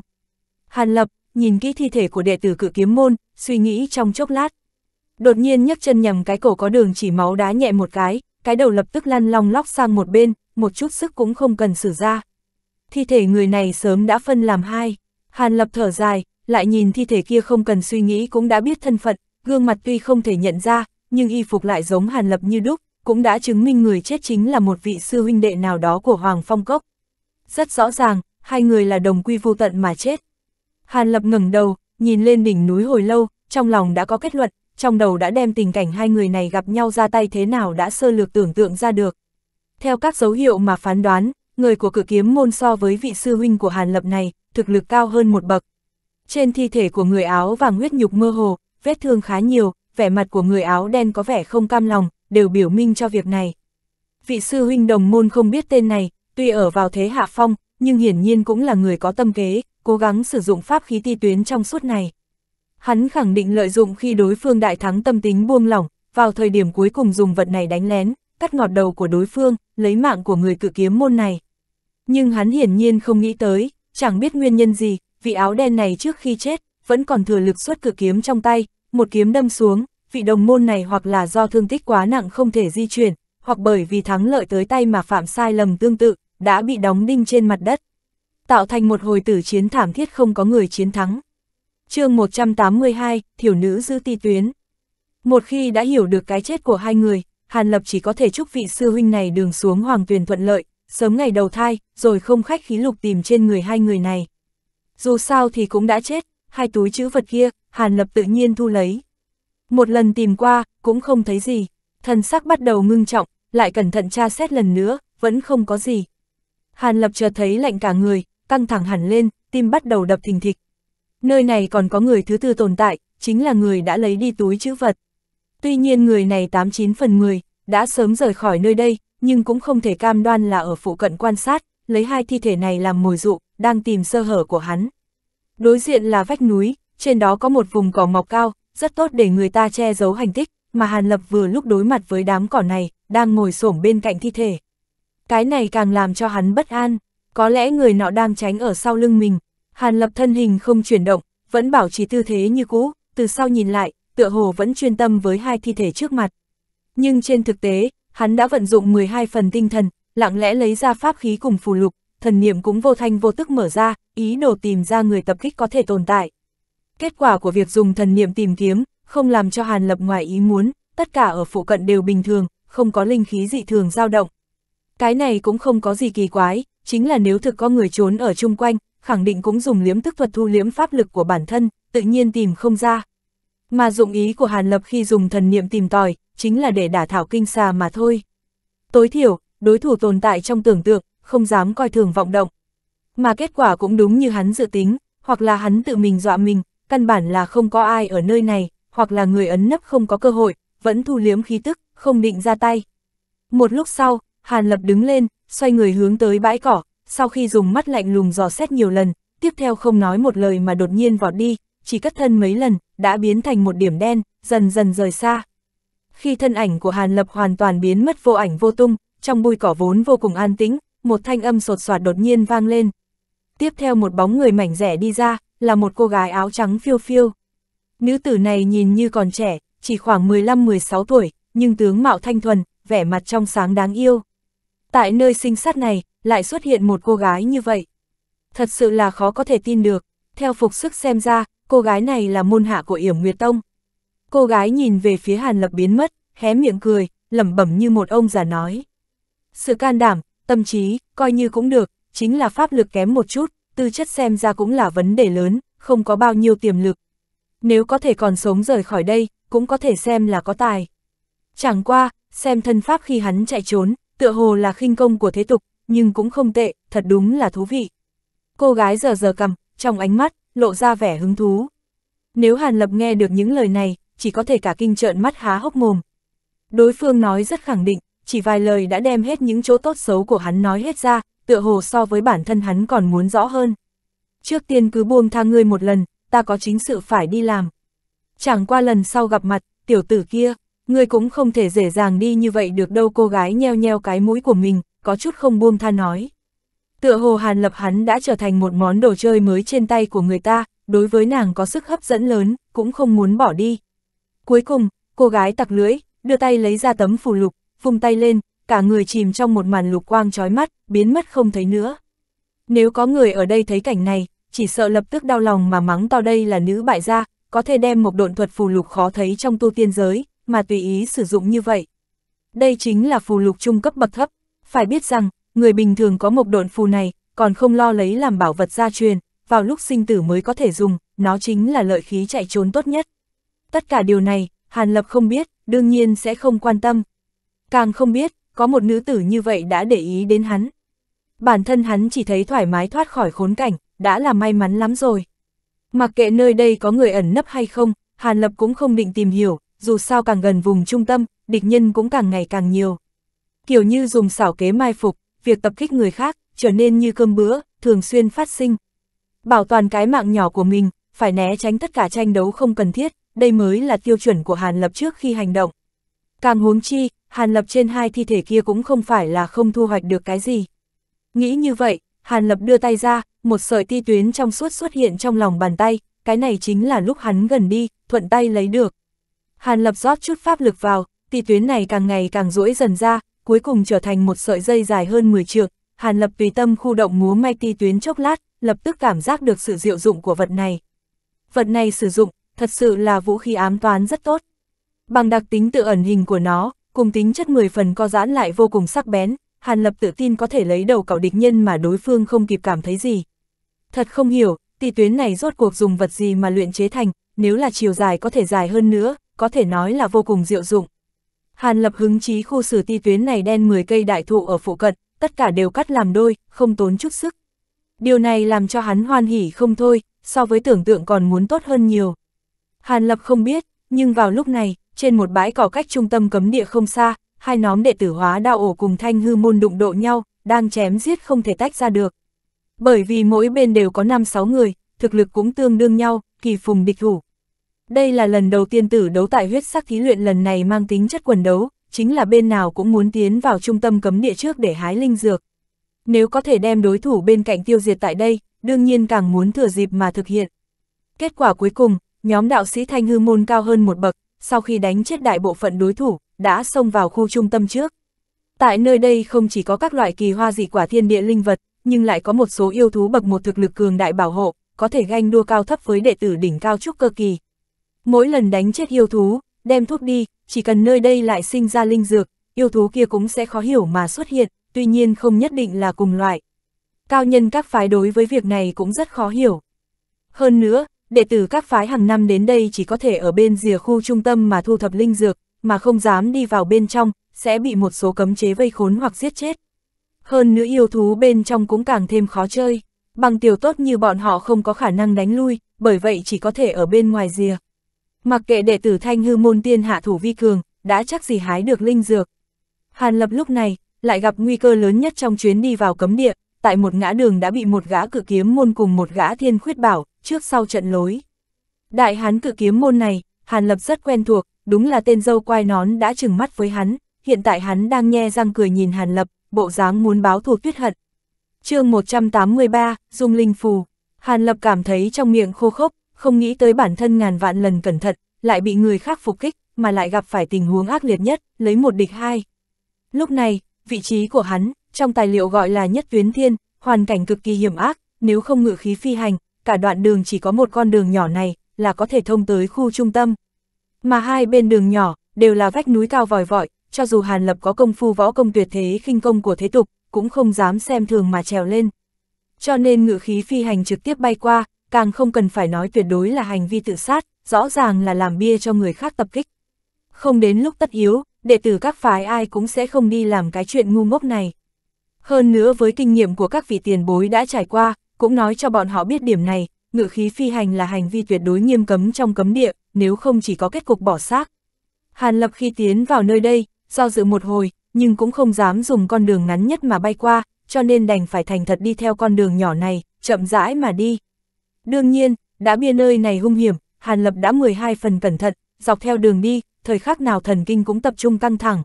Hàn lập, nhìn kỹ thi thể của đệ tử cự kiếm môn, suy nghĩ trong chốc lát. Đột nhiên nhấc chân nhằm cái cổ có đường chỉ máu đá nhẹ một cái, cái đầu lập tức lăn long lóc sang một bên, một chút sức cũng không cần sử ra. Thi thể người này sớm đã phân làm hai. Hàn lập thở dài, lại nhìn thi thể kia không cần suy nghĩ cũng đã biết thân phận, gương mặt tuy không thể nhận ra, nhưng y phục lại giống Hàn Lập như đúc, cũng đã chứng minh người chết chính là một vị sư huynh đệ nào đó của Hoàng Phong Cốc. Rất rõ ràng, hai người là đồng quy vô tận mà chết. Hàn Lập ngẩng đầu, nhìn lên đỉnh núi hồi lâu, trong lòng đã có kết luận, trong đầu đã đem tình cảnh hai người này gặp nhau ra tay thế nào đã sơ lược tưởng tượng ra được. Theo các dấu hiệu mà phán đoán, người của cử kiếm môn so với vị sư huynh của Hàn Lập này, thực lực cao hơn một bậc. Trên thi thể của người áo vàng huyết nhục mơ hồ, vết thương khá nhiều, vẻ mặt của người áo đen có vẻ không cam lòng, đều biểu minh cho việc này. Vị sư huynh đồng môn không biết tên này, tuy ở vào thế hạ phong, nhưng hiển nhiên cũng là người có tâm kế, cố gắng sử dụng pháp khí ti tuyến trong suốt này. Hắn khẳng định lợi dụng khi đối phương đại thắng tâm tính buông lỏng, vào thời điểm cuối cùng dùng vật này đánh lén, cắt ngọt đầu của đối phương, lấy mạng của người cự kiếm môn này. Nhưng hắn hiển nhiên không nghĩ tới, chẳng biết nguyên nhân gì, vị áo đen này trước khi chết, vẫn còn thừa lực xuất cự kiếm trong tay, một kiếm đâm xuống, vị đồng môn này hoặc là do thương tích quá nặng không thể di chuyển, hoặc bởi vì thắng lợi tới tay mà phạm sai lầm tương tự, đã bị đóng đinh trên mặt đất. Tạo thành một hồi tử chiến thảm thiết không có người chiến thắng. chương 182, Thiểu nữ dư ti tuyến. Một khi đã hiểu được cái chết của hai người, Hàn Lập chỉ có thể chúc vị sư huynh này đường xuống hoàng tuyền thuận lợi, sớm ngày đầu thai, rồi không khách khí lục tìm trên người hai người này. Dù sao thì cũng đã chết, hai túi chữ vật kia, Hàn Lập tự nhiên thu lấy. Một lần tìm qua, cũng không thấy gì, thần sắc bắt đầu ngưng trọng, lại cẩn thận tra xét lần nữa, vẫn không có gì. Hàn Lập chợt thấy lạnh cả người, căng thẳng hẳn lên, tim bắt đầu đập thình thịch. Nơi này còn có người thứ tư tồn tại, chính là người đã lấy đi túi chữ vật. Tuy nhiên người này 89 phần 10, đã sớm rời khỏi nơi đây, nhưng cũng không thể cam đoan là ở phụ cận quan sát, lấy hai thi thể này làm mồi dụ, đang tìm sơ hở của hắn. Đối diện là vách núi, trên đó có một vùng cỏ mọc cao, rất tốt để người ta che giấu hành tích, mà Hàn Lập vừa lúc đối mặt với đám cỏ này, đang ngồi xổm bên cạnh thi thể. Cái này càng làm cho hắn bất an, có lẽ người nọ đang tránh ở sau lưng mình. Hàn Lập thân hình không chuyển động, vẫn bảo trì tư thế như cũ, từ sau nhìn lại, tựa hồ vẫn chuyên tâm với hai thi thể trước mặt. Nhưng trên thực tế, hắn đã vận dụng 12 phần tinh thần, lặng lẽ lấy ra pháp khí cùng phù lục, thần niệm cũng vô thanh vô tức mở ra, ý đồ tìm ra người tập kích có thể tồn tại. Kết quả của việc dùng thần niệm tìm kiếm, không làm cho Hàn Lập ngoài ý muốn, tất cả ở phụ cận đều bình thường, không có linh khí dị thường dao động. Cái này cũng không có gì kỳ quái, chính là nếu thực có người trốn ở chung quanh, khẳng định cũng dùng liếm tức thuật thu liếm pháp lực của bản thân, tự nhiên tìm không ra. Mà dụng ý của Hàn Lập khi dùng thần niệm tìm tòi, chính là để đả thảo kinh xà mà thôi. Tối thiểu, đối thủ tồn tại trong tưởng tượng, không dám coi thường vọng động. Mà kết quả cũng đúng như hắn dự tính, hoặc là hắn tự mình dọa mình, căn bản là không có ai ở nơi này, hoặc là người ấn nấp không có cơ hội, vẫn thu liếm khí tức, không định ra tay. Một lúc sau, Hàn Lập đứng lên, xoay người hướng tới bãi cỏ, sau khi dùng mắt lạnh lùng dò xét nhiều lần, tiếp theo không nói một lời mà đột nhiên vọt đi, chỉ cất thân mấy lần, đã biến thành một điểm đen, dần dần rời xa. Khi thân ảnh của Hàn Lập hoàn toàn biến mất vô ảnh vô tung, trong bụi cỏ vốn vô cùng an tĩnh, một thanh âm sột soạt đột nhiên vang lên. Tiếp theo một bóng người mảnh rẻ đi ra, là một cô gái áo trắng phiêu phiêu. Nữ tử này nhìn như còn trẻ, chỉ khoảng 15-16 tuổi, nhưng tướng mạo thanh thuần, vẻ mặt trong sáng đáng yêu. Tại nơi sinh sát này, lại xuất hiện một cô gái như vậy. Thật sự là khó có thể tin được, theo phục sức xem ra, cô gái này là môn hạ của Yểm Nguyệt Tông. Cô gái nhìn về phía Hàn Lập biến mất, hé miệng cười, lẩm bẩm như một ông già nói. Sự can đảm, tâm trí, coi như cũng được, chính là pháp lực kém một chút, tư chất xem ra cũng là vấn đề lớn, không có bao nhiêu tiềm lực. Nếu có thể còn sống rời khỏi đây, cũng có thể xem là có tài. Chẳng qua, xem thân pháp khi hắn chạy trốn, tựa hồ là khinh công của thế tục, nhưng cũng không tệ, thật đúng là thú vị. Cô gái giờ giờ cầm, trong ánh mắt, lộ ra vẻ hứng thú. Nếu Hàn Lập nghe được những lời này, chỉ có thể cả kinh trợn mắt há hốc mồm. Đối phương nói rất khẳng định, chỉ vài lời đã đem hết những chỗ tốt xấu của hắn nói hết ra, tựa hồ so với bản thân hắn còn muốn rõ hơn. Trước tiên cứ buông tha ngươi một lần, ta có chính sự phải đi làm. Chẳng qua lần sau gặp mặt, tiểu tử kia, ngươi cũng không thể dễ dàng đi như vậy được đâu cô gái nheo nheo cái mũi của mình, có chút không buông tha nói. Tựa hồ Hàn Lập hắn đã trở thành một món đồ chơi mới trên tay của người ta, đối với nàng có sức hấp dẫn lớn, cũng không muốn bỏ đi. Cuối cùng, cô gái tặc lưỡi, đưa tay lấy ra tấm phù lục, vung tay lên, cả người chìm trong một màn lục quang trói mắt, biến mất không thấy nữa. Nếu có người ở đây thấy cảnh này, chỉ sợ lập tức đau lòng mà mắng to đây là nữ bại gia, có thể đem một độn thuật phù lục khó thấy trong tu tiên giới, mà tùy ý sử dụng như vậy. Đây chính là phù lục trung cấp bậc thấp, phải biết rằng, người bình thường có một độn phù này, còn không lo lấy làm bảo vật gia truyền, vào lúc sinh tử mới có thể dùng, nó chính là lợi khí chạy trốn tốt nhất. Tất cả điều này, Hàn Lập không biết, đương nhiên sẽ không quan tâm, Càng không biết, có một nữ tử như vậy đã để ý đến hắn. Bản thân hắn chỉ thấy thoải mái thoát khỏi khốn cảnh, đã là may mắn lắm rồi. Mặc kệ nơi đây có người ẩn nấp hay không, Hàn Lập cũng không định tìm hiểu, dù sao càng gần vùng trung tâm, địch nhân cũng càng ngày càng nhiều. Kiểu như dùng xảo kế mai phục, việc tập kích người khác, trở nên như cơm bữa, thường xuyên phát sinh. Bảo toàn cái mạng nhỏ của mình, phải né tránh tất cả tranh đấu không cần thiết, đây mới là tiêu chuẩn của Hàn Lập trước khi hành động. Càng huống chi, Hàn Lập trên hai thi thể kia cũng không phải là không thu hoạch được cái gì. Nghĩ như vậy, Hàn Lập đưa tay ra, một sợi ti tuyến trong suốt xuất hiện trong lòng bàn tay, cái này chính là lúc hắn gần đi, thuận tay lấy được. Hàn Lập rót chút pháp lực vào, ti tuyến này càng ngày càng duỗi dần ra, cuối cùng trở thành một sợi dây dài hơn 10 trượng. Hàn Lập tùy tâm khu động múa may ti tuyến chốc lát, lập tức cảm giác được sự diệu dụng của vật này. Vật này sử dụng, thật sự là vũ khí ám toán rất tốt. Bằng đặc tính tự ẩn hình của nó, cùng tính chất 10 phần co giãn lại vô cùng sắc bén, Hàn Lập tự tin có thể lấy đầu cạo địch nhân mà đối phương không kịp cảm thấy gì. Thật không hiểu, tỷ tuyến này rốt cuộc dùng vật gì mà luyện chế thành, nếu là chiều dài có thể dài hơn nữa, có thể nói là vô cùng diệu dụng. Hàn Lập hứng chí khu xử ti tuyến này đen 10 cây đại thụ ở phụ cận, tất cả đều cắt làm đôi, không tốn chút sức. Điều này làm cho hắn hoan hỉ không thôi, so với tưởng tượng còn muốn tốt hơn nhiều. Hàn Lập không biết, nhưng vào lúc này, trên một bãi cỏ cách trung tâm cấm địa không xa, hai nhóm đệ tử hóa đạo ổ cùng thanh hư môn đụng độ nhau, đang chém giết không thể tách ra được. Bởi vì mỗi bên đều có 5-6 người, thực lực cũng tương đương nhau, kỳ phùng địch thủ. Đây là lần đầu tiên tử đấu tại huyết sắc thí luyện lần này mang tính chất quần đấu, chính là bên nào cũng muốn tiến vào trung tâm cấm địa trước để hái linh dược. Nếu có thể đem đối thủ bên cạnh tiêu diệt tại đây, đương nhiên càng muốn thừa dịp mà thực hiện. Kết quả cuối cùng, nhóm đạo sĩ thanh hư môn cao hơn một bậc, sau khi đánh chết đại bộ phận đối thủ, đã xông vào khu trung tâm trước. Tại nơi đây không chỉ có các loại kỳ hoa dị quả thiên địa linh vật, nhưng lại có một số yêu thú bậc một thực lực cường đại bảo hộ, có thể ganh đua cao thấp với đệ tử đỉnh cao trúc cơ kỳ. Mỗi lần đánh chết yêu thú, đem thuốc đi, chỉ cần nơi đây lại sinh ra linh dược, yêu thú kia cũng sẽ khó hiểu mà xuất hiện, tuy nhiên không nhất định là cùng loại. Cao nhân các phái đối với việc này cũng rất khó hiểu. Hơn nữa, đệ tử các phái hàng năm đến đây chỉ có thể ở bên rìa khu trung tâm mà thu thập linh dược, mà không dám đi vào bên trong, sẽ bị một số cấm chế vây khốn hoặc giết chết. Hơn nữa yêu thú bên trong cũng càng thêm khó chơi, bằng tiểu tốt như bọn họ không có khả năng đánh lui, bởi vậy chỉ có thể ở bên ngoài rìa. Mặc kệ đệ tử thanh hư môn tiên hạ thủ vi cường, đã chắc gì hái được linh dược. Hàn lập lúc này, lại gặp nguy cơ lớn nhất trong chuyến đi vào cấm địa, tại một ngã đường đã bị một gã cự kiếm môn cùng một gã thiên khuyết bảo, trước sau trận lối. Đại hán cự kiếm môn này, Hàn Lập rất quen thuộc, đúng là tên dâu quai nón đã chừng mắt với hắn, hiện tại hắn đang nhe răng cười nhìn Hàn Lập, bộ dáng muốn báo thù tuyết hận. chương 183, Dung Linh Phù, Hàn Lập cảm thấy trong miệng khô khốc, không nghĩ tới bản thân ngàn vạn lần cẩn thận, lại bị người khác phục kích, mà lại gặp phải tình huống ác liệt nhất, lấy một địch hai. Lúc này, vị trí của hắn, trong tài liệu gọi là nhất tuyến thiên, hoàn cảnh cực kỳ hiểm ác, nếu không ngự khí phi hành, cả đoạn đường chỉ có một con đường nhỏ này, là có thể thông tới khu trung tâm. Mà hai bên đường nhỏ, đều là vách núi cao vòi vọi, cho dù Hàn Lập có công phu võ công tuyệt thế khinh công của thế tục, cũng không dám xem thường mà trèo lên. Cho nên ngự khí phi hành trực tiếp bay qua, càng không cần phải nói tuyệt đối là hành vi tự sát, rõ ràng là làm bia cho người khác tập kích. Không đến lúc tất yếu, đệ tử các phái ai cũng sẽ không đi làm cái chuyện ngu ngốc này. Hơn nữa với kinh nghiệm của các vị tiền bối đã trải qua, cũng nói cho bọn họ biết điểm này, ngự khí phi hành là hành vi tuyệt đối nghiêm cấm trong cấm địa, nếu không chỉ có kết cục bỏ xác. Hàn Lập khi tiến vào nơi đây, do dự một hồi, nhưng cũng không dám dùng con đường ngắn nhất mà bay qua, cho nên đành phải thành thật đi theo con đường nhỏ này, chậm rãi mà đi. Đương nhiên, đã bia nơi này hung hiểm, Hàn Lập đã 12 phần cẩn thận, dọc theo đường đi, thời khắc nào thần kinh cũng tập trung căng thẳng.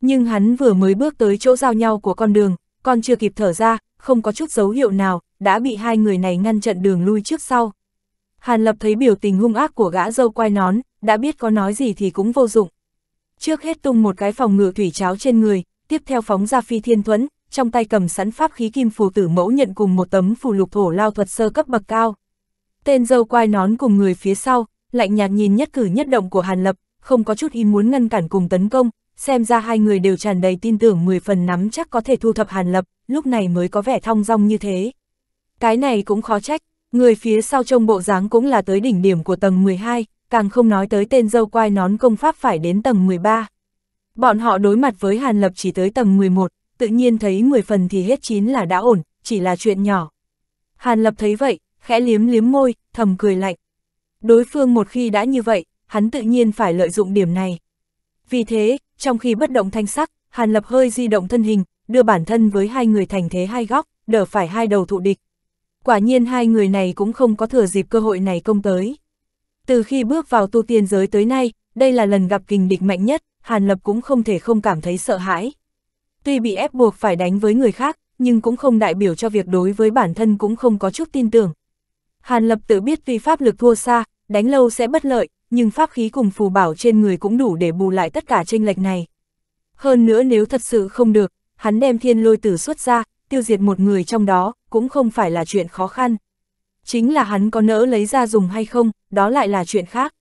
Nhưng hắn vừa mới bước tới chỗ giao nhau của con đường, còn chưa kịp thở ra, không có chút dấu hiệu nào, đã bị hai người này ngăn chặn đường lui trước sau. Hàn Lập thấy biểu tình hung ác của gã dâu quai nón, đã biết có nói gì thì cũng vô dụng. Trước hết tung một cái phòng ngựa thủy cháo trên người, tiếp theo phóng ra phi thiên thuẫn, trong tay cầm sẵn pháp khí kim phù tử mẫu nhận cùng một tấm phù lục thổ lao thuật sơ cấp bậc cao. Tên dâu quai nón cùng người phía sau, lạnh nhạt nhìn nhất cử nhất động của Hàn Lập, không có chút ý muốn ngăn cản cùng tấn công, xem ra hai người đều tràn đầy tin tưởng 10 phần nắm chắc có thể thu thập Hàn Lập, lúc này mới có vẻ thong dong như thế. Cái này cũng khó trách, người phía sau trông bộ dáng cũng là tới đỉnh điểm của tầng 12, càng không nói tới tên dâu quai nón công pháp phải đến tầng 13. Bọn họ đối mặt với Hàn Lập chỉ tới tầng 11, tự nhiên thấy 10 phần thì hết 9 là đã ổn, chỉ là chuyện nhỏ. Hàn Lập thấy vậy, khẽ liếm liếm môi, thầm cười lạnh. Đối phương một khi đã như vậy, hắn tự nhiên phải lợi dụng điểm này. Vì thế, trong khi bất động thanh sắc, Hàn Lập hơi di động thân hình, đưa bản thân với hai người thành thế hai góc, đỡ phải hai đầu thụ địch. Quả nhiên hai người này cũng không có thừa dịp cơ hội này công tới. Từ khi bước vào tu tiên giới tới nay, đây là lần gặp kình địch mạnh nhất, Hàn Lập cũng không thể không cảm thấy sợ hãi. Tuy bị ép buộc phải đánh với người khác, nhưng cũng không đại biểu cho việc đối với bản thân cũng không có chút tin tưởng. Hàn Lập tự biết vì pháp lực thua xa, đánh lâu sẽ bất lợi, nhưng pháp khí cùng phù bảo trên người cũng đủ để bù lại tất cả tranh lệch này. Hơn nữa nếu thật sự không được, hắn đem thiên lôi tử xuất ra, tiêu diệt một người trong đó, cũng không phải là chuyện khó khăn. Chính là hắn có nỡ lấy ra dùng hay không, đó lại là chuyện khác.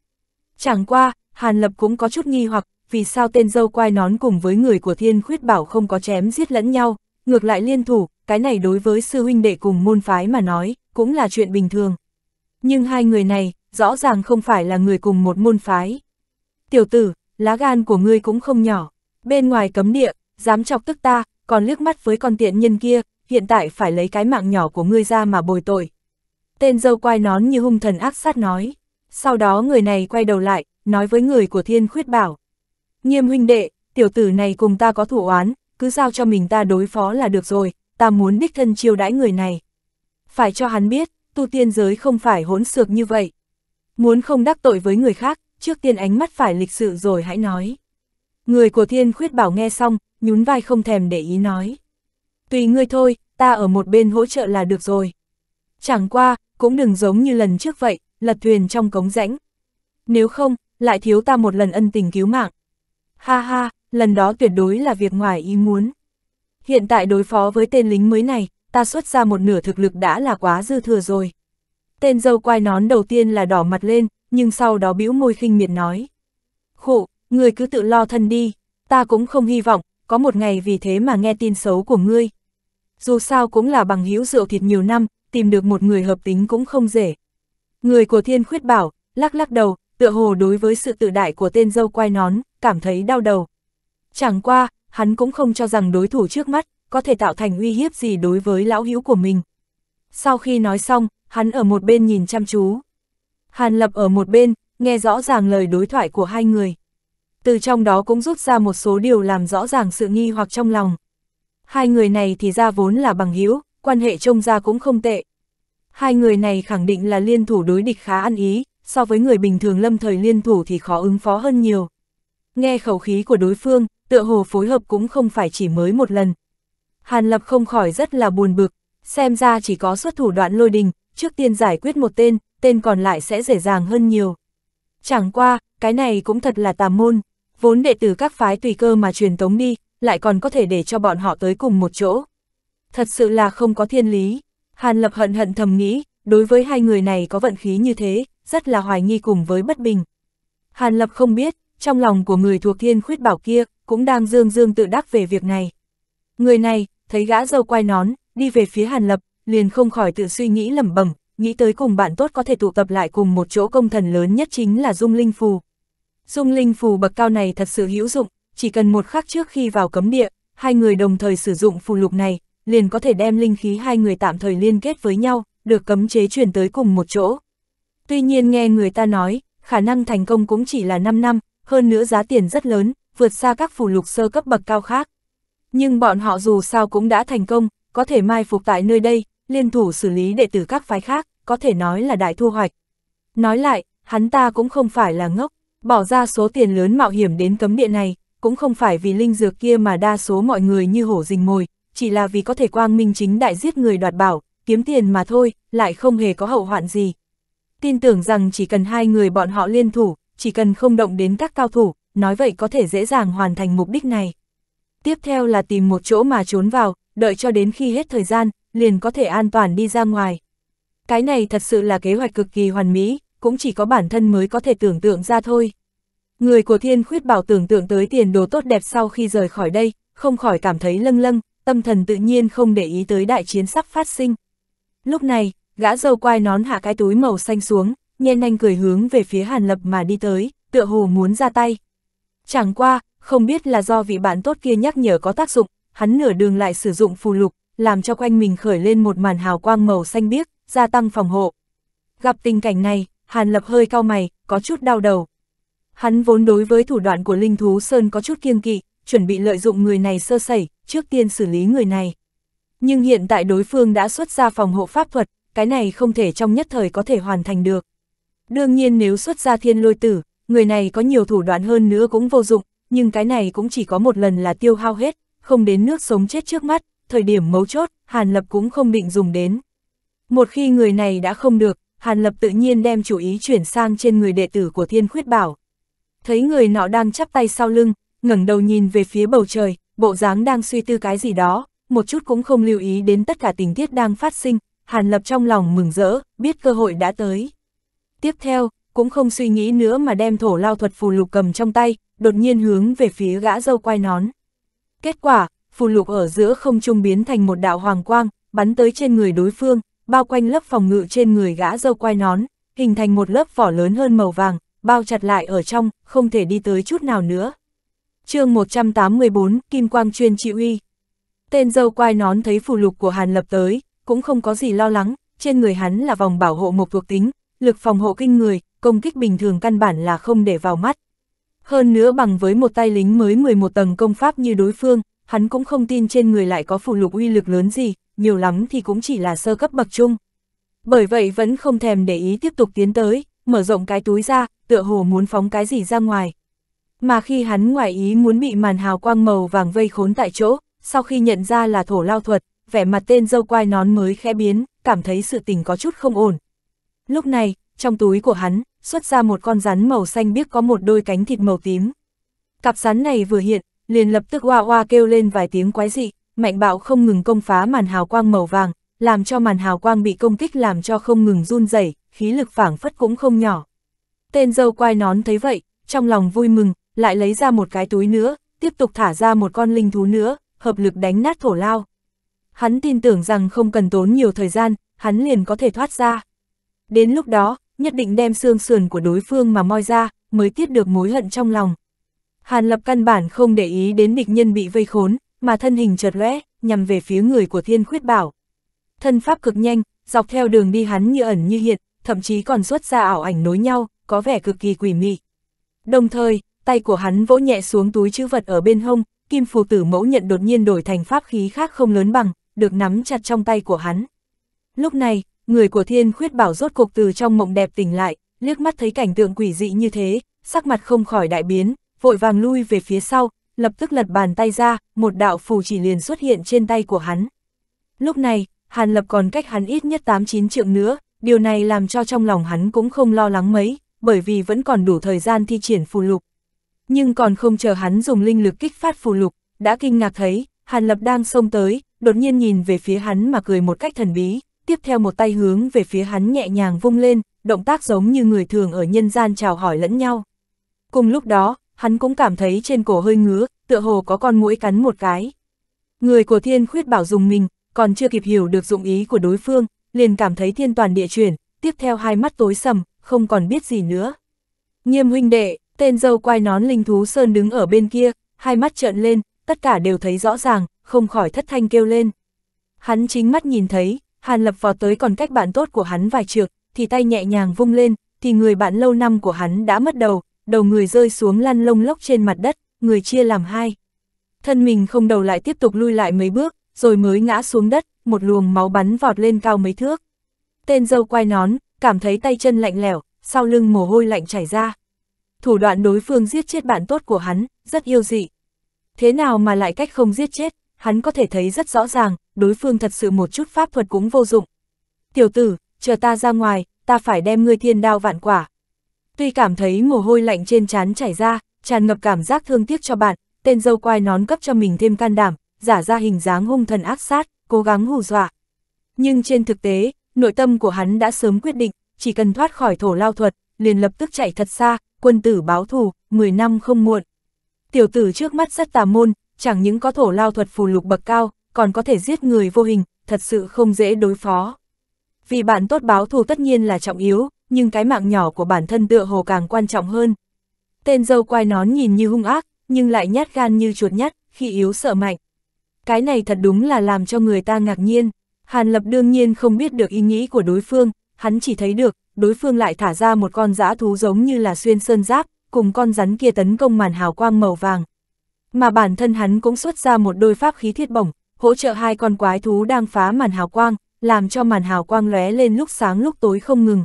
Chẳng qua, Hàn Lập cũng có chút nghi hoặc, vì sao tên dâu quai nón cùng với người của thiên khuyết bảo không có chém giết lẫn nhau, ngược lại liên thủ, cái này đối với sư huynh đệ cùng môn phái mà nói, cũng là chuyện bình thường. Nhưng hai người này, rõ ràng không phải là người cùng một môn phái. Tiểu tử, lá gan của ngươi cũng không nhỏ, bên ngoài cấm địa, dám chọc tức ta, còn liếc mắt với con tiện nhân kia, hiện tại phải lấy cái mạng nhỏ của ngươi ra mà bồi tội. Tên dâu quai nón như hung thần ác sát nói. Sau đó người này quay đầu lại, nói với người của thiên khuyết bảo. Nghiêm huynh đệ, tiểu tử này cùng ta có thủ oán, cứ giao cho mình ta đối phó là được rồi, ta muốn đích thân chiêu đãi người này. Phải cho hắn biết, tu tiên giới không phải hỗn xược như vậy. Muốn không đắc tội với người khác, trước tiên ánh mắt phải lịch sự rồi hãy nói. Người của thiên khuyết bảo nghe xong, nhún vai không thèm để ý nói. Tùy ngươi thôi, ta ở một bên hỗ trợ là được rồi. Chẳng qua, cũng đừng giống như lần trước vậy, lật thuyền trong cống rãnh. Nếu không, lại thiếu ta một lần ân tình cứu mạng. Ha ha, lần đó tuyệt đối là việc ngoài ý muốn. Hiện tại đối phó với tên lính mới này, ta xuất ra một nửa thực lực đã là quá dư thừa rồi. Tên dâu quai nón đầu tiên là đỏ mặt lên, nhưng sau đó bĩu môi khinh miệt nói. khổ người cứ tự lo thân đi, ta cũng không hy vọng, có một ngày vì thế mà nghe tin xấu của ngươi. Dù sao cũng là bằng hữu rượu thịt nhiều năm, tìm được một người hợp tính cũng không dễ. Người của thiên khuyết bảo, lắc lắc đầu, tựa hồ đối với sự tự đại của tên dâu quai nón, cảm thấy đau đầu. Chẳng qua, hắn cũng không cho rằng đối thủ trước mắt, có thể tạo thành uy hiếp gì đối với lão hữu của mình. Sau khi nói xong, hắn ở một bên nhìn chăm chú. Hàn Lập ở một bên, nghe rõ ràng lời đối thoại của hai người từ trong đó cũng rút ra một số điều làm rõ ràng sự nghi hoặc trong lòng. Hai người này thì ra vốn là bằng hữu, quan hệ trông ra cũng không tệ. Hai người này khẳng định là liên thủ đối địch khá ăn ý, so với người bình thường lâm thời liên thủ thì khó ứng phó hơn nhiều. Nghe khẩu khí của đối phương, tựa hồ phối hợp cũng không phải chỉ mới một lần. Hàn Lập không khỏi rất là buồn bực, xem ra chỉ có xuất thủ đoạn lôi đình, trước tiên giải quyết một tên, tên còn lại sẽ dễ dàng hơn nhiều. Chẳng qua, cái này cũng thật là tà môn vốn đệ tử các phái tùy cơ mà truyền tống đi, lại còn có thể để cho bọn họ tới cùng một chỗ. Thật sự là không có thiên lý. Hàn Lập hận hận thầm nghĩ, đối với hai người này có vận khí như thế, rất là hoài nghi cùng với bất bình. Hàn Lập không biết, trong lòng của người thuộc thiên khuyết bảo kia, cũng đang dương dương tự đắc về việc này. Người này, thấy gã dâu quay nón, đi về phía Hàn Lập, liền không khỏi tự suy nghĩ lẩm bẩm, nghĩ tới cùng bạn tốt có thể tụ tập lại cùng một chỗ công thần lớn nhất chính là Dung Linh Phù. Dung linh phù bậc cao này thật sự hữu dụng, chỉ cần một khắc trước khi vào cấm địa, hai người đồng thời sử dụng phù lục này, liền có thể đem linh khí hai người tạm thời liên kết với nhau, được cấm chế chuyển tới cùng một chỗ. Tuy nhiên nghe người ta nói, khả năng thành công cũng chỉ là 5 năm, hơn nữa giá tiền rất lớn, vượt xa các phù lục sơ cấp bậc cao khác. Nhưng bọn họ dù sao cũng đã thành công, có thể mai phục tại nơi đây, liên thủ xử lý đệ tử các phái khác, có thể nói là đại thu hoạch. Nói lại, hắn ta cũng không phải là ngốc, Bỏ ra số tiền lớn mạo hiểm đến cấm địa này, cũng không phải vì linh dược kia mà đa số mọi người như hổ rình mồi, chỉ là vì có thể quang minh chính đại giết người đoạt bảo, kiếm tiền mà thôi, lại không hề có hậu hoạn gì. Tin tưởng rằng chỉ cần hai người bọn họ liên thủ, chỉ cần không động đến các cao thủ, nói vậy có thể dễ dàng hoàn thành mục đích này. Tiếp theo là tìm một chỗ mà trốn vào, đợi cho đến khi hết thời gian, liền có thể an toàn đi ra ngoài. Cái này thật sự là kế hoạch cực kỳ hoàn mỹ, cũng chỉ có bản thân mới có thể tưởng tượng ra thôi. Người của thiên khuyết bảo tưởng tượng tới tiền đồ tốt đẹp sau khi rời khỏi đây, không khỏi cảm thấy lâng lâng, tâm thần tự nhiên không để ý tới đại chiến sắp phát sinh. Lúc này, gã dâu quai nón hạ cái túi màu xanh xuống, nhen nhanh cười hướng về phía Hàn Lập mà đi tới, tựa hồ muốn ra tay. Chẳng qua, không biết là do vị bạn tốt kia nhắc nhở có tác dụng, hắn nửa đường lại sử dụng phù lục, làm cho quanh mình khởi lên một màn hào quang màu xanh biếc, gia tăng phòng hộ. Gặp tình cảnh này, Hàn Lập hơi cao mày, có chút đau đầu. Hắn vốn đối với thủ đoạn của Linh Thú Sơn có chút kiêng kỵ, chuẩn bị lợi dụng người này sơ sẩy, trước tiên xử lý người này. Nhưng hiện tại đối phương đã xuất ra phòng hộ pháp thuật, cái này không thể trong nhất thời có thể hoàn thành được. Đương nhiên nếu xuất ra thiên lôi tử, người này có nhiều thủ đoạn hơn nữa cũng vô dụng, nhưng cái này cũng chỉ có một lần là tiêu hao hết, không đến nước sống chết trước mắt, thời điểm mấu chốt, Hàn Lập cũng không định dùng đến. Một khi người này đã không được, Hàn Lập tự nhiên đem chủ ý chuyển sang trên người đệ tử của Thiên Khuyết Bảo. Thấy người nọ đang chắp tay sau lưng, ngẩng đầu nhìn về phía bầu trời, bộ dáng đang suy tư cái gì đó, một chút cũng không lưu ý đến tất cả tình tiết đang phát sinh, Hàn Lập trong lòng mừng rỡ, biết cơ hội đã tới. Tiếp theo, cũng không suy nghĩ nữa mà đem thổ lao thuật phù lục cầm trong tay, đột nhiên hướng về phía gã dâu quay nón. Kết quả, phù lục ở giữa không trung biến thành một đạo hoàng quang, bắn tới trên người đối phương, bao quanh lớp phòng ngự trên người gã dâu quai nón, hình thành một lớp vỏ lớn hơn màu vàng, bao chặt lại ở trong, không thể đi tới chút nào nữa. chương 184, Kim Quang chuyên trị uy. Tên dâu quai nón thấy phù lục của Hàn Lập tới, cũng không có gì lo lắng, trên người hắn là vòng bảo hộ một thuộc tính, lực phòng hộ kinh người, công kích bình thường căn bản là không để vào mắt. Hơn nữa bằng với một tay lính mới 11 tầng công pháp như đối phương, hắn cũng không tin trên người lại có phù lục uy lực lớn gì, nhiều lắm thì cũng chỉ là sơ cấp bậc trung. Bởi vậy vẫn không thèm để ý tiếp tục tiến tới, mở rộng cái túi ra, tựa hồ muốn phóng cái gì ra ngoài. Mà khi hắn ngoại ý muốn bị màn hào quang màu vàng vây khốn tại chỗ, sau khi nhận ra là thổ lao thuật, vẻ mặt tên dâu quai nón mới khẽ biến, cảm thấy sự tình có chút không ổn. Lúc này, trong túi của hắn, xuất ra một con rắn màu xanh biếc có một đôi cánh thịt màu tím. Cặp rắn này vừa hiện, liền lập tức oa oa kêu lên vài tiếng quái dị, mạnh bạo không ngừng công phá màn hào quang màu vàng, làm cho màn hào quang bị công kích làm cho không ngừng run rẩy, khí lực phảng phất cũng không nhỏ. Tên dâu quai nón thấy vậy, trong lòng vui mừng, lại lấy ra một cái túi nữa, tiếp tục thả ra một con linh thú nữa, hợp lực đánh nát thổ lao. Hắn tin tưởng rằng không cần tốn nhiều thời gian, hắn liền có thể thoát ra. Đến lúc đó, nhất định đem xương sườn của đối phương mà moi ra, mới tiết được mối hận trong lòng. Hàn lập căn bản không để ý đến địch nhân bị vây khốn, mà thân hình chợt lóe, nhằm về phía người của Thiên Khuyết Bảo. Thân pháp cực nhanh, dọc theo đường đi hắn như ẩn như hiện, thậm chí còn xuất ra ảo ảnh nối nhau, có vẻ cực kỳ quỷ mị. Đồng thời, tay của hắn vỗ nhẹ xuống túi chữ vật ở bên hông, kim phù tử mẫu nhận đột nhiên đổi thành pháp khí khác không lớn bằng, được nắm chặt trong tay của hắn. Lúc này, người của Thiên Khuyết Bảo rốt cục từ trong mộng đẹp tỉnh lại, liếc mắt thấy cảnh tượng quỷ dị như thế, sắc mặt không khỏi đại biến, vội vàng lui về phía sau, lập tức lật bàn tay ra, một đạo phù chỉ liền xuất hiện trên tay của hắn. Lúc này, Hàn Lập còn cách hắn ít nhất 8-9 trượng nữa, điều này làm cho trong lòng hắn cũng không lo lắng mấy, bởi vì vẫn còn đủ thời gian thi triển phù lục. Nhưng còn không chờ hắn dùng linh lực kích phát phù lục, đã kinh ngạc thấy, Hàn Lập đang xông tới, đột nhiên nhìn về phía hắn mà cười một cách thần bí, tiếp theo một tay hướng về phía hắn nhẹ nhàng vung lên, động tác giống như người thường ở nhân gian chào hỏi lẫn nhau. Cùng lúc đó, hắn cũng cảm thấy trên cổ hơi ngứa, tựa hồ có con mũi cắn một cái. Người của thiên khuyết bảo dùng mình, còn chưa kịp hiểu được dụng ý của đối phương, liền cảm thấy thiên toàn địa chuyển, tiếp theo hai mắt tối sầm, không còn biết gì nữa. Nghiêm huynh đệ, tên dâu quai nón linh thú sơn đứng ở bên kia, hai mắt trợn lên, tất cả đều thấy rõ ràng, không khỏi thất thanh kêu lên. Hắn chính mắt nhìn thấy, Hàn Lập vọt tới còn cách bạn tốt của hắn vài trượt, thì tay nhẹ nhàng vung lên, thì người bạn lâu năm của hắn đã mất đầu, đầu người rơi xuống lăn lông lốc trên mặt đất, người chia làm hai. Thân mình không đầu lại tiếp tục lui lại mấy bước, rồi mới ngã xuống đất, một luồng máu bắn vọt lên cao mấy thước. Tên dâu quay nón, cảm thấy tay chân lạnh lẻo, sau lưng mồ hôi lạnh chảy ra. Thủ đoạn đối phương giết chết bạn tốt của hắn, rất yêu dị. Thế nào mà lại cách không giết chết, hắn có thể thấy rất rõ ràng, đối phương thật sự một chút pháp thuật cũng vô dụng. Tiểu tử, chờ ta ra ngoài, ta phải đem ngươi thiên đao vạn quả, tuy cảm thấy mồ hôi lạnh trên trán chảy ra, tràn ngập cảm giác thương tiếc cho bạn, tên dâu quai nón cấp cho mình thêm can đảm, giả ra hình dáng hung thần ác sát, cố gắng hù dọa. Nhưng trên thực tế, nội tâm của hắn đã sớm quyết định, chỉ cần thoát khỏi thổ lao thuật, liền lập tức chạy thật xa, quân tử báo thù, 10 năm không muộn. Tiểu tử trước mắt rất tà môn, chẳng những có thổ lao thuật phù lục bậc cao, còn có thể giết người vô hình, thật sự không dễ đối phó. Vì bạn tốt báo thù tất nhiên là trọng yếu, nhưng cái mạng nhỏ của bản thân tựa hồ càng quan trọng hơn. Tên dâu quai nón nhìn như hung ác, nhưng lại nhát gan như chuột nhắt, khi yếu sợ mạnh. Cái này thật đúng là làm cho người ta ngạc nhiên. Hàn Lập đương nhiên không biết được ý nghĩ của đối phương, hắn chỉ thấy được, đối phương lại thả ra một con dã thú giống như là xuyên sơn giáp, cùng con rắn kia tấn công màn hào quang màu vàng. Mà bản thân hắn cũng xuất ra một đôi pháp khí thiết bổng, hỗ trợ hai con quái thú đang phá màn hào quang, làm cho màn hào quang lóe lên lúc sáng lúc tối không ngừng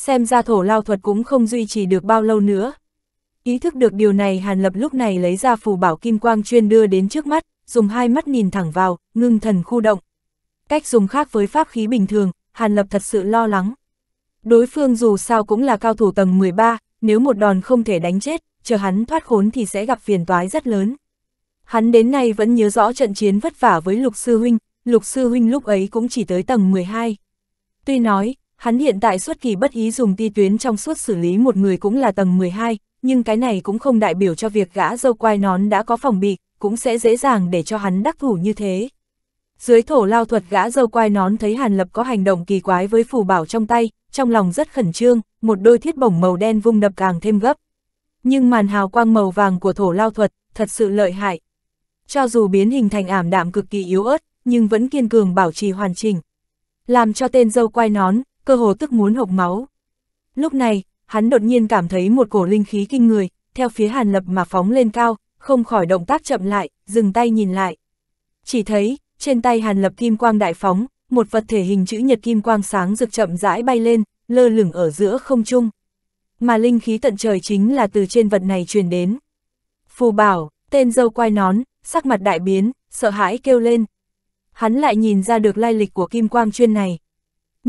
xem ra thổ lao thuật cũng không duy trì được bao lâu nữa. Ý thức được điều này Hàn Lập lúc này lấy ra phù bảo kim quang chuyên đưa đến trước mắt, dùng hai mắt nhìn thẳng vào, ngưng thần khu động. Cách dùng khác với pháp khí bình thường, Hàn Lập thật sự lo lắng. Đối phương dù sao cũng là cao thủ tầng 13, nếu một đòn không thể đánh chết, chờ hắn thoát khốn thì sẽ gặp phiền toái rất lớn. Hắn đến nay vẫn nhớ rõ trận chiến vất vả với Lục Sư Huynh, Lục Sư Huynh lúc ấy cũng chỉ tới tầng 12. Tuy nói, Hắn hiện tại xuất kỳ bất ý dùng ti tuyến trong suốt xử lý một người cũng là tầng 12, nhưng cái này cũng không đại biểu cho việc gã dâu quai nón đã có phòng bị, cũng sẽ dễ dàng để cho hắn đắc thủ như thế. Dưới thổ lao thuật gã dâu quai nón thấy Hàn Lập có hành động kỳ quái với phù bảo trong tay, trong lòng rất khẩn trương, một đôi thiết bổng màu đen vung đập càng thêm gấp. Nhưng màn hào quang màu vàng của thổ lao thuật thật sự lợi hại. Cho dù biến hình thành ảm đạm cực kỳ yếu ớt, nhưng vẫn kiên cường bảo trì hoàn chỉnh. Làm cho tên dâu quai nón cơ hồ tức muốn hộc máu. Lúc này, hắn đột nhiên cảm thấy một cổ linh khí kinh người, theo phía Hàn Lập mà phóng lên cao, không khỏi động tác chậm lại, dừng tay nhìn lại. Chỉ thấy, trên tay Hàn Lập kim quang đại phóng, một vật thể hình chữ nhật kim quang sáng rực chậm rãi bay lên, lơ lửng ở giữa không trung. Mà linh khí tận trời chính là từ trên vật này truyền đến. Phù bảo, tên dâu quai nón, sắc mặt đại biến, sợ hãi kêu lên. Hắn lại nhìn ra được lai lịch của kim quang chuyên này.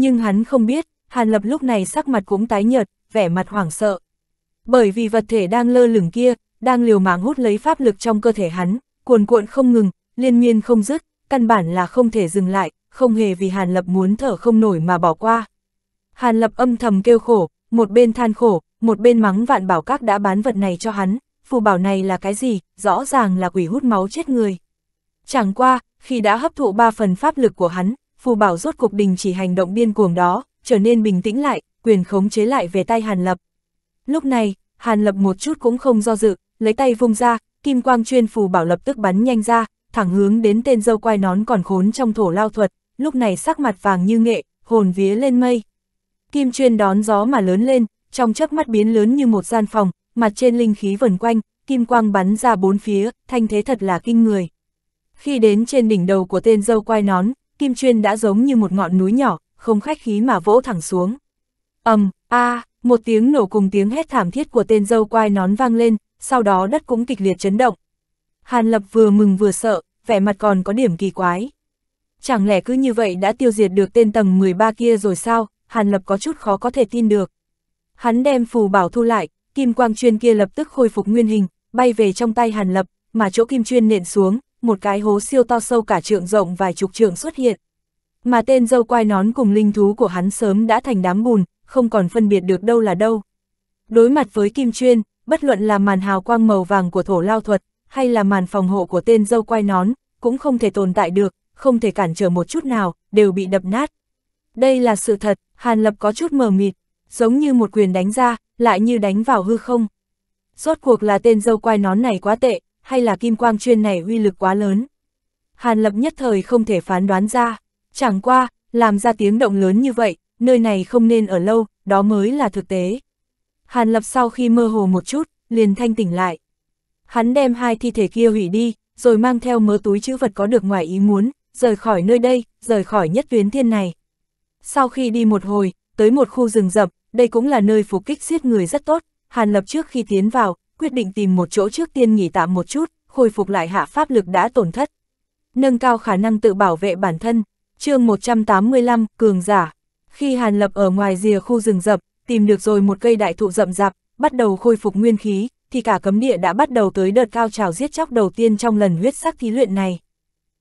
Nhưng hắn không biết, Hàn Lập lúc này sắc mặt cũng tái nhợt, vẻ mặt hoảng sợ. Bởi vì vật thể đang lơ lửng kia, đang liều mạng hút lấy pháp lực trong cơ thể hắn, cuồn cuộn không ngừng, liên miên không dứt, căn bản là không thể dừng lại, không hề vì Hàn Lập muốn thở không nổi mà bỏ qua. Hàn Lập âm thầm kêu khổ, một bên than khổ, một bên mắng vạn bảo các đã bán vật này cho hắn, phù bảo này là cái gì, rõ ràng là quỷ hút máu chết người. Chẳng qua, khi đã hấp thụ ba phần pháp lực của hắn, phù bảo rốt cục đình chỉ hành động điên cuồng đó, trở nên bình tĩnh lại, quyền khống chế lại về tay Hàn Lập. Lúc này, Hàn Lập một chút cũng không do dự, lấy tay vung ra, kim quang chuyên phù bảo lập tức bắn nhanh ra, thẳng hướng đến tên dâu quai nón còn khốn trong thổ lao thuật, lúc này sắc mặt vàng như nghệ, hồn vía lên mây. Kim chuyên đón gió mà lớn lên, trong chớp mắt biến lớn như một gian phòng, mặt trên linh khí vần quanh, kim quang bắn ra bốn phía, thanh thế thật là kinh người. Khi đến trên đỉnh đầu của tên dâu quai nón, kim chuyên đã giống như một ngọn núi nhỏ, không khách khí mà vỗ thẳng xuống. ầm, a, à, một tiếng nổ cùng tiếng hét thảm thiết của tên dâu quai nón vang lên, sau đó đất cũng kịch liệt chấn động. Hàn Lập vừa mừng vừa sợ, vẻ mặt còn có điểm kỳ quái. Chẳng lẽ cứ như vậy đã tiêu diệt được tên tầng 13 kia rồi sao, Hàn Lập có chút khó có thể tin được. Hắn đem phù bảo thu lại, kim quang chuyên kia lập tức khôi phục nguyên hình, bay về trong tay Hàn Lập, mà chỗ kim chuyên nện xuống, một cái hố siêu to sâu cả trượng rộng vài chục trượng xuất hiện. Mà tên dâu quai nón cùng linh thú của hắn sớm đã thành đám bùn, không còn phân biệt được đâu là đâu. Đối mặt với kim chuyên, bất luận là màn hào quang màu vàng của thổ lao thuật, hay là màn phòng hộ của tên dâu quai nón, cũng không thể tồn tại được, không thể cản trở một chút nào, đều bị đập nát. Đây là sự thật, Hàn Lập có chút mờ mịt, giống như một quyền đánh ra, lại như đánh vào hư không. Rốt cuộc là tên dâu quai nón này quá tệ, hay là kim quang chuyên này uy lực quá lớn. Hàn Lập nhất thời không thể phán đoán ra, chẳng qua, làm ra tiếng động lớn như vậy, nơi này không nên ở lâu, đó mới là thực tế. Hàn Lập sau khi mơ hồ một chút, liền thanh tỉnh lại. Hắn đem hai thi thể kia hủy đi, rồi mang theo mớ túi chữ vật có được ngoài ý muốn, rời khỏi nơi đây, rời khỏi nhất tuyến thiên này. Sau khi đi một hồi, tới một khu rừng rậm, đây cũng là nơi phục kích giết người rất tốt, Hàn Lập trước khi tiến vào, quyết định tìm một chỗ trước tiên nghỉ tạm một chút, khôi phục lại hạ pháp lực đã tổn thất. Nâng cao khả năng tự bảo vệ bản thân. chương 185, Cường Giả. Khi Hàn Lập ở ngoài rìa khu rừng rậm, tìm được rồi một cây đại thụ rậm rạp, bắt đầu khôi phục nguyên khí, thì cả cấm địa đã bắt đầu tới đợt cao trào giết chóc đầu tiên trong lần huyết sắc thí luyện này.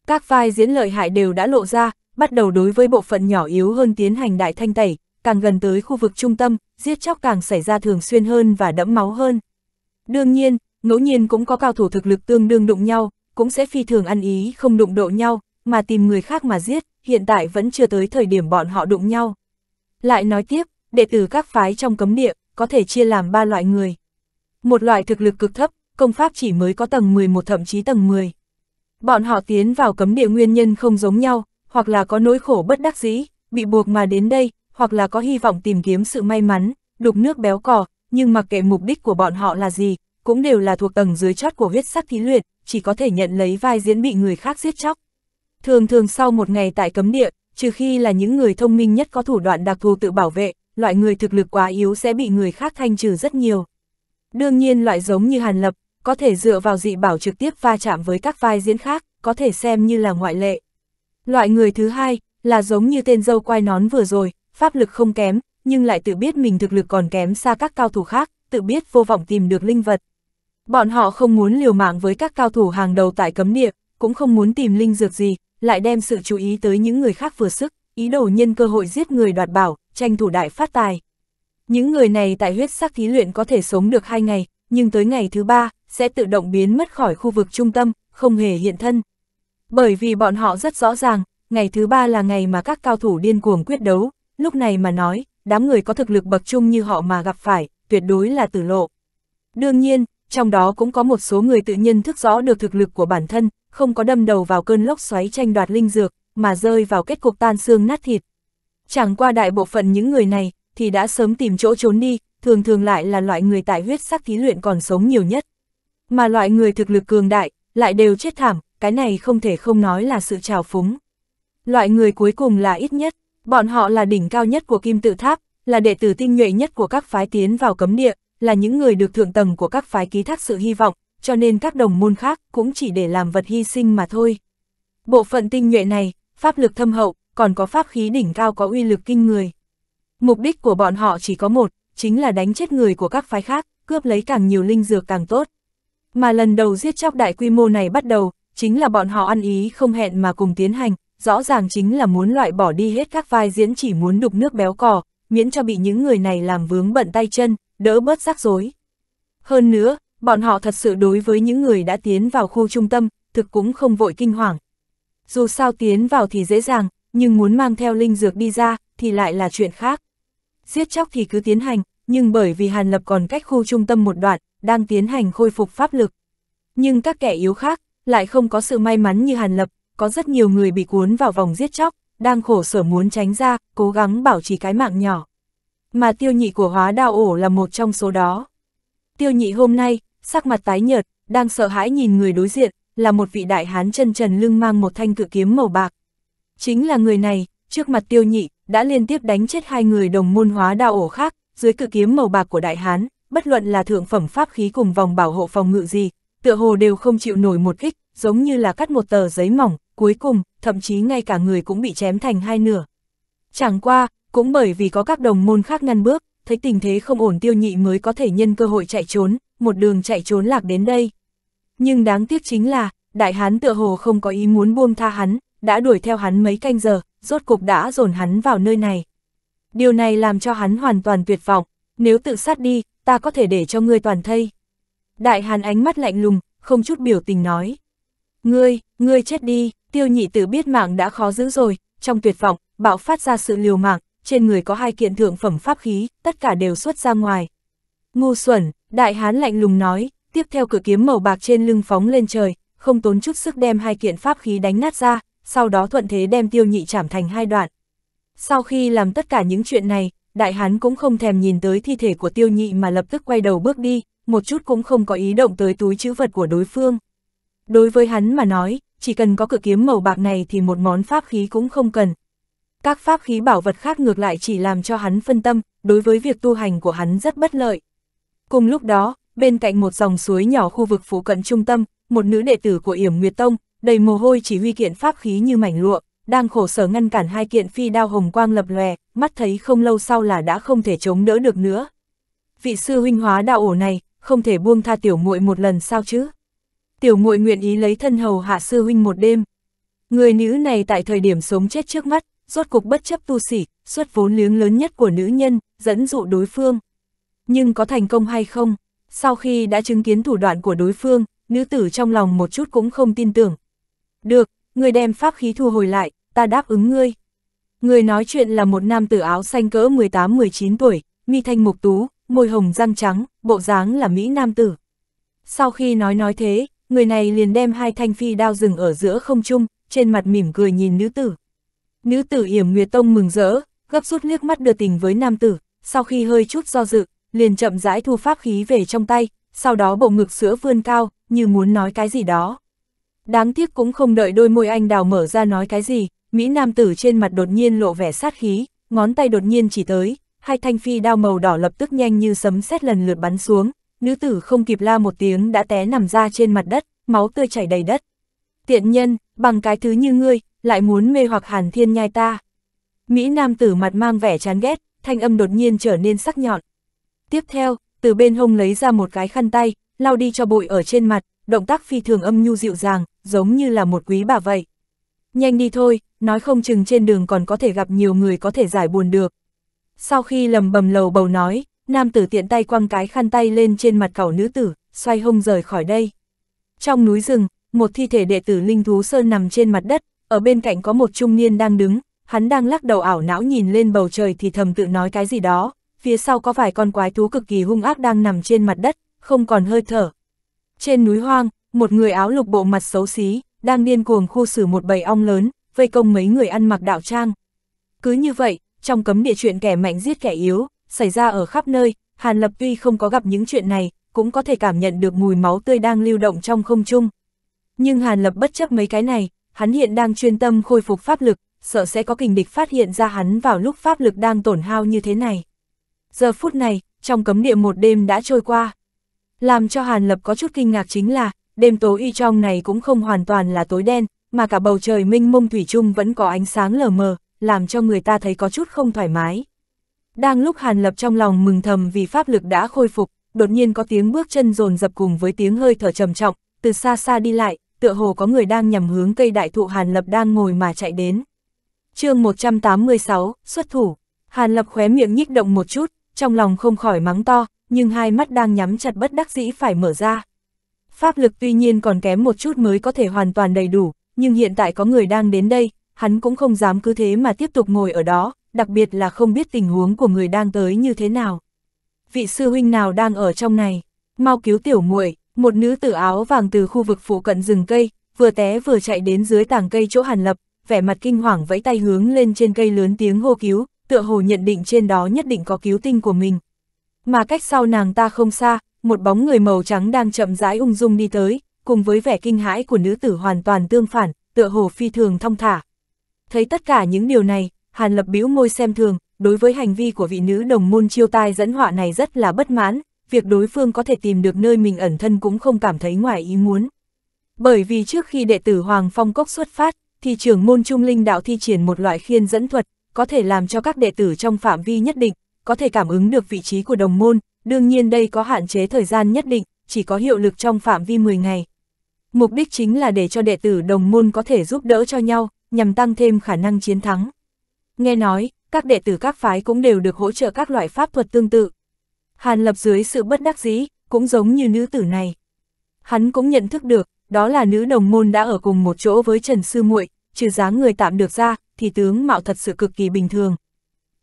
Các vai diễn lợi hại đều đã lộ ra, bắt đầu đối với bộ phận nhỏ yếu hơn tiến hành đại thanh tẩy, càng gần tới khu vực trung tâm, giết chóc càng xảy ra thường xuyên hơn và đẫm máu hơn. Đương nhiên, ngẫu nhiên cũng có cao thủ thực lực tương đương đụng nhau, cũng sẽ phi thường ăn ý không đụng độ nhau, mà tìm người khác mà giết, hiện tại vẫn chưa tới thời điểm bọn họ đụng nhau. Lại nói tiếp, đệ tử các phái trong cấm địa có thể chia làm ba loại người. Một loại thực lực cực thấp, công pháp chỉ mới có tầng 11 thậm chí tầng 10. Bọn họ tiến vào cấm địa nguyên nhân không giống nhau, hoặc là có nỗi khổ bất đắc dĩ, bị buộc mà đến đây, hoặc là có hy vọng tìm kiếm sự may mắn, đục nước béo cỏ, nhưng mặc kệ mục đích của bọn họ là gì, cũng đều là thuộc tầng dưới chót của huyết sắc thí luyện, chỉ có thể nhận lấy vai diễn bị người khác giết chóc. Thường thường sau một ngày tại cấm địa, trừ khi là những người thông minh nhất có thủ đoạn đặc thù tự bảo vệ, loại người thực lực quá yếu sẽ bị người khác thanh trừ rất nhiều. Đương nhiên loại giống như Hàn Lập, có thể dựa vào dị bảo trực tiếp va chạm với các vai diễn khác, có thể xem như là ngoại lệ. Loại người thứ hai, là giống như tên dâu quai nón vừa rồi, pháp lực không kém, nhưng lại tự biết mình thực lực còn kém xa các cao thủ khác, tự biết vô vọng tìm được linh vật. Bọn họ không muốn liều mạng với các cao thủ hàng đầu tại cấm địa, cũng không muốn tìm linh dược gì, lại đem sự chú ý tới những người khác vừa sức, ý đồ nhân cơ hội giết người đoạt bảo, tranh thủ đại phát tài. Những người này tại huyết sắc thí luyện có thể sống được hai ngày, nhưng tới ngày thứ ba sẽ tự động biến mất khỏi khu vực trung tâm, không hề hiện thân. Bởi vì bọn họ rất rõ ràng, ngày thứ ba là ngày mà các cao thủ điên cuồng quyết đấu, lúc này mà nói, đám người có thực lực bậc trung như họ mà gặp phải, tuyệt đối là tử lộ. Đương nhiên, trong đó cũng có một số người tự nhiên thức rõ được thực lực của bản thân, không có đâm đầu vào cơn lốc xoáy tranh đoạt linh dược, mà rơi vào kết cục tan xương nát thịt. Chẳng qua đại bộ phận những người này, thì đã sớm tìm chỗ trốn đi, thường thường lại là loại người tại huyết sắc thí luyện còn sống nhiều nhất. Mà loại người thực lực cường đại, lại đều chết thảm, cái này không thể không nói là sự trào phúng. Loại người cuối cùng là ít nhất, Bọn họ là đỉnh cao nhất của kim tự tháp, là đệ tử tinh nhuệ nhất của các phái tiến vào cấm địa, là những người được thượng tầng của các phái ký thác sự hy vọng, cho nên các đồng môn khác cũng chỉ để làm vật hy sinh mà thôi. Bộ phận tinh nhuệ này, pháp lực thâm hậu, còn có pháp khí đỉnh cao có uy lực kinh người. Mục đích của bọn họ chỉ có một, chính là đánh chết người của các phái khác, cướp lấy càng nhiều linh dược càng tốt. Mà lần đầu giết chóc đại quy mô này bắt đầu, chính là bọn họ ăn ý không hẹn mà cùng tiến hành, rõ ràng chính là muốn loại bỏ đi hết các vai diễn chỉ muốn đục nước béo cò, miễn cho bị những người này làm vướng bận tay chân, đỡ bớt rắc rối. Hơn nữa, bọn họ thật sự đối với những người đã tiến vào khu trung tâm, thực cũng không vội kinh hoàng. Dù sao tiến vào thì dễ dàng, nhưng muốn mang theo linh dược đi ra, thì lại là chuyện khác. Giết chóc thì cứ tiến hành, nhưng bởi vì Hàn Lập còn cách khu trung tâm một đoạn, đang tiến hành khôi phục pháp lực. Nhưng các kẻ yếu khác, lại không có sự may mắn như Hàn Lập, có rất nhiều người bị cuốn vào vòng giết chóc, đang khổ sở muốn tránh ra, cố gắng bảo trì cái mạng nhỏ. Mà tiêu nhị của hóa đào ổ là một trong số đó. Tiêu nhị hôm nay, sắc mặt tái nhợt, đang sợ hãi nhìn người đối diện, là một vị đại hán chân trần lưng mang một thanh cự kiếm màu bạc. Chính là người này, trước mặt tiêu nhị, đã liên tiếp đánh chết hai người đồng môn hóa đào ổ khác, dưới cự kiếm màu bạc của đại hán, bất luận là thượng phẩm pháp khí cùng vòng bảo hộ phòng ngự gì, tựa hồ đều không chịu nổi một kích, giống như là cắt một tờ giấy mỏng, cuối cùng, thậm chí ngay cả người cũng bị chém thành hai nửa. Chẳng qua, cũng bởi vì có các đồng môn khác ngăn bước, thấy tình thế không ổn tiêu nhị mới có thể nhân cơ hội chạy trốn, một đường chạy trốn lạc đến đây. Nhưng đáng tiếc chính là, đại hán tựa hồ không có ý muốn buông tha hắn, đã đuổi theo hắn mấy canh giờ, rốt cục đã dồn hắn vào nơi này. Điều này làm cho hắn hoàn toàn tuyệt vọng, nếu tự sát đi, ta có thể để cho ngươi toàn thây. Đại hán ánh mắt lạnh lùng, không chút biểu tình nói. Ngươi, ngươi chết đi tiêu nhị tử biết mạng đã khó giữ rồi, trong tuyệt vọng, bạo phát ra sự liều mạng, trên người có hai kiện thượng phẩm pháp khí, tất cả đều xuất ra ngoài. Ngu xuẩn, đại hán lạnh lùng nói, tiếp theo cửa kiếm màu bạc trên lưng phóng lên trời, không tốn chút sức đem hai kiện pháp khí đánh nát ra, sau đó thuận thế đem tiêu nhị chảm thành hai đoạn. Sau khi làm tất cả những chuyện này, đại hán cũng không thèm nhìn tới thi thể của tiêu nhị mà lập tức quay đầu bước đi, một chút cũng không có ý động tới túi chữ vật của đối phương. Đối với hắn mà nói, chỉ cần có cự kiếm màu bạc này thì một món pháp khí cũng không cần. Các pháp khí bảo vật khác ngược lại chỉ làm cho hắn phân tâm, đối với việc tu hành của hắn rất bất lợi. Cùng lúc đó, bên cạnh một dòng suối nhỏ khu vực phụ cận trung tâm, một nữ đệ tử của Yểm Nguyệt Tông, đầy mồ hôi chỉ huy kiện pháp khí như mảnh lụa, đang khổ sở ngăn cản hai kiện phi đao hồng quang lập lòe, mắt thấy không lâu sau là đã không thể chống đỡ được nữa. Vị sư huynh hóa đạo ổ này, không thể buông tha tiểu muội một lần sao chứ? tiểu muội nguyện ý lấy thân hầu hạ sư huynh một đêm. Người nữ này tại thời điểm sống chết trước mắt, rốt cục bất chấp tu sĩ xuất vốn liếng lớn nhất của nữ nhân, dẫn dụ đối phương. Nhưng có thành công hay không? Sau khi đã chứng kiến thủ đoạn của đối phương, nữ tử trong lòng một chút cũng không tin tưởng. Được, người đem pháp khí thu hồi lại, ta đáp ứng ngươi. Người nói chuyện là một nam tử áo xanh cỡ 18-19 tuổi, mi thanh mục tú, môi hồng răng trắng, bộ dáng là Mỹ nam tử. Sau khi nói nói thế, người này liền đem hai thanh phi đao rừng ở giữa không trung, trên mặt mỉm cười nhìn nữ tử. Nữ tử yểm Nguyệt Tông mừng rỡ, gấp rút liếc mắt đưa tình với nam tử, sau khi hơi chút do dự, liền chậm rãi thu pháp khí về trong tay, sau đó bộ ngực sữa vươn cao, như muốn nói cái gì đó. Đáng tiếc cũng không đợi đôi môi anh đào mở ra nói cái gì, Mỹ nam tử trên mặt đột nhiên lộ vẻ sát khí, ngón tay đột nhiên chỉ tới, hai thanh phi đao màu đỏ lập tức nhanh như sấm sét lần lượt bắn xuống, nữ tử không kịp la một tiếng đã té nằm ra trên mặt đất, máu tươi chảy đầy đất. Tiện nhân, bằng cái thứ như ngươi, lại muốn mê hoặc hàn thiên nhai ta. Mỹ nam tử mặt mang vẻ chán ghét, thanh âm đột nhiên trở nên sắc nhọn. Tiếp theo, từ bên hông lấy ra một cái khăn tay, lau đi cho bụi ở trên mặt, động tác phi thường âm nhu dịu dàng, giống như là một quý bà vậy. Nhanh đi thôi, nói không chừng trên đường còn có thể gặp nhiều người có thể giải buồn được. Sau khi lầm bầm lầu bầu nói, nam tử tiện tay quăng cái khăn tay lên trên mặt cẩu nữ tử, xoay hông rời khỏi đây. Trong núi rừng, một thi thể đệ tử Linh Thú Sơn nằm trên mặt đất, ở bên cạnh có một trung niên đang đứng, hắn đang lắc đầu ảo não nhìn lên bầu trời thì thầm tự nói cái gì đó, phía sau có vài con quái thú cực kỳ hung ác đang nằm trên mặt đất, không còn hơi thở. Trên núi hoang, một người áo lục bộ mặt xấu xí, đang điên cuồng khu xử một bầy ong lớn, vây công mấy người ăn mặc đạo trang. Cứ như vậy, trong cấm địa chuyện kẻ mạnh giết kẻ yếu, xảy ra ở khắp nơi, Hàn Lập tuy không có gặp những chuyện này, cũng có thể cảm nhận được mùi máu tươi đang lưu động trong không trung. Nhưng Hàn Lập bất chấp mấy cái này, hắn hiện đang chuyên tâm khôi phục pháp lực, sợ sẽ có kình địch phát hiện ra hắn vào lúc pháp lực đang tổn hao như thế này. Giờ phút này, trong cấm địa một đêm đã trôi qua. Làm cho Hàn Lập có chút kinh ngạc chính là, đêm tối y trong này cũng không hoàn toàn là tối đen, mà cả bầu trời minh mông thủy chung vẫn có ánh sáng lờ mờ, làm cho người ta thấy có chút không thoải mái. Đang lúc Hàn Lập trong lòng mừng thầm vì pháp lực đã khôi phục, đột nhiên có tiếng bước chân rồn dập cùng với tiếng hơi thở trầm trọng, từ xa xa đi lại, tựa hồ có người đang nhằm hướng cây đại thụ Hàn Lập đang ngồi mà chạy đến. chương 186, xuất thủ, Hàn Lập khóe miệng nhích động một chút, trong lòng không khỏi mắng to, nhưng hai mắt đang nhắm chặt bất đắc dĩ phải mở ra. Pháp lực tuy nhiên còn kém một chút mới có thể hoàn toàn đầy đủ, nhưng hiện tại có người đang đến đây, hắn cũng không dám cứ thế mà tiếp tục ngồi ở đó, đặc biệt là không biết tình huống của người đang tới như thế nào. Vị sư huynh nào đang ở trong này, mau cứu tiểu muội một nữ tử áo vàng từ khu vực phụ cận rừng cây, vừa té vừa chạy đến dưới tảng cây chỗ hàn lập, vẻ mặt kinh hoàng vẫy tay hướng lên trên cây lớn tiếng hô cứu, tựa hồ nhận định trên đó nhất định có cứu tinh của mình. Mà cách sau nàng ta không xa, một bóng người màu trắng đang chậm rãi ung dung đi tới, cùng với vẻ kinh hãi của nữ tử hoàn toàn tương phản, tựa hồ phi thường thong thả. Thấy tất cả những điều này, Hàn Lập bĩu môi xem thường, đối với hành vi của vị nữ đồng môn chiêu tai dẫn họa này rất là bất mãn, việc đối phương có thể tìm được nơi mình ẩn thân cũng không cảm thấy ngoài ý muốn. Bởi vì trước khi đệ tử Hoàng Phong Cốc xuất phát, thì trưởng môn Trung Linh Đạo thi triển một loại khiên dẫn thuật, có thể làm cho các đệ tử trong phạm vi nhất định, có thể cảm ứng được vị trí của đồng môn, đương nhiên đây có hạn chế thời gian nhất định, chỉ có hiệu lực trong phạm vi 10 ngày. Mục đích chính là để cho đệ tử đồng môn có thể giúp đỡ cho nhau, nhằm tăng thêm khả năng chiến thắng. Nghe nói, các đệ tử các phái cũng đều được hỗ trợ các loại pháp thuật tương tự. Hàn Lập dưới sự bất đắc dĩ, cũng giống như nữ tử này. Hắn cũng nhận thức được, đó là nữ đồng môn đã ở cùng một chỗ với Trần Sư muội trừ dáng người tạm được ra, thì tướng mạo thật sự cực kỳ bình thường.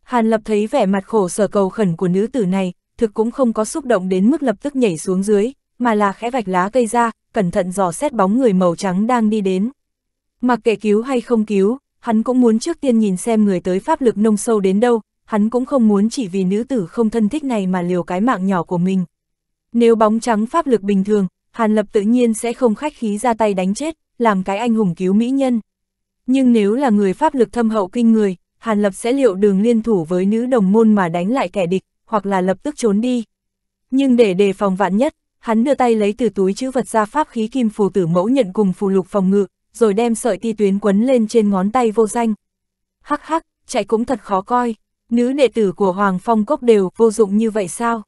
Hàn Lập thấy vẻ mặt khổ sở cầu khẩn của nữ tử này, thực cũng không có xúc động đến mức lập tức nhảy xuống dưới, mà là khẽ vạch lá cây ra, cẩn thận dò xét bóng người màu trắng đang đi đến. Mặc kệ cứu hay không cứu, hắn cũng muốn trước tiên nhìn xem người tới pháp lực nông sâu đến đâu, hắn cũng không muốn chỉ vì nữ tử không thân thích này mà liều cái mạng nhỏ của mình. Nếu bóng trắng pháp lực bình thường, Hàn Lập tự nhiên sẽ không khách khí ra tay đánh chết, làm cái anh hùng cứu mỹ nhân. Nhưng nếu là người pháp lực thâm hậu kinh người, Hàn Lập sẽ liệu đường liên thủ với nữ đồng môn mà đánh lại kẻ địch, hoặc là lập tức trốn đi. Nhưng để đề phòng vạn nhất, hắn đưa tay lấy từ túi chữ vật ra pháp khí kim phù tử mẫu nhận cùng phù lục phòng ngự, rồi đem sợi ti tuyến quấn lên trên ngón tay vô danh. Hắc hắc, chạy cũng thật khó coi, nữ đệ tử của Hoàng Phong Cốc đều vô dụng như vậy sao?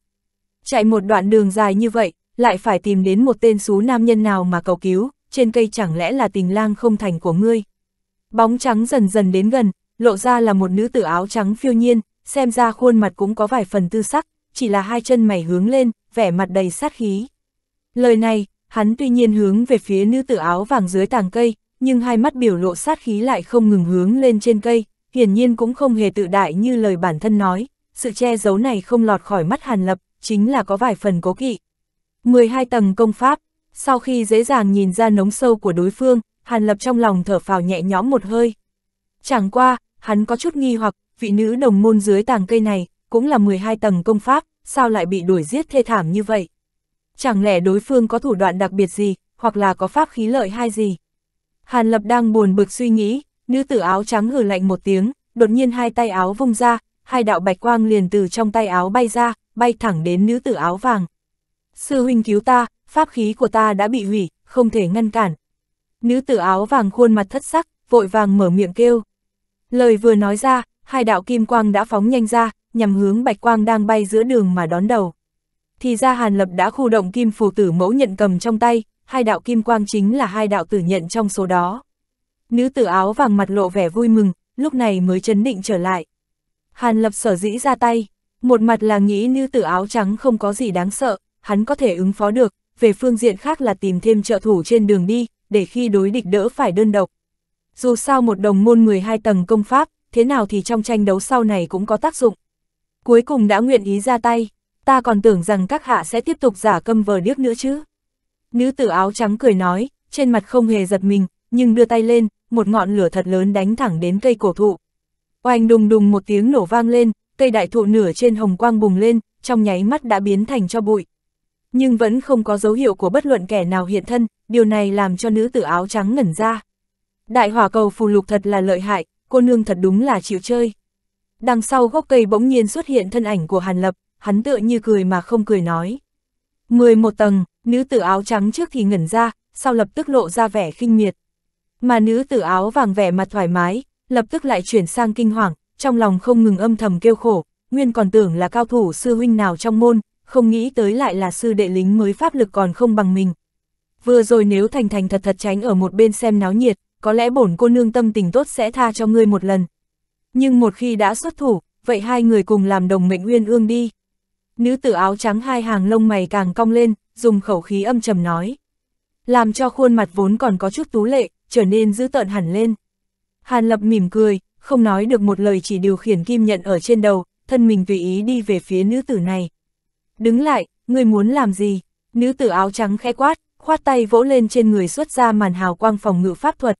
Chạy một đoạn đường dài như vậy, lại phải tìm đến một tên xú nam nhân nào mà cầu cứu, trên cây chẳng lẽ là tình lang không thành của ngươi. Bóng trắng dần dần đến gần, lộ ra là một nữ tử áo trắng phiêu nhiên, xem ra khuôn mặt cũng có vài phần tư sắc, chỉ là hai chân mày hướng lên, vẻ mặt đầy sát khí. Lời này, hắn tuy nhiên hướng về phía nữ tử áo vàng dưới tàng cây, nhưng hai mắt biểu lộ sát khí lại không ngừng hướng lên trên cây, hiển nhiên cũng không hề tự đại như lời bản thân nói, sự che giấu này không lọt khỏi mắt Hàn Lập, chính là có vài phần cố kỵ. 12 tầng công pháp, sau khi dễ dàng nhìn ra nống sâu của đối phương, Hàn Lập trong lòng thở phào nhẹ nhõm một hơi. Chẳng qua, hắn có chút nghi hoặc, vị nữ đồng môn dưới tàng cây này, cũng là 12 tầng công pháp, sao lại bị đuổi giết thê thảm như vậy? chẳng lẽ đối phương có thủ đoạn đặc biệt gì, hoặc là có pháp khí lợi hay gì. Hàn Lập đang buồn bực suy nghĩ, nữ tử áo trắng hử lạnh một tiếng, đột nhiên hai tay áo vung ra, hai đạo bạch quang liền từ trong tay áo bay ra, bay thẳng đến nữ tử áo vàng. Sư huynh cứu ta, pháp khí của ta đã bị hủy, không thể ngăn cản. Nữ tử áo vàng khuôn mặt thất sắc, vội vàng mở miệng kêu. Lời vừa nói ra, hai đạo kim quang đã phóng nhanh ra, nhằm hướng bạch quang đang bay giữa đường mà đón đầu thì ra Hàn Lập đã khu động kim phù tử mẫu nhận cầm trong tay, hai đạo kim quang chính là hai đạo tử nhận trong số đó. Nữ tử áo vàng mặt lộ vẻ vui mừng, lúc này mới chấn định trở lại. Hàn Lập sở dĩ ra tay, một mặt là nghĩ nữ tử áo trắng không có gì đáng sợ, hắn có thể ứng phó được, về phương diện khác là tìm thêm trợ thủ trên đường đi, để khi đối địch đỡ phải đơn độc. Dù sao một đồng môn 12 tầng công pháp, thế nào thì trong tranh đấu sau này cũng có tác dụng. Cuối cùng đã nguyện ý ra tay, ta còn tưởng rằng các hạ sẽ tiếp tục giả câm vờ điếc nữa chứ. Nữ tử áo trắng cười nói, trên mặt không hề giật mình, nhưng đưa tay lên, một ngọn lửa thật lớn đánh thẳng đến cây cổ thụ. Oanh đùng đùng một tiếng nổ vang lên, cây đại thụ nửa trên hồng quang bùng lên, trong nháy mắt đã biến thành cho bụi. Nhưng vẫn không có dấu hiệu của bất luận kẻ nào hiện thân, điều này làm cho nữ tử áo trắng ngẩn ra. Đại hỏa cầu phù lục thật là lợi hại, cô nương thật đúng là chịu chơi. Đằng sau gốc cây bỗng nhiên xuất hiện thân ảnh của Hàn Lập, hắn tựa như cười mà không cười nói. 11 tầng, nữ tử áo trắng trước thì ngẩn ra, sau lập tức lộ ra vẻ khinh miệt. Mà nữ tử áo vàng vẻ mặt thoải mái, lập tức lại chuyển sang kinh hoàng, trong lòng không ngừng âm thầm kêu khổ, nguyên còn tưởng là cao thủ sư huynh nào trong môn, không nghĩ tới lại là sư đệ lính mới pháp lực còn không bằng mình. Vừa rồi nếu thành thành thật thật tránh ở một bên xem náo nhiệt, có lẽ bổn cô nương tâm tình tốt sẽ tha cho ngươi một lần. Nhưng một khi đã xuất thủ, vậy hai người cùng làm đồng mệnh uyên ương đi. Nữ tử áo trắng hai hàng lông mày càng cong lên, dùng khẩu khí âm trầm nói. Làm cho khuôn mặt vốn còn có chút tú lệ, trở nên dữ tợn hẳn lên. Hàn lập mỉm cười, không nói được một lời chỉ điều khiển kim nhận ở trên đầu, thân mình tùy ý đi về phía nữ tử này. Đứng lại, người muốn làm gì? Nữ tử áo trắng khẽ quát, khoát tay vỗ lên trên người xuất ra màn hào quang phòng ngự pháp thuật.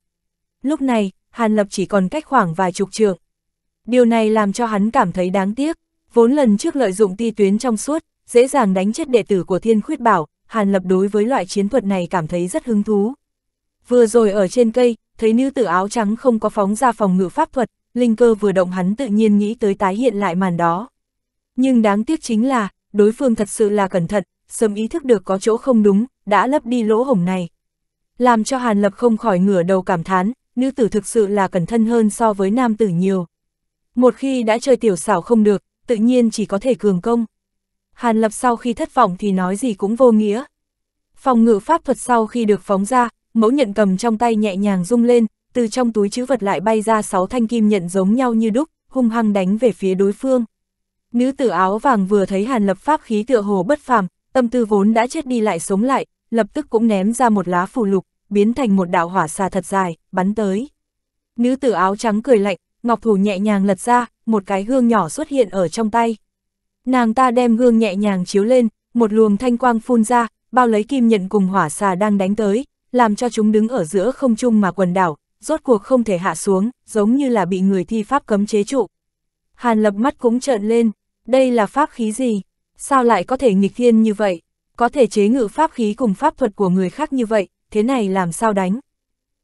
Lúc này, Hàn Lập chỉ còn cách khoảng vài chục trượng. Điều này làm cho hắn cảm thấy đáng tiếc, Vốn lần trước lợi dụng ti tuyến trong suốt, dễ dàng đánh chết đệ tử của Thiên Khuyết Bảo, Hàn Lập đối với loại chiến thuật này cảm thấy rất hứng thú. Vừa rồi ở trên cây, thấy nữ tử áo trắng không có phóng ra phòng ngự pháp thuật, linh cơ vừa động hắn tự nhiên nghĩ tới tái hiện lại màn đó. Nhưng đáng tiếc chính là, đối phương thật sự là cẩn thận, sớm ý thức được có chỗ không đúng, đã lấp đi lỗ hổng này. Làm cho Hàn Lập không khỏi ngửa đầu cảm thán, nữ tử thực sự là cẩn thận hơn so với nam tử nhiều. Một khi đã chơi tiểu xảo không được, tự nhiên chỉ có thể cường công. Hàn Lập sau khi thất vọng thì nói gì cũng vô nghĩa. Phòng ngự pháp thuật sau khi được phóng ra, mẫu nhận cầm trong tay nhẹ nhàng rung lên, từ trong túi chữ vật lại bay ra sáu thanh kim nhận giống nhau như đúc, hung hăng đánh về phía đối phương. Nữ tử áo vàng vừa thấy Hàn Lập pháp khí tựa hồ bất phàm, tâm tư vốn đã chết đi lại sống lại, lập tức cũng ném ra một lá phù lục, biến thành một đạo hỏa xà thật dài, bắn tới. Nữ tử áo trắng cười lạnh, ngọc thủ nhẹ nhàng lật ra, một cái hương nhỏ xuất hiện ở trong tay. Nàng ta đem hương nhẹ nhàng chiếu lên, một luồng thanh quang phun ra, bao lấy kim nhận cùng hỏa xà đang đánh tới, làm cho chúng đứng ở giữa không trung mà quần đảo, rốt cuộc không thể hạ xuống, giống như là bị người thi pháp cấm chế trụ. Hàn lập mắt cũng trợn lên, đây là pháp khí gì? Sao lại có thể nghịch thiên như vậy? Có thể chế ngự pháp khí cùng pháp thuật của người khác như vậy, thế này làm sao đánh?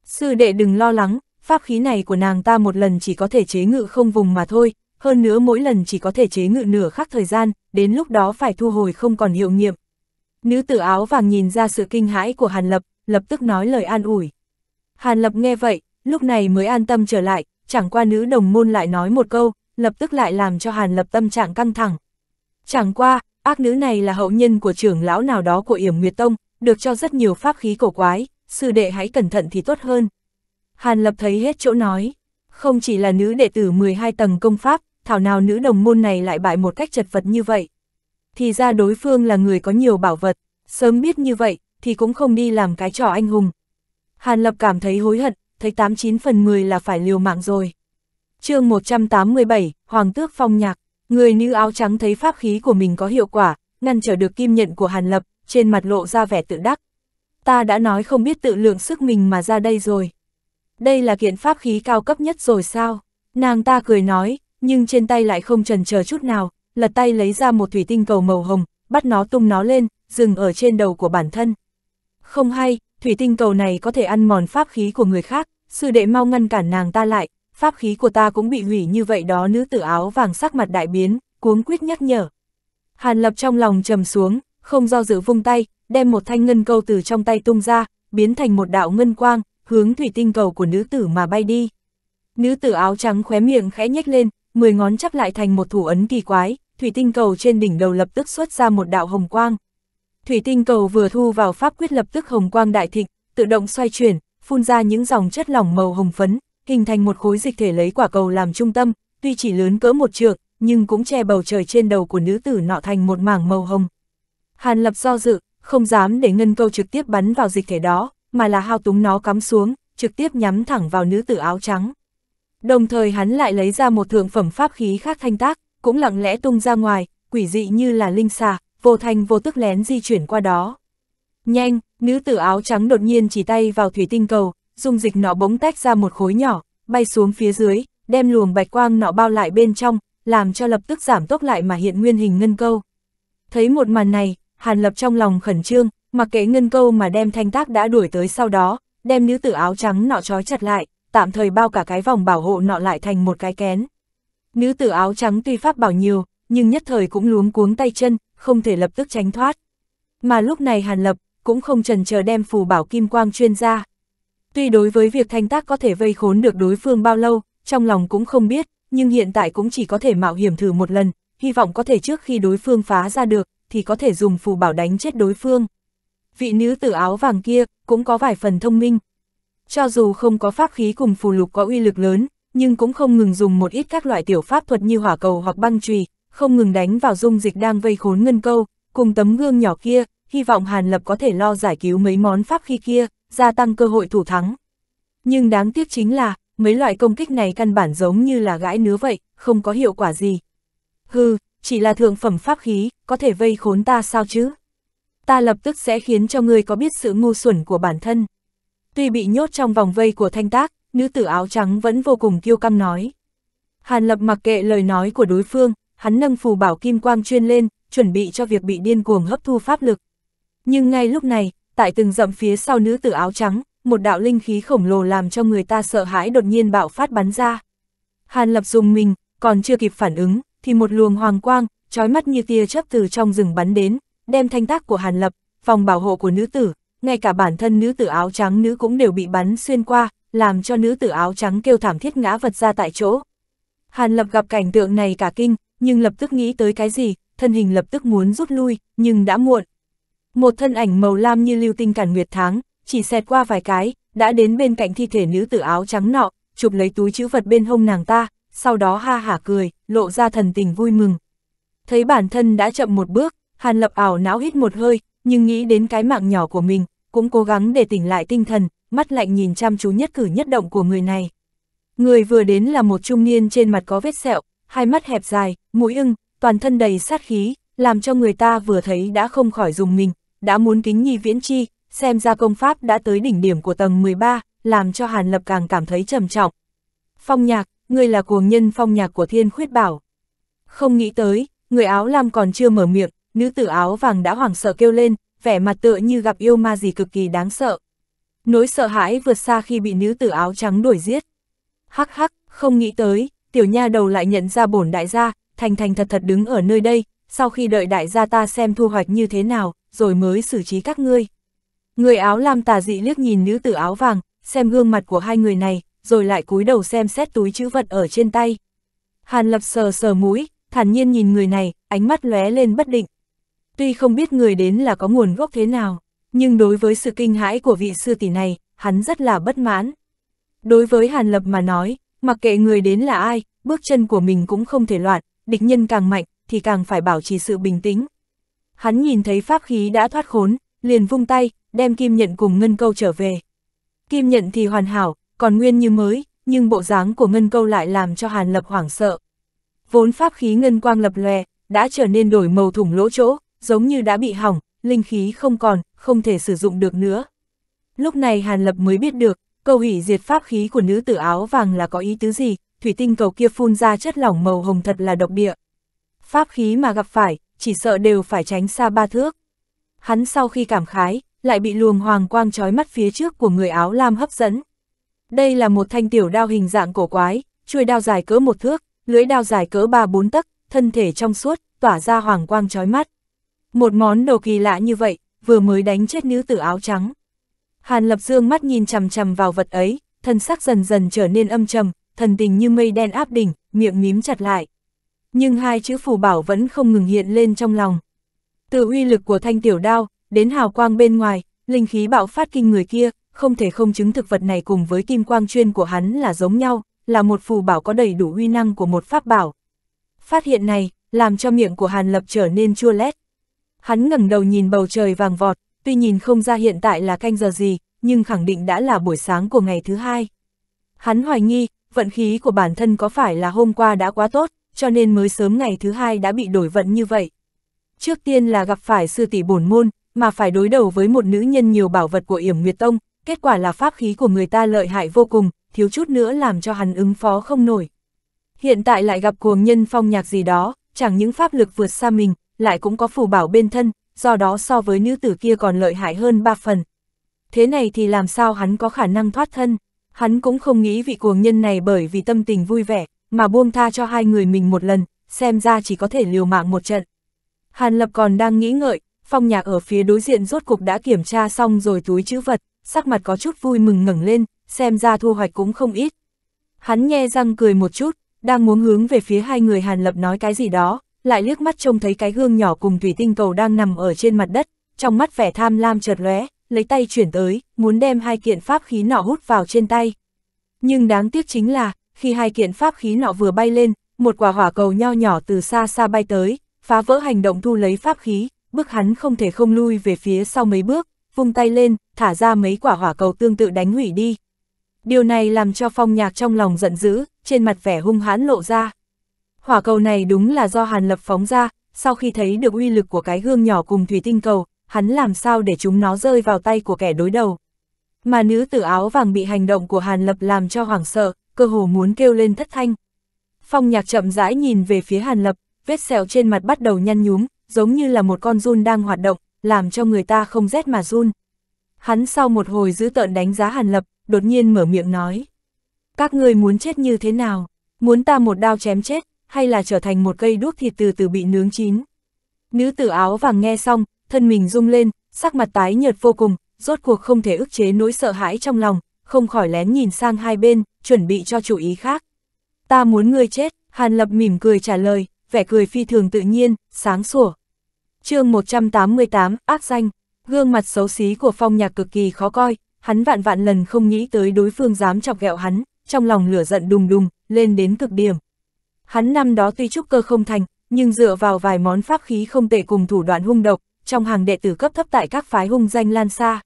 Sư đệ đừng lo lắng, pháp khí này của nàng ta một lần chỉ có thể chế ngự không vùng mà thôi, hơn nữa mỗi lần chỉ có thể chế ngự nửa khắc thời gian, đến lúc đó phải thu hồi không còn hiệu nghiệm. Nữ tử áo vàng nhìn ra sự kinh hãi của Hàn Lập, lập tức nói lời an ủi. Hàn Lập nghe vậy, lúc này mới an tâm trở lại, chẳng qua nữ đồng môn lại nói một câu, lập tức lại làm cho Hàn Lập tâm trạng căng thẳng. Chẳng qua, ác nữ này là hậu nhân của trưởng lão nào đó của Yểm Nguyệt Tông, được cho rất nhiều pháp khí cổ quái, sư đệ hãy cẩn thận thì tốt hơn, Hàn Lập thấy hết chỗ nói. Không chỉ là nữ đệ tử 12 tầng công pháp, thảo nào nữ đồng môn này lại bại một cách chật vật như vậy. Thì ra đối phương là người có nhiều bảo vật, sớm biết như vậy, thì cũng không đi làm cái trò anh hùng. Hàn Lập cảm thấy hối hận, thấy 89 phần 10 là phải liều mạng rồi. chương 187, Hoàng tước phong nhạc, người nữ áo trắng thấy pháp khí của mình có hiệu quả, ngăn trở được kim nhận của Hàn Lập, trên mặt lộ ra vẻ tự đắc. Ta đã nói không biết tự lượng sức mình mà ra đây rồi đây là kiện pháp khí cao cấp nhất rồi sao? Nàng ta cười nói, nhưng trên tay lại không trần chờ chút nào, lật tay lấy ra một thủy tinh cầu màu hồng, bắt nó tung nó lên, dừng ở trên đầu của bản thân. Không hay, thủy tinh cầu này có thể ăn mòn pháp khí của người khác, sư đệ mau ngăn cản nàng ta lại, pháp khí của ta cũng bị hủy như vậy đó nữ tử áo vàng sắc mặt đại biến, cuống quyết nhắc nhở. Hàn lập trong lòng trầm xuống, không do dự vung tay, đem một thanh ngân câu từ trong tay tung ra, biến thành một đạo ngân quang, hướng thủy tinh cầu của nữ tử mà bay đi. Nữ tử áo trắng khóe miệng khẽ nhếch lên, mười ngón chắp lại thành một thủ ấn kỳ quái, thủy tinh cầu trên đỉnh đầu lập tức xuất ra một đạo hồng quang. Thủy tinh cầu vừa thu vào pháp quyết lập tức hồng quang đại thịnh, tự động xoay chuyển, phun ra những dòng chất lỏng màu hồng phấn, hình thành một khối dịch thể lấy quả cầu làm trung tâm, tuy chỉ lớn cỡ một trượng, nhưng cũng che bầu trời trên đầu của nữ tử nọ thành một mảng màu hồng. Hàn Lập do dự, không dám để ngân câu trực tiếp bắn vào dịch thể đó, mà là hao túng nó cắm xuống, trực tiếp nhắm thẳng vào nữ tử áo trắng. Đồng thời hắn lại lấy ra một thượng phẩm pháp khí khác thanh tác, cũng lặng lẽ tung ra ngoài, quỷ dị như là linh xà, vô thanh vô tức lén di chuyển qua đó. Nhanh, nữ tử áo trắng đột nhiên chỉ tay vào thủy tinh cầu, dung dịch nọ bỗng tách ra một khối nhỏ, bay xuống phía dưới, đem luồng bạch quang nọ bao lại bên trong, làm cho lập tức giảm tốc lại mà hiện nguyên hình ngân câu. Thấy một màn này, Hàn Lập trong lòng khẩn trương, mặc kệ ngân câu mà đem thanh tác đã đuổi tới sau đó, đem nữ tử áo trắng nọ trói chặt lại, tạm thời bao cả cái vòng bảo hộ nọ lại thành một cái kén. Nữ tử áo trắng tuy pháp bảo nhiều, nhưng nhất thời cũng luống cuống tay chân, không thể lập tức tránh thoát. Mà lúc này Hàn Lập cũng không trần chờ đem phù bảo kim quang chuyên ra. Tuy đối với việc thanh tác có thể vây khốn được đối phương bao lâu, trong lòng cũng không biết, nhưng hiện tại cũng chỉ có thể mạo hiểm thử một lần, hy vọng có thể trước khi đối phương phá ra được, thì có thể dùng phù bảo đánh chết đối phương vị nữ tử áo vàng kia cũng có vài phần thông minh. Cho dù không có pháp khí cùng phù lục có uy lực lớn, nhưng cũng không ngừng dùng một ít các loại tiểu pháp thuật như hỏa cầu hoặc băng chùy, không ngừng đánh vào dung dịch đang vây khốn ngân câu, cùng tấm gương nhỏ kia, hy vọng Hàn Lập có thể lo giải cứu mấy món pháp khí kia, gia tăng cơ hội thủ thắng. Nhưng đáng tiếc chính là, mấy loại công kích này căn bản giống như là gãi nứa vậy, không có hiệu quả gì. Hừ, chỉ là thượng phẩm pháp khí, có thể vây khốn ta sao chứ? ta lập tức sẽ khiến cho ngươi có biết sự ngu xuẩn của bản thân. Tuy bị nhốt trong vòng vây của thanh tác, nữ tử áo trắng vẫn vô cùng kiêu căng nói. Hàn lập mặc kệ lời nói của đối phương, hắn nâng phù bảo kim quang chuyên lên, chuẩn bị cho việc bị điên cuồng hấp thu pháp lực. Nhưng ngay lúc này, tại từng dặm phía sau nữ tử áo trắng, một đạo linh khí khổng lồ làm cho người ta sợ hãi đột nhiên bạo phát bắn ra. Hàn lập dùng mình, còn chưa kịp phản ứng, thì một luồng hoàng quang, trói mắt như tia chớp từ trong rừng bắn đến, đem thanh tác của Hàn Lập, phòng bảo hộ của nữ tử, ngay cả bản thân nữ tử áo trắng nữ cũng đều bị bắn xuyên qua, làm cho nữ tử áo trắng kêu thảm thiết ngã vật ra tại chỗ. Hàn Lập gặp cảnh tượng này cả kinh, nhưng lập tức nghĩ tới cái gì, thân hình lập tức muốn rút lui, nhưng đã muộn. Một thân ảnh màu lam như lưu tinh cản nguyệt tháng, chỉ xẹt qua vài cái, đã đến bên cạnh thi thể nữ tử áo trắng nọ, chụp lấy túi chữ vật bên hông nàng ta, sau đó ha hả cười, lộ ra thần tình vui mừng. Thấy bản thân đã chậm một bước, Hàn Lập ảo não hít một hơi, nhưng nghĩ đến cái mạng nhỏ của mình, cũng cố gắng để tỉnh lại tinh thần, mắt lạnh nhìn chăm chú nhất cử nhất động của người này. Người vừa đến là một trung niên trên mặt có vết sẹo, hai mắt hẹp dài, mũi ưng, toàn thân đầy sát khí, làm cho người ta vừa thấy đã không khỏi dùng mình, đã muốn kính nhi viễn chi, xem ra công pháp đã tới đỉnh điểm của tầng 13, làm cho Hàn Lập càng cảm thấy trầm trọng. Phong nhạc, người là cuồng nhân phong nhạc của thiên khuyết bảo. Không nghĩ tới, người áo lam còn chưa mở miệng, nữ tử áo vàng đã hoảng sợ kêu lên, vẻ mặt tựa như gặp yêu ma gì cực kỳ đáng sợ. Nỗi sợ hãi vượt xa khi bị nữ tử áo trắng đuổi giết. Hắc hắc, không nghĩ tới, tiểu nha đầu lại nhận ra bổn đại gia, thành thành thật thật đứng ở nơi đây, sau khi đợi đại gia ta xem thu hoạch như thế nào, rồi mới xử trí các ngươi. Người áo lam tà dị liếc nhìn nữ tử áo vàng, xem gương mặt của hai người này, rồi lại cúi đầu xem xét túi chữ vật ở trên tay. Hàn lập sờ sờ mũi, thản nhiên nhìn người này, ánh mắt lóe lên bất định. Tuy không biết người đến là có nguồn gốc thế nào, nhưng đối với sự kinh hãi của vị sư tỷ này, hắn rất là bất mãn. Đối với Hàn Lập mà nói, mặc kệ người đến là ai, bước chân của mình cũng không thể loạn, địch nhân càng mạnh thì càng phải bảo trì sự bình tĩnh. Hắn nhìn thấy pháp khí đã thoát khốn, liền vung tay, đem kim nhận cùng ngân câu trở về. Kim nhận thì hoàn hảo, còn nguyên như mới, nhưng bộ dáng của ngân câu lại làm cho Hàn Lập hoảng sợ. Vốn pháp khí ngân quang lập lòe, đã trở nên đổi màu thủng lỗ chỗ, giống như đã bị hỏng, linh khí không còn, không thể sử dụng được nữa. Lúc này Hàn Lập mới biết được, câu hủy diệt pháp khí của nữ tử áo vàng là có ý tứ gì, thủy tinh cầu kia phun ra chất lỏng màu hồng thật là độc địa. Pháp khí mà gặp phải, chỉ sợ đều phải tránh xa ba thước. Hắn sau khi cảm khái, lại bị luồng hoàng quang trói mắt phía trước của người áo lam hấp dẫn. Đây là một thanh tiểu đao hình dạng cổ quái, chuôi đao dài cỡ một thước, lưỡi đao dài cỡ ba bốn tấc, thân thể trong suốt, tỏa ra hoàng quang trói mắt. Một món đồ kỳ lạ như vậy, vừa mới đánh chết nữ tử áo trắng. Hàn Lập Dương mắt nhìn chằm chằm vào vật ấy, thân sắc dần dần trở nên âm trầm, thần tình như mây đen áp đỉnh, miệng mím chặt lại. Nhưng hai chữ phù bảo vẫn không ngừng hiện lên trong lòng. Từ uy lực của thanh tiểu đao, đến hào quang bên ngoài, linh khí bạo phát kinh người kia, không thể không chứng thực vật này cùng với kim quang chuyên của hắn là giống nhau, là một phù bảo có đầy đủ uy năng của một pháp bảo. Phát hiện này, làm cho miệng của Hàn Lập trở nên chua lét. Hắn ngẩng đầu nhìn bầu trời vàng vọt, tuy nhìn không ra hiện tại là canh giờ gì, nhưng khẳng định đã là buổi sáng của ngày thứ hai. Hắn hoài nghi, vận khí của bản thân có phải là hôm qua đã quá tốt, cho nên mới sớm ngày thứ hai đã bị đổi vận như vậy. Trước tiên là gặp phải sư tỷ bổn môn, mà phải đối đầu với một nữ nhân nhiều bảo vật của yểm Nguyệt Tông, kết quả là pháp khí của người ta lợi hại vô cùng, thiếu chút nữa làm cho hắn ứng phó không nổi. Hiện tại lại gặp cuồng nhân phong nhạc gì đó, chẳng những pháp lực vượt xa mình, lại cũng có phù bảo bên thân, do đó so với nữ tử kia còn lợi hại hơn ba phần. Thế này thì làm sao hắn có khả năng thoát thân, hắn cũng không nghĩ vị cuồng nhân này bởi vì tâm tình vui vẻ, mà buông tha cho hai người mình một lần, xem ra chỉ có thể liều mạng một trận. Hàn Lập còn đang nghĩ ngợi, phong nhạc ở phía đối diện rốt cục đã kiểm tra xong rồi túi chữ vật, sắc mặt có chút vui mừng ngẩng lên, xem ra thu hoạch cũng không ít. Hắn nhe răng cười một chút, đang muốn hướng về phía hai người Hàn Lập nói cái gì đó, lại liếc mắt trông thấy cái gương nhỏ cùng thủy tinh cầu đang nằm ở trên mặt đất, trong mắt vẻ tham lam chợt lóe, lấy tay chuyển tới, muốn đem hai kiện pháp khí nọ hút vào trên tay. Nhưng đáng tiếc chính là, khi hai kiện pháp khí nọ vừa bay lên, một quả hỏa cầu nho nhỏ từ xa xa bay tới, phá vỡ hành động thu lấy pháp khí, bước hắn không thể không lui về phía sau mấy bước, vung tay lên, thả ra mấy quả hỏa cầu tương tự đánh hủy đi. Điều này làm cho phong nhạc trong lòng giận dữ, trên mặt vẻ hung hãn lộ ra. Hỏa cầu này đúng là do Hàn Lập phóng ra, sau khi thấy được uy lực của cái gương nhỏ cùng thủy tinh cầu, hắn làm sao để chúng nó rơi vào tay của kẻ đối đầu. Mà nữ tử áo vàng bị hành động của Hàn Lập làm cho hoảng sợ, cơ hồ muốn kêu lên thất thanh. Phong nhạc chậm rãi nhìn về phía Hàn Lập, vết sẹo trên mặt bắt đầu nhăn nhúm, giống như là một con run đang hoạt động, làm cho người ta không rét mà run. Hắn sau một hồi giữ tợn đánh giá Hàn Lập, đột nhiên mở miệng nói. Các ngươi muốn chết như thế nào? Muốn ta một đao chém chết, hay là trở thành một cây đuốc thịt từ từ bị nướng chín. Nữ tử áo vàng nghe xong, thân mình rung lên, sắc mặt tái nhợt vô cùng, rốt cuộc không thể ức chế nỗi sợ hãi trong lòng, không khỏi lén nhìn sang hai bên, chuẩn bị cho chủ ý khác. Ta muốn ngươi chết, Hàn Lập mỉm cười trả lời, vẻ cười phi thường tự nhiên, sáng sủa. chương 188, ác danh, gương mặt xấu xí của phong nhạc cực kỳ khó coi, hắn vạn vạn lần không nghĩ tới đối phương dám chọc ghẹo hắn, trong lòng lửa giận đùng đùng, lên đến cực điểm. Hắn năm đó tuy trúc cơ không thành, nhưng dựa vào vài món pháp khí không tệ cùng thủ đoạn hung độc, trong hàng đệ tử cấp thấp tại các phái hung danh lan xa.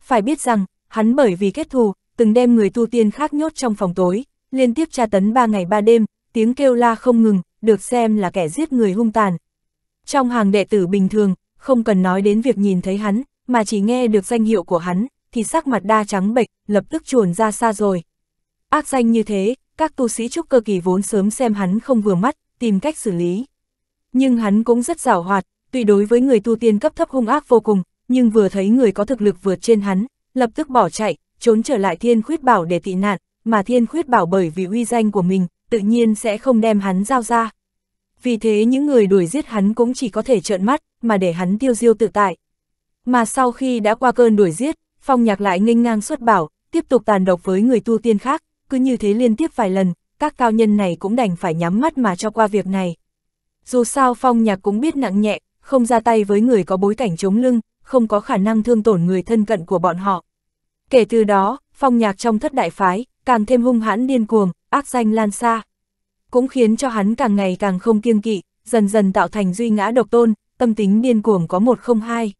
Phải biết rằng, hắn bởi vì kết thù, từng đem người tu tiên khác nhốt trong phòng tối, liên tiếp tra tấn ba ngày ba đêm, tiếng kêu la không ngừng, được xem là kẻ giết người hung tàn. Trong hàng đệ tử bình thường, không cần nói đến việc nhìn thấy hắn, mà chỉ nghe được danh hiệu của hắn, thì sắc mặt đa trắng bệch, lập tức chuồn ra xa rồi. Ác danh như thế, các tu sĩ trúc cơ kỳ vốn sớm xem hắn không vừa mắt, tìm cách xử lý. Nhưng hắn cũng rất giảo hoạt, tuy đối với người tu tiên cấp thấp hung ác vô cùng, nhưng vừa thấy người có thực lực vượt trên hắn, lập tức bỏ chạy, trốn trở lại thiên khuyết bảo để tị nạn, mà thiên khuyết bảo bởi vì uy danh của mình, tự nhiên sẽ không đem hắn giao ra. Vì thế những người đuổi giết hắn cũng chỉ có thể trợn mắt, mà để hắn tiêu diêu tự tại. Mà sau khi đã qua cơn đuổi giết, phong nhạc lại nghênh ngang xuất bảo, tiếp tục tàn độc với người tu tiên khác, cứ như thế liên tiếp vài lần, các cao nhân này cũng đành phải nhắm mắt mà cho qua việc này. Dù sao phong nhạc cũng biết nặng nhẹ, không ra tay với người có bối cảnh chống lưng, không có khả năng thương tổn người thân cận của bọn họ. Kể từ đó, phong nhạc trong thất đại phái, càng thêm hung hãn điên cuồng, ác danh lan xa. Cũng khiến cho hắn càng ngày càng không kiêng kỵ, dần dần tạo thành duy ngã độc tôn, tâm tính điên cuồng có một không hai.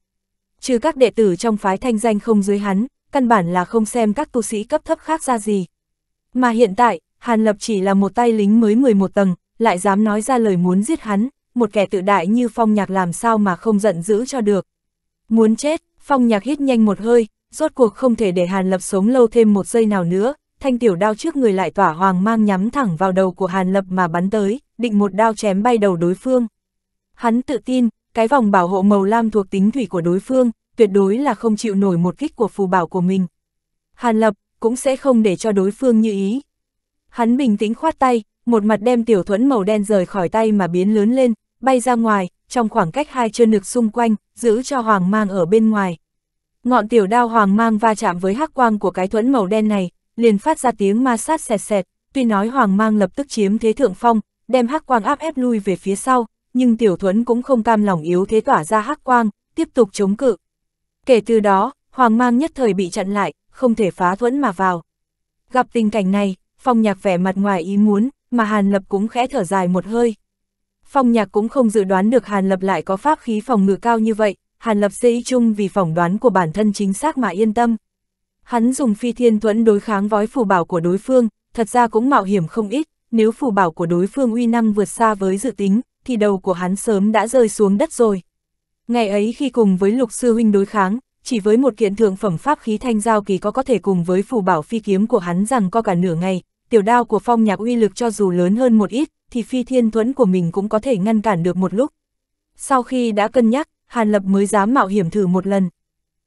Trừ các đệ tử trong phái thanh danh không dưới hắn, căn bản là không xem các tu sĩ cấp thấp khác ra gì, mà hiện tại, Hàn Lập chỉ là một tay lính mới 11 tầng, lại dám nói ra lời muốn giết hắn, một kẻ tự đại như phong nhạc làm sao mà không giận dữ cho được. Muốn chết, phong nhạc hít nhanh một hơi, rốt cuộc không thể để Hàn Lập sống lâu thêm một giây nào nữa, thanh tiểu đao trước người lại tỏa hoàng mang nhắm thẳng vào đầu của Hàn Lập mà bắn tới, định một đao chém bay đầu đối phương. Hắn tự tin, cái vòng bảo hộ màu lam thuộc tính thủy của đối phương, tuyệt đối là không chịu nổi một kích của phù bảo của mình. Hàn Lập, cũng sẽ không để cho đối phương như ý. Hắn bình tĩnh khoát tay, một mặt đem tiểu thuẫn màu đen rời khỏi tay mà biến lớn lên, bay ra ngoài, trong khoảng cách hai chân nực xung quanh, giữ cho hoàng mang ở bên ngoài. Ngọn tiểu đao hoàng mang va chạm với hắc quang của cái thuẫn màu đen này, liền phát ra tiếng ma sát sẹt sẹt, tuy nói hoàng mang lập tức chiếm thế thượng phong, đem hắc quang áp ép lui về phía sau, nhưng tiểu thuẫn cũng không cam lòng yếu thế tỏa ra hắc quang, tiếp tục chống cự. Kể từ đó, hoàng mang nhất thời bị chặn lại, không thể phá thuẫn mà vào. Gặp tình cảnh này, phong nhạc vẻ mặt ngoài ý muốn, mà Hàn Lập cũng khẽ thở dài một hơi. Phong nhạc cũng không dự đoán được Hàn Lập lại có pháp khí phòng ngự cao như vậy, Hàn Lập dây chung vì phỏng đoán của bản thân chính xác mà yên tâm. Hắn dùng phi thiên thuẫn đối kháng vói phù bảo của đối phương, thật ra cũng mạo hiểm không ít, nếu phù bảo của đối phương uy năng vượt xa với dự tính, thì đầu của hắn sớm đã rơi xuống đất rồi. Ngày ấy khi cùng với lục sư huynh đối kháng, chỉ với một kiện thượng phẩm pháp khí thanh giao kỳ có có thể cùng với phù bảo phi kiếm của hắn rằng co cả nửa ngày, tiểu đao của phong nhạc uy lực cho dù lớn hơn một ít, thì phi thiên thuẫn của mình cũng có thể ngăn cản được một lúc. Sau khi đã cân nhắc, Hàn Lập mới dám mạo hiểm thử một lần.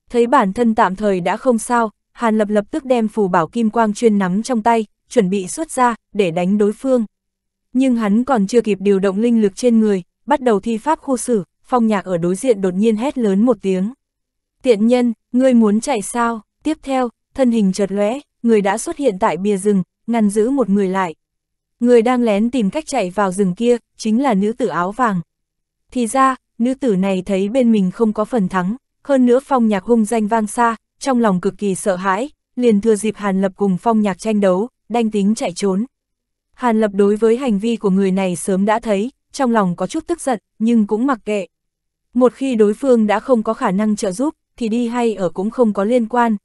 Thấy bản thân tạm thời đã không sao, Hàn Lập lập tức đem phù bảo kim quang chuyên nắm trong tay, chuẩn bị xuất ra, để đánh đối phương. Nhưng hắn còn chưa kịp điều động linh lực trên người, bắt đầu thi pháp khu xử, phong nhạc ở đối diện đột nhiên hét lớn một tiếng. Tiện nhân, ngươi muốn chạy sao? Tiếp theo, thân hình chợt lóe, người đã xuất hiện tại bìa rừng, ngăn giữ một người lại. Người đang lén tìm cách chạy vào rừng kia, chính là nữ tử áo vàng. Thì ra, nữ tử này thấy bên mình không có phần thắng, hơn nữa phong nhạc hung danh vang xa, trong lòng cực kỳ sợ hãi, liền thừa dịp Hàn Lập cùng phong nhạc tranh đấu, đanh tính chạy trốn. Hàn Lập đối với hành vi của người này sớm đã thấy, trong lòng có chút tức giận, nhưng cũng mặc kệ. Một khi đối phương đã không có khả năng trợ giúp, thì đi hay ở cũng không có liên quan.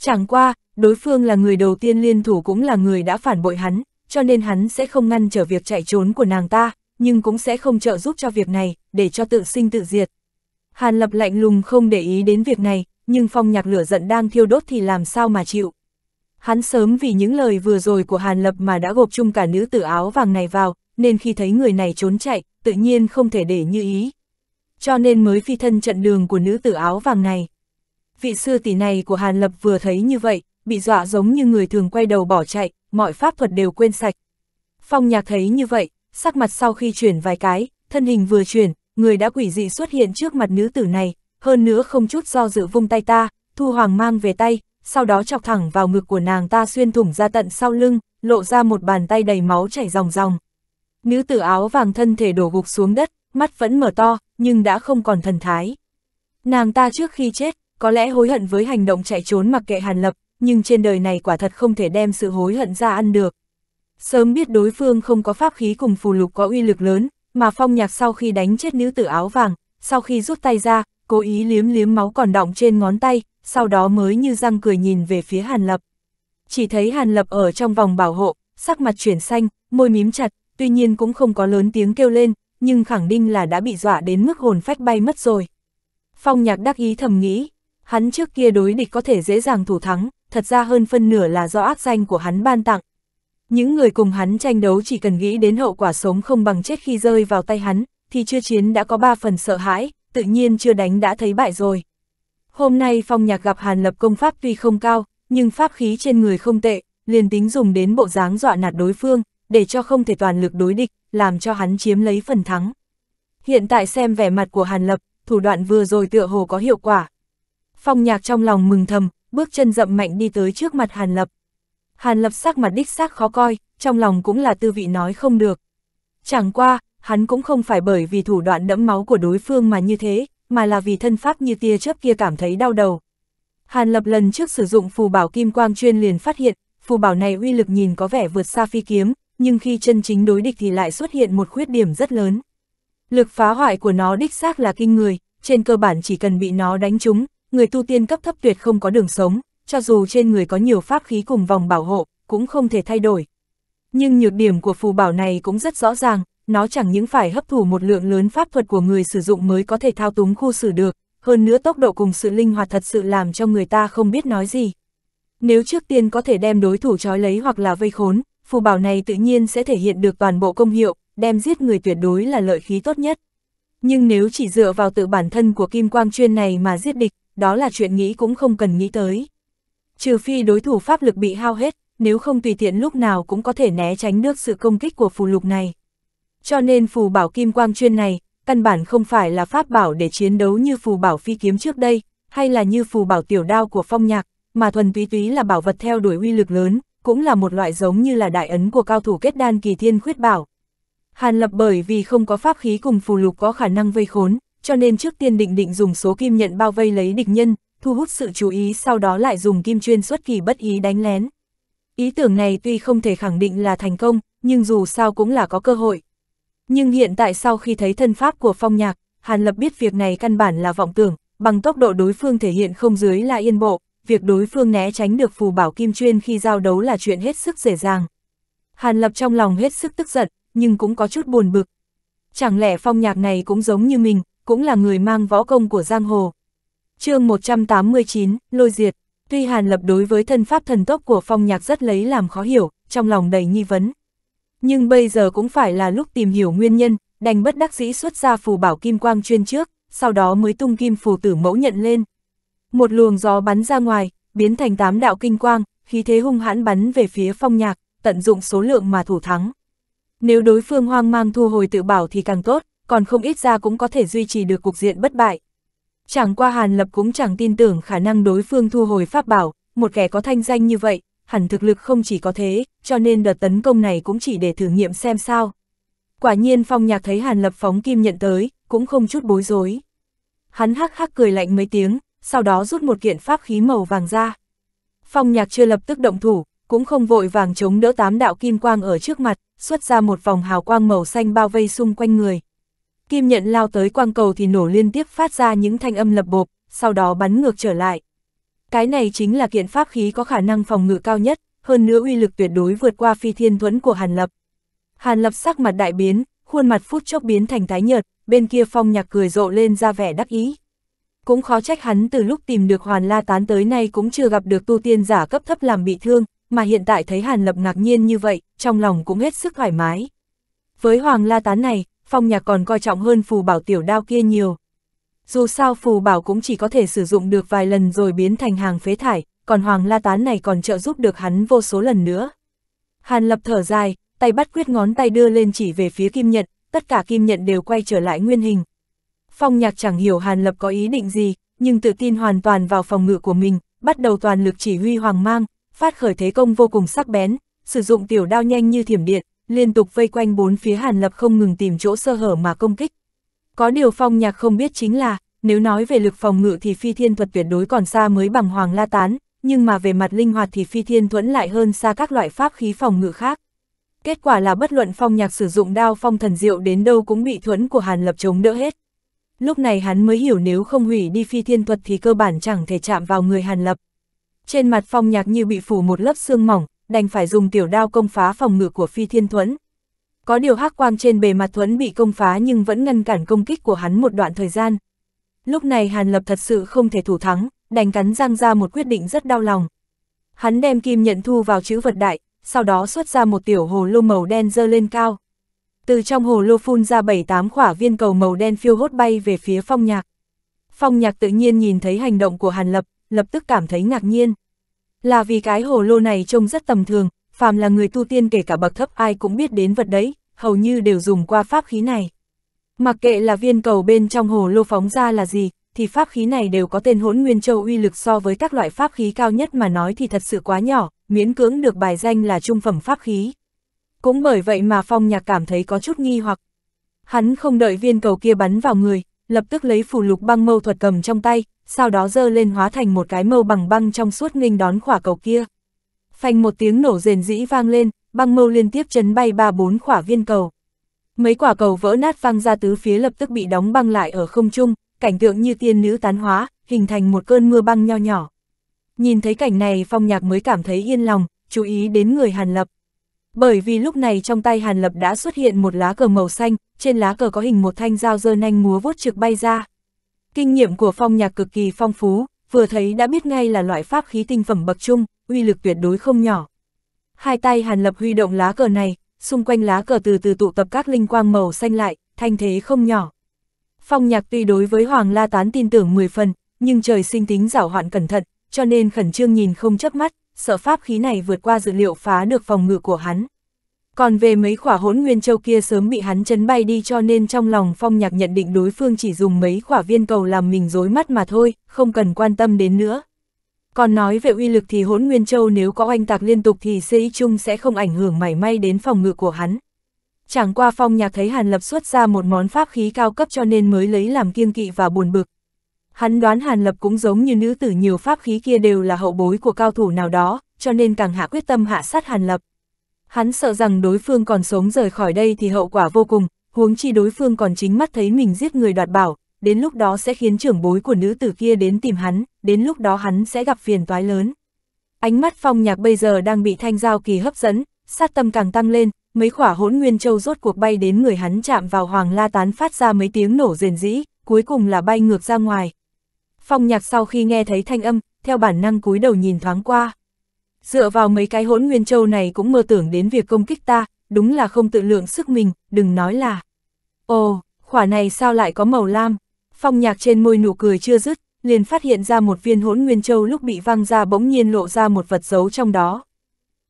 Chẳng qua, đối phương là người đầu tiên liên thủ cũng là người đã phản bội hắn, cho nên hắn sẽ không ngăn trở việc chạy trốn của nàng ta, nhưng cũng sẽ không trợ giúp cho việc này, để cho tự sinh tự diệt. Hàn Lập lạnh lùng không để ý đến việc này, nhưng phong nhạc lửa giận đang thiêu đốt thì làm sao mà chịu. Hắn sớm vì những lời vừa rồi của Hàn Lập mà đã gộp chung cả nữ tử áo vàng này vào, nên khi thấy người này trốn chạy, tự nhiên không thể để như ý, cho nên mới phi thân trận đường của nữ tử áo vàng này. Vị sư tỷ này của Hàn Lập vừa thấy như vậy, bị dọa giống như người thường quay đầu bỏ chạy, mọi pháp thuật đều quên sạch. Phong nhạc thấy như vậy, sắc mặt sau khi chuyển vài cái, thân hình vừa chuyển, người đã quỷ dị xuất hiện trước mặt nữ tử này, hơn nữa không chút do dự vung tay ta, thu hoàng mang về tay, sau đó chọc thẳng vào ngực của nàng ta xuyên thủng ra tận sau lưng, lộ ra một bàn tay đầy máu chảy ròng ròng. Nữ tử áo vàng thân thể đổ gục xuống đất, mắt vẫn mở to, nhưng đã không còn thần thái. Nàng ta trước khi chết, có lẽ hối hận với hành động chạy trốn mặc kệ Hàn Lập, nhưng trên đời này quả thật không thể đem sự hối hận ra ăn được. Sớm biết đối phương không có pháp khí cùng phù lục có uy lực lớn, mà phong nhạc sau khi đánh chết nữ tử áo vàng, sau khi rút tay ra, cố ý liếm liếm máu còn đọng trên ngón tay, sau đó mới như răng cười nhìn về phía Hàn Lập. Chỉ thấy Hàn Lập ở trong vòng bảo hộ, sắc mặt chuyển xanh, môi mím chặt, tuy nhiên cũng không có lớn tiếng kêu lên, nhưng khẳng định là đã bị dọa đến mức hồn phách bay mất rồi. Phong nhạc đắc ý thầm nghĩ, hắn trước kia đối địch có thể dễ dàng thủ thắng, thật ra hơn phân nửa là do ác danh của hắn ban tặng. Những người cùng hắn tranh đấu chỉ cần nghĩ đến hậu quả sống không bằng chết khi rơi vào tay hắn, thì chưa chiến đã có ba phần sợ hãi, tự nhiên chưa đánh đã thấy bại rồi. Hôm nay phong nhạc gặp hàn lập công pháp tuy không cao, nhưng pháp khí trên người không tệ, liền tính dùng đến bộ dáng dọa nạt đối phương, để cho không thể toàn lực đối địch, làm cho hắn chiếm lấy phần thắng. Hiện tại xem vẻ mặt của Hàn Lập, thủ đoạn vừa rồi tựa hồ có hiệu quả. Phong nhạc trong lòng mừng thầm, bước chân rậm mạnh đi tới trước mặt Hàn Lập. Hàn Lập sắc mặt đích xác khó coi, trong lòng cũng là tư vị nói không được. Chẳng qua, hắn cũng không phải bởi vì thủ đoạn đẫm máu của đối phương mà như thế, mà là vì thân pháp như tia chớp kia cảm thấy đau đầu. Hàn Lập lần trước sử dụng phù bảo kim quang chuyên liền phát hiện, phù bảo này uy lực nhìn có vẻ vượt xa phi kiếm, nhưng khi chân chính đối địch thì lại xuất hiện một khuyết điểm rất lớn. Lực phá hoại của nó đích xác là kinh người, trên cơ bản chỉ cần bị nó đánh trúng, người tu tiên cấp thấp tuyệt không có đường sống, cho dù trên người có nhiều pháp khí cùng vòng bảo hộ, cũng không thể thay đổi. Nhưng nhược điểm của phù bảo này cũng rất rõ ràng, nó chẳng những phải hấp thụ một lượng lớn pháp thuật của người sử dụng mới có thể thao túng khu xử được, hơn nữa tốc độ cùng sự linh hoạt thật sự làm cho người ta không biết nói gì. Nếu trước tiên có thể đem đối thủ trói lấy hoặc là vây khốn, phù bảo này tự nhiên sẽ thể hiện được toàn bộ công hiệu, đem giết người tuyệt đối là lợi khí tốt nhất. Nhưng nếu chỉ dựa vào tự bản thân của kim quang chuyên này mà giết địch, đó là chuyện nghĩ cũng không cần nghĩ tới. Trừ phi đối thủ pháp lực bị hao hết, nếu không tùy tiện lúc nào cũng có thể né tránh được sự công kích của phù lục này. Cho nên phù bảo kim quang chuyên này, căn bản không phải là pháp bảo để chiến đấu như phù bảo phi kiếm trước đây, hay là như phù bảo tiểu đao của phong nhạc, mà thuần túy túy là bảo vật theo đuổi uy lực lớn, cũng là một loại giống như là đại ấn của cao thủ kết đan kỳ thiên khuyết bảo. Hàn Lập bởi vì không có pháp khí cùng phù lục có khả năng vây khốn, cho nên trước tiên định định dùng số kim nhận bao vây lấy địch nhân, thu hút sự chú ý sau đó lại dùng kim chuyên xuất kỳ bất ý đánh lén. Ý tưởng này tuy không thể khẳng định là thành công, nhưng dù sao cũng là có cơ hội. Nhưng hiện tại sau khi thấy thân pháp của phong nhạc, Hàn Lập biết việc này căn bản là vọng tưởng, bằng tốc độ đối phương thể hiện không dưới là yên bộ, việc đối phương né tránh được phù bảo kim chuyên khi giao đấu là chuyện hết sức dễ dàng. Hàn Lập trong lòng hết sức tức giận, nhưng cũng có chút buồn bực. Chẳng lẽ phong nhạc này cũng giống như mình, cũng là người mang võ công của giang hồ. chương 189, Lôi Diệt, tuy Hàn Lập đối với thân pháp thần tốc của phong nhạc rất lấy làm khó hiểu, trong lòng đầy nghi vấn. Nhưng bây giờ cũng phải là lúc tìm hiểu nguyên nhân, đành bất đắc dĩ xuất ra phù bảo kim quang chuyên trước, sau đó mới tung kim phù tử mẫu nhận lên. Một luồng gió bắn ra ngoài, biến thành tám đạo kinh quang, khí thế hung hãn bắn về phía phong nhạc, tận dụng số lượng mà thủ thắng. Nếu đối phương hoang mang thu hồi tự bảo thì càng tốt, còn không ít ra cũng có thể duy trì được cục diện bất bại. Chẳng qua Hàn Lập cũng chẳng tin tưởng khả năng đối phương thu hồi pháp bảo, một kẻ có thanh danh như vậy, hẳn thực lực không chỉ có thế, cho nên đợt tấn công này cũng chỉ để thử nghiệm xem sao. Quả nhiên phong nhạc thấy Hàn Lập phóng kim nhận tới, cũng không chút bối rối. Hắn hắc hắc cười lạnh mấy tiếng, sau đó rút một kiện pháp khí màu vàng ra. Phong nhạc chưa lập tức động thủ, cũng không vội vàng chống đỡ tám đạo kim quang ở trước mặt, xuất ra một vòng hào quang màu xanh bao vây xung quanh người. Kim nhận lao tới quang cầu thì nổ liên tiếp phát ra những thanh âm lập bộp, sau đó bắn ngược trở lại. Cái này chính là kiện pháp khí có khả năng phòng ngự cao nhất, hơn nữa uy lực tuyệt đối vượt qua phi thiên thuẫn của Hàn Lập. Hàn Lập sắc mặt đại biến, khuôn mặt phút chốc biến thành tái nhợt, bên kia phong nhạc cười rộ lên ra vẻ đắc ý cũng khó trách hắn từ lúc tìm được Hoàn La Tán tới nay cũng chưa gặp được tu tiên giả cấp thấp làm bị thương, mà hiện tại thấy Hàn Lập ngạc nhiên như vậy, trong lòng cũng hết sức thoải mái. Với Hoàng La Tán này, phong nhạc còn coi trọng hơn phù bảo tiểu đao kia nhiều. Dù sao phù bảo cũng chỉ có thể sử dụng được vài lần rồi biến thành hàng phế thải, còn Hoàng La Tán này còn trợ giúp được hắn vô số lần nữa. Hàn Lập thở dài, tay bắt quyết ngón tay đưa lên chỉ về phía kim nhận, tất cả kim nhận đều quay trở lại nguyên hình, Phong nhạc chẳng hiểu Hàn Lập có ý định gì, nhưng tự tin hoàn toàn vào phòng ngự của mình, bắt đầu toàn lực chỉ huy hoàng mang, phát khởi thế công vô cùng sắc bén, sử dụng tiểu đao nhanh như thiểm điện, liên tục vây quanh bốn phía Hàn Lập không ngừng tìm chỗ sơ hở mà công kích. Có điều phong nhạc không biết chính là, nếu nói về lực phòng ngự thì phi thiên thuật tuyệt đối còn xa mới bằng hoàng la tán, nhưng mà về mặt linh hoạt thì phi thiên thuẫn lại hơn xa các loại pháp khí phòng ngự khác. Kết quả là bất luận phong nhạc sử dụng đao phong thần diệu đến đâu cũng bị thuẫn của Hàn Lập chống đỡ hết lúc này hắn mới hiểu nếu không hủy đi phi thiên thuật thì cơ bản chẳng thể chạm vào người Hàn Lập. Trên mặt phong nhạc như bị phủ một lớp xương mỏng, đành phải dùng tiểu đao công phá phòng ngự của phi thiên thuẫn. Có điều hắc quang trên bề mặt thuẫn bị công phá nhưng vẫn ngăn cản công kích của hắn một đoạn thời gian. Lúc này Hàn Lập thật sự không thể thủ thắng, đành cắn răng ra một quyết định rất đau lòng. Hắn đem kim nhận thu vào chữ vật đại, sau đó xuất ra một tiểu hồ lô màu đen dơ lên cao từ trong hồ lô phun ra bảy tám khỏa viên cầu màu đen phiêu hốt bay về phía phong nhạc. Phong nhạc tự nhiên nhìn thấy hành động của Hàn Lập, lập tức cảm thấy ngạc nhiên. Là vì cái hồ lô này trông rất tầm thường, phàm là người tu tiên kể cả bậc thấp ai cũng biết đến vật đấy, hầu như đều dùng qua pháp khí này. Mặc kệ là viên cầu bên trong hồ lô phóng ra là gì, thì pháp khí này đều có tên hỗn nguyên châu uy lực so với các loại pháp khí cao nhất mà nói thì thật sự quá nhỏ, miễn cưỡng được bài danh là trung phẩm pháp khí. Cũng bởi vậy mà Phong Nhạc cảm thấy có chút nghi hoặc. Hắn không đợi viên cầu kia bắn vào người, lập tức lấy phù lục băng mâu thuật cầm trong tay, sau đó dơ lên hóa thành một cái mâu bằng băng trong suốt nghênh đón khỏa cầu kia. Phanh một tiếng nổ rền rĩ vang lên, băng mâu liên tiếp chấn bay ba bốn khỏa viên cầu. Mấy quả cầu vỡ nát vang ra tứ phía lập tức bị đóng băng lại ở không trung, cảnh tượng như tiên nữ tán hóa, hình thành một cơn mưa băng nho nhỏ. Nhìn thấy cảnh này phong nhạc mới cảm thấy yên lòng, chú ý đến người Hàn Lập. Bởi vì lúc này trong tay Hàn Lập đã xuất hiện một lá cờ màu xanh, trên lá cờ có hình một thanh dao dơ nanh múa vuốt trực bay ra. Kinh nghiệm của phong nhạc cực kỳ phong phú, vừa thấy đã biết ngay là loại pháp khí tinh phẩm bậc trung, uy lực tuyệt đối không nhỏ. Hai tay Hàn Lập huy động lá cờ này, xung quanh lá cờ từ từ tụ tập các linh quang màu xanh lại, thanh thế không nhỏ. Phong nhạc tuy đối với Hoàng La Tán tin tưởng 10 phần, nhưng trời sinh tính giảo hoạn cẩn thận, cho nên khẩn trương nhìn không chớp mắt, sợ pháp khí này vượt qua dự liệu phá được phòng ngự của hắn. Còn về mấy khỏa hỗn nguyên châu kia sớm bị hắn chấn bay đi cho nên trong lòng phong nhạc nhận định đối phương chỉ dùng mấy khỏa viên cầu làm mình rối mắt mà thôi, không cần quan tâm đến nữa. Còn nói về uy lực thì hỗn nguyên châu nếu có oanh tạc liên tục thì CI chung sẽ không ảnh hưởng mảy may đến phòng ngự của hắn. Chẳng qua phong nhạc thấy Hàn Lập xuất ra một món pháp khí cao cấp cho nên mới lấy làm kiêng kỵ và buồn bực, Hắn đoán Hàn Lập cũng giống như nữ tử nhiều pháp khí kia đều là hậu bối của cao thủ nào đó, cho nên càng hạ quyết tâm hạ sát Hàn Lập. Hắn sợ rằng đối phương còn sống rời khỏi đây thì hậu quả vô cùng, huống chi đối phương còn chính mắt thấy mình giết người đoạt bảo, đến lúc đó sẽ khiến trưởng bối của nữ tử kia đến tìm hắn, đến lúc đó hắn sẽ gặp phiền toái lớn. Ánh mắt phong nhạc bây giờ đang bị thanh giao kỳ hấp dẫn, sát tâm càng tăng lên, mấy khỏa hỗn nguyên châu rốt cuộc bay đến người hắn chạm vào hoàng la tán phát ra mấy tiếng nổ rền rĩ, cuối cùng là bay ngược ra ngoài, Phong nhạc sau khi nghe thấy thanh âm, theo bản năng cúi đầu nhìn thoáng qua. Dựa vào mấy cái hỗn nguyên châu này cũng mơ tưởng đến việc công kích ta, đúng là không tự lượng sức mình, đừng nói là. Ồ, khỏa này sao lại có màu lam? Phong nhạc trên môi nụ cười chưa dứt, liền phát hiện ra một viên hỗn nguyên châu lúc bị văng ra bỗng nhiên lộ ra một vật giấu trong đó.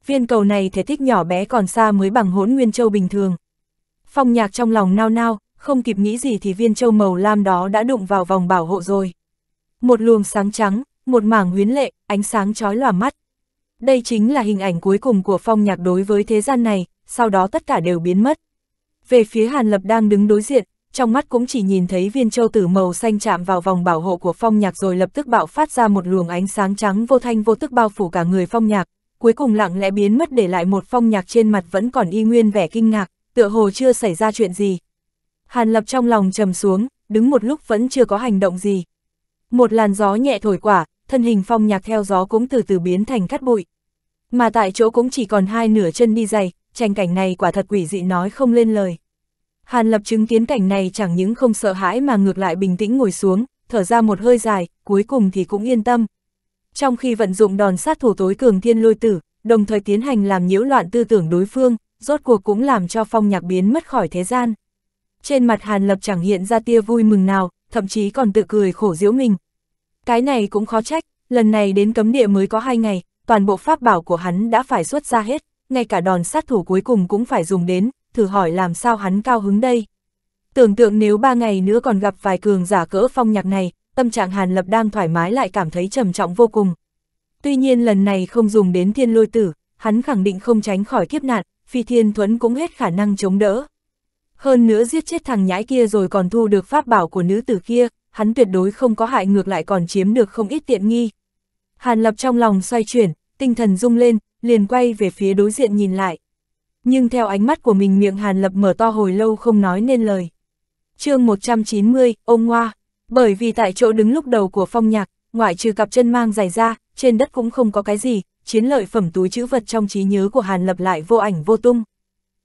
Viên cầu này thể tích nhỏ bé còn xa mới bằng hỗn nguyên châu bình thường. Phong nhạc trong lòng nao nao, không kịp nghĩ gì thì viên châu màu lam đó đã đụng vào vòng bảo hộ rồi một luồng sáng trắng, một mảng huyến lệ, ánh sáng chói lòa mắt. Đây chính là hình ảnh cuối cùng của phong nhạc đối với thế gian này, sau đó tất cả đều biến mất. Về phía Hàn Lập đang đứng đối diện, trong mắt cũng chỉ nhìn thấy viên châu tử màu xanh chạm vào vòng bảo hộ của phong nhạc rồi lập tức bạo phát ra một luồng ánh sáng trắng vô thanh vô tức bao phủ cả người phong nhạc, cuối cùng lặng lẽ biến mất để lại một phong nhạc trên mặt vẫn còn y nguyên vẻ kinh ngạc, tựa hồ chưa xảy ra chuyện gì. Hàn Lập trong lòng trầm xuống, đứng một lúc vẫn chưa có hành động gì một làn gió nhẹ thổi quả, thân hình phong nhạc theo gió cũng từ từ biến thành cát bụi. Mà tại chỗ cũng chỉ còn hai nửa chân đi giày, tranh cảnh này quả thật quỷ dị nói không lên lời. Hàn lập chứng kiến cảnh này chẳng những không sợ hãi mà ngược lại bình tĩnh ngồi xuống, thở ra một hơi dài, cuối cùng thì cũng yên tâm. Trong khi vận dụng đòn sát thủ tối cường thiên lôi tử, đồng thời tiến hành làm nhiễu loạn tư tưởng đối phương, rốt cuộc cũng làm cho phong nhạc biến mất khỏi thế gian. Trên mặt Hàn Lập chẳng hiện ra tia vui mừng nào, thậm chí còn tự cười khổ diễu mình. Cái này cũng khó trách, lần này đến cấm địa mới có hai ngày, toàn bộ pháp bảo của hắn đã phải xuất ra hết, ngay cả đòn sát thủ cuối cùng cũng phải dùng đến, thử hỏi làm sao hắn cao hứng đây. Tưởng tượng nếu ba ngày nữa còn gặp vài cường giả cỡ phong nhạc này, tâm trạng Hàn Lập đang thoải mái lại cảm thấy trầm trọng vô cùng. Tuy nhiên lần này không dùng đến thiên lôi tử, hắn khẳng định không tránh khỏi kiếp nạn, phi thiên thuẫn cũng hết khả năng chống đỡ. Hơn nữa giết chết thằng nhãi kia rồi còn thu được pháp bảo của nữ tử kia, hắn tuyệt đối không có hại ngược lại còn chiếm được không ít tiện nghi. Hàn Lập trong lòng xoay chuyển, tinh thần rung lên, liền quay về phía đối diện nhìn lại. Nhưng theo ánh mắt của mình miệng Hàn Lập mở to hồi lâu không nói nên lời. chương 190, ôm ngoa, bởi vì tại chỗ đứng lúc đầu của phong nhạc, ngoại trừ cặp chân mang giày ra, trên đất cũng không có cái gì, chiến lợi phẩm túi chữ vật trong trí nhớ của Hàn Lập lại vô ảnh vô tung.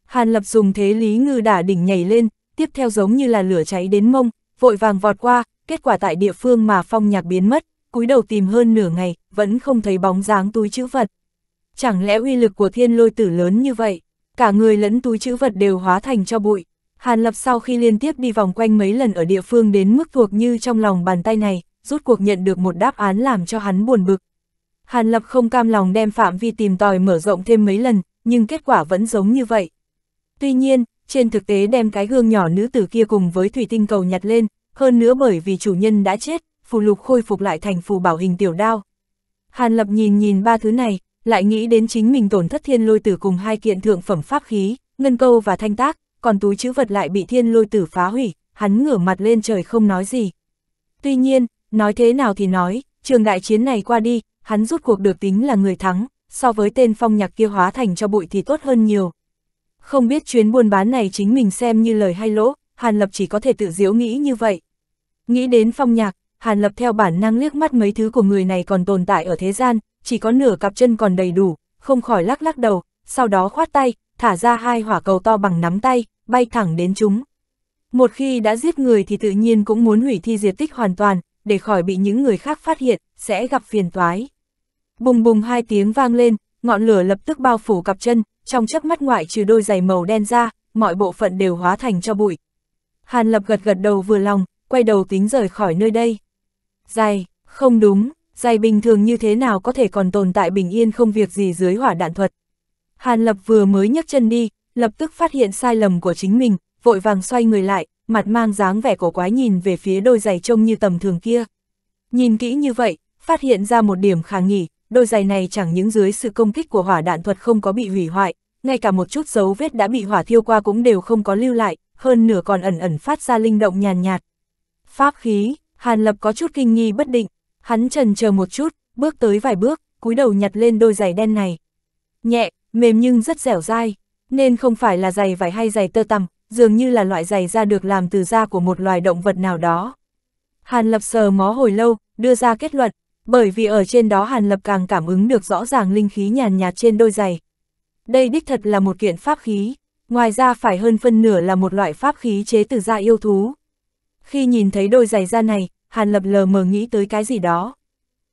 Hàn Lập dùng thế Lý Ngư đả đỉnh nhảy lên, tiếp theo giống như là lửa cháy đến mông, vội vàng vọt qua, kết quả tại địa phương mà phong nhạc biến mất, cúi đầu tìm hơn nửa ngày, vẫn không thấy bóng dáng túi chữ vật. Chẳng lẽ uy lực của thiên lôi tử lớn như vậy, cả người lẫn túi chữ vật đều hóa thành cho bụi. Hàn Lập sau khi liên tiếp đi vòng quanh mấy lần ở địa phương đến mức thuộc như trong lòng bàn tay này, rút cuộc nhận được một đáp án làm cho hắn buồn bực. Hàn Lập không cam lòng đem phạm vi tìm tòi mở rộng thêm mấy lần, nhưng kết quả vẫn giống như vậy, Tuy nhiên, trên thực tế đem cái gương nhỏ nữ tử kia cùng với thủy tinh cầu nhặt lên, hơn nữa bởi vì chủ nhân đã chết, phù lục khôi phục lại thành phù bảo hình tiểu đao. Hàn Lập nhìn nhìn ba thứ này, lại nghĩ đến chính mình tổn thất thiên lôi tử cùng hai kiện thượng phẩm pháp khí, ngân câu và thanh tác, còn túi chữ vật lại bị thiên lôi tử phá hủy, hắn ngửa mặt lên trời không nói gì. Tuy nhiên, nói thế nào thì nói, trường đại chiến này qua đi, hắn rút cuộc được tính là người thắng, so với tên phong nhạc kia hóa thành cho bụi thì tốt hơn nhiều không biết chuyến buôn bán này chính mình xem như lời hay lỗ, Hàn Lập chỉ có thể tự diễu nghĩ như vậy. Nghĩ đến phong nhạc, Hàn Lập theo bản năng liếc mắt mấy thứ của người này còn tồn tại ở thế gian, chỉ có nửa cặp chân còn đầy đủ, không khỏi lắc lắc đầu, sau đó khoát tay, thả ra hai hỏa cầu to bằng nắm tay, bay thẳng đến chúng. Một khi đã giết người thì tự nhiên cũng muốn hủy thi diệt tích hoàn toàn, để khỏi bị những người khác phát hiện, sẽ gặp phiền toái. Bùng bùng hai tiếng vang lên, ngọn lửa lập tức bao phủ cặp chân, trong chớp mắt ngoại trừ đôi giày màu đen ra, mọi bộ phận đều hóa thành cho bụi. Hàn Lập gật gật đầu vừa lòng, quay đầu tính rời khỏi nơi đây. Giày, không đúng, giày bình thường như thế nào có thể còn tồn tại bình yên không việc gì dưới hỏa đạn thuật. Hàn Lập vừa mới nhấc chân đi, lập tức phát hiện sai lầm của chính mình, vội vàng xoay người lại, mặt mang dáng vẻ cổ quái nhìn về phía đôi giày trông như tầm thường kia. Nhìn kỹ như vậy, phát hiện ra một điểm khả nghi đôi giày này chẳng những dưới sự công kích của hỏa đạn thuật không có bị hủy hoại, ngay cả một chút dấu vết đã bị hỏa thiêu qua cũng đều không có lưu lại, hơn nửa còn ẩn ẩn phát ra linh động nhàn nhạt. Pháp khí, Hàn Lập có chút kinh nghi bất định, hắn trần chờ một chút, bước tới vài bước, cúi đầu nhặt lên đôi giày đen này. Nhẹ, mềm nhưng rất dẻo dai, nên không phải là giày vải hay giày tơ tằm, dường như là loại giày da được làm từ da của một loài động vật nào đó. Hàn Lập sờ mó hồi lâu, đưa ra kết luận, bởi vì ở trên đó Hàn Lập càng cảm ứng được rõ ràng linh khí nhàn nhạt trên đôi giày. Đây đích thật là một kiện pháp khí, ngoài ra phải hơn phân nửa là một loại pháp khí chế từ da yêu thú. Khi nhìn thấy đôi giày da này, Hàn Lập lờ mờ nghĩ tới cái gì đó.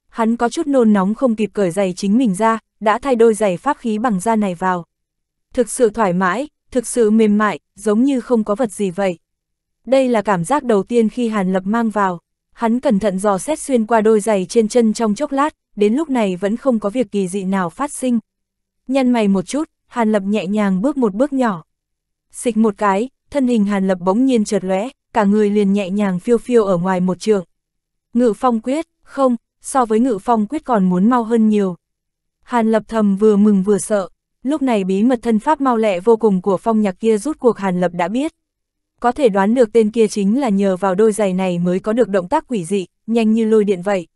Hắn có chút nôn nóng không kịp cởi giày chính mình ra, đã thay đôi giày pháp khí bằng da này vào. Thực sự thoải mái, thực sự mềm mại, giống như không có vật gì vậy. Đây là cảm giác đầu tiên khi Hàn Lập mang vào hắn cẩn thận dò xét xuyên qua đôi giày trên chân trong chốc lát, đến lúc này vẫn không có việc kỳ dị nào phát sinh. Nhăn mày một chút, Hàn Lập nhẹ nhàng bước một bước nhỏ. Xịch một cái, thân hình Hàn Lập bỗng nhiên chợt lóe, cả người liền nhẹ nhàng phiêu phiêu ở ngoài một trường. Ngự phong quyết, không, so với ngự phong quyết còn muốn mau hơn nhiều. Hàn Lập thầm vừa mừng vừa sợ, lúc này bí mật thân pháp mau lẹ vô cùng của phong nhạc kia rút cuộc Hàn Lập đã biết có thể đoán được tên kia chính là nhờ vào đôi giày này mới có được động tác quỷ dị, nhanh như lôi điện vậy.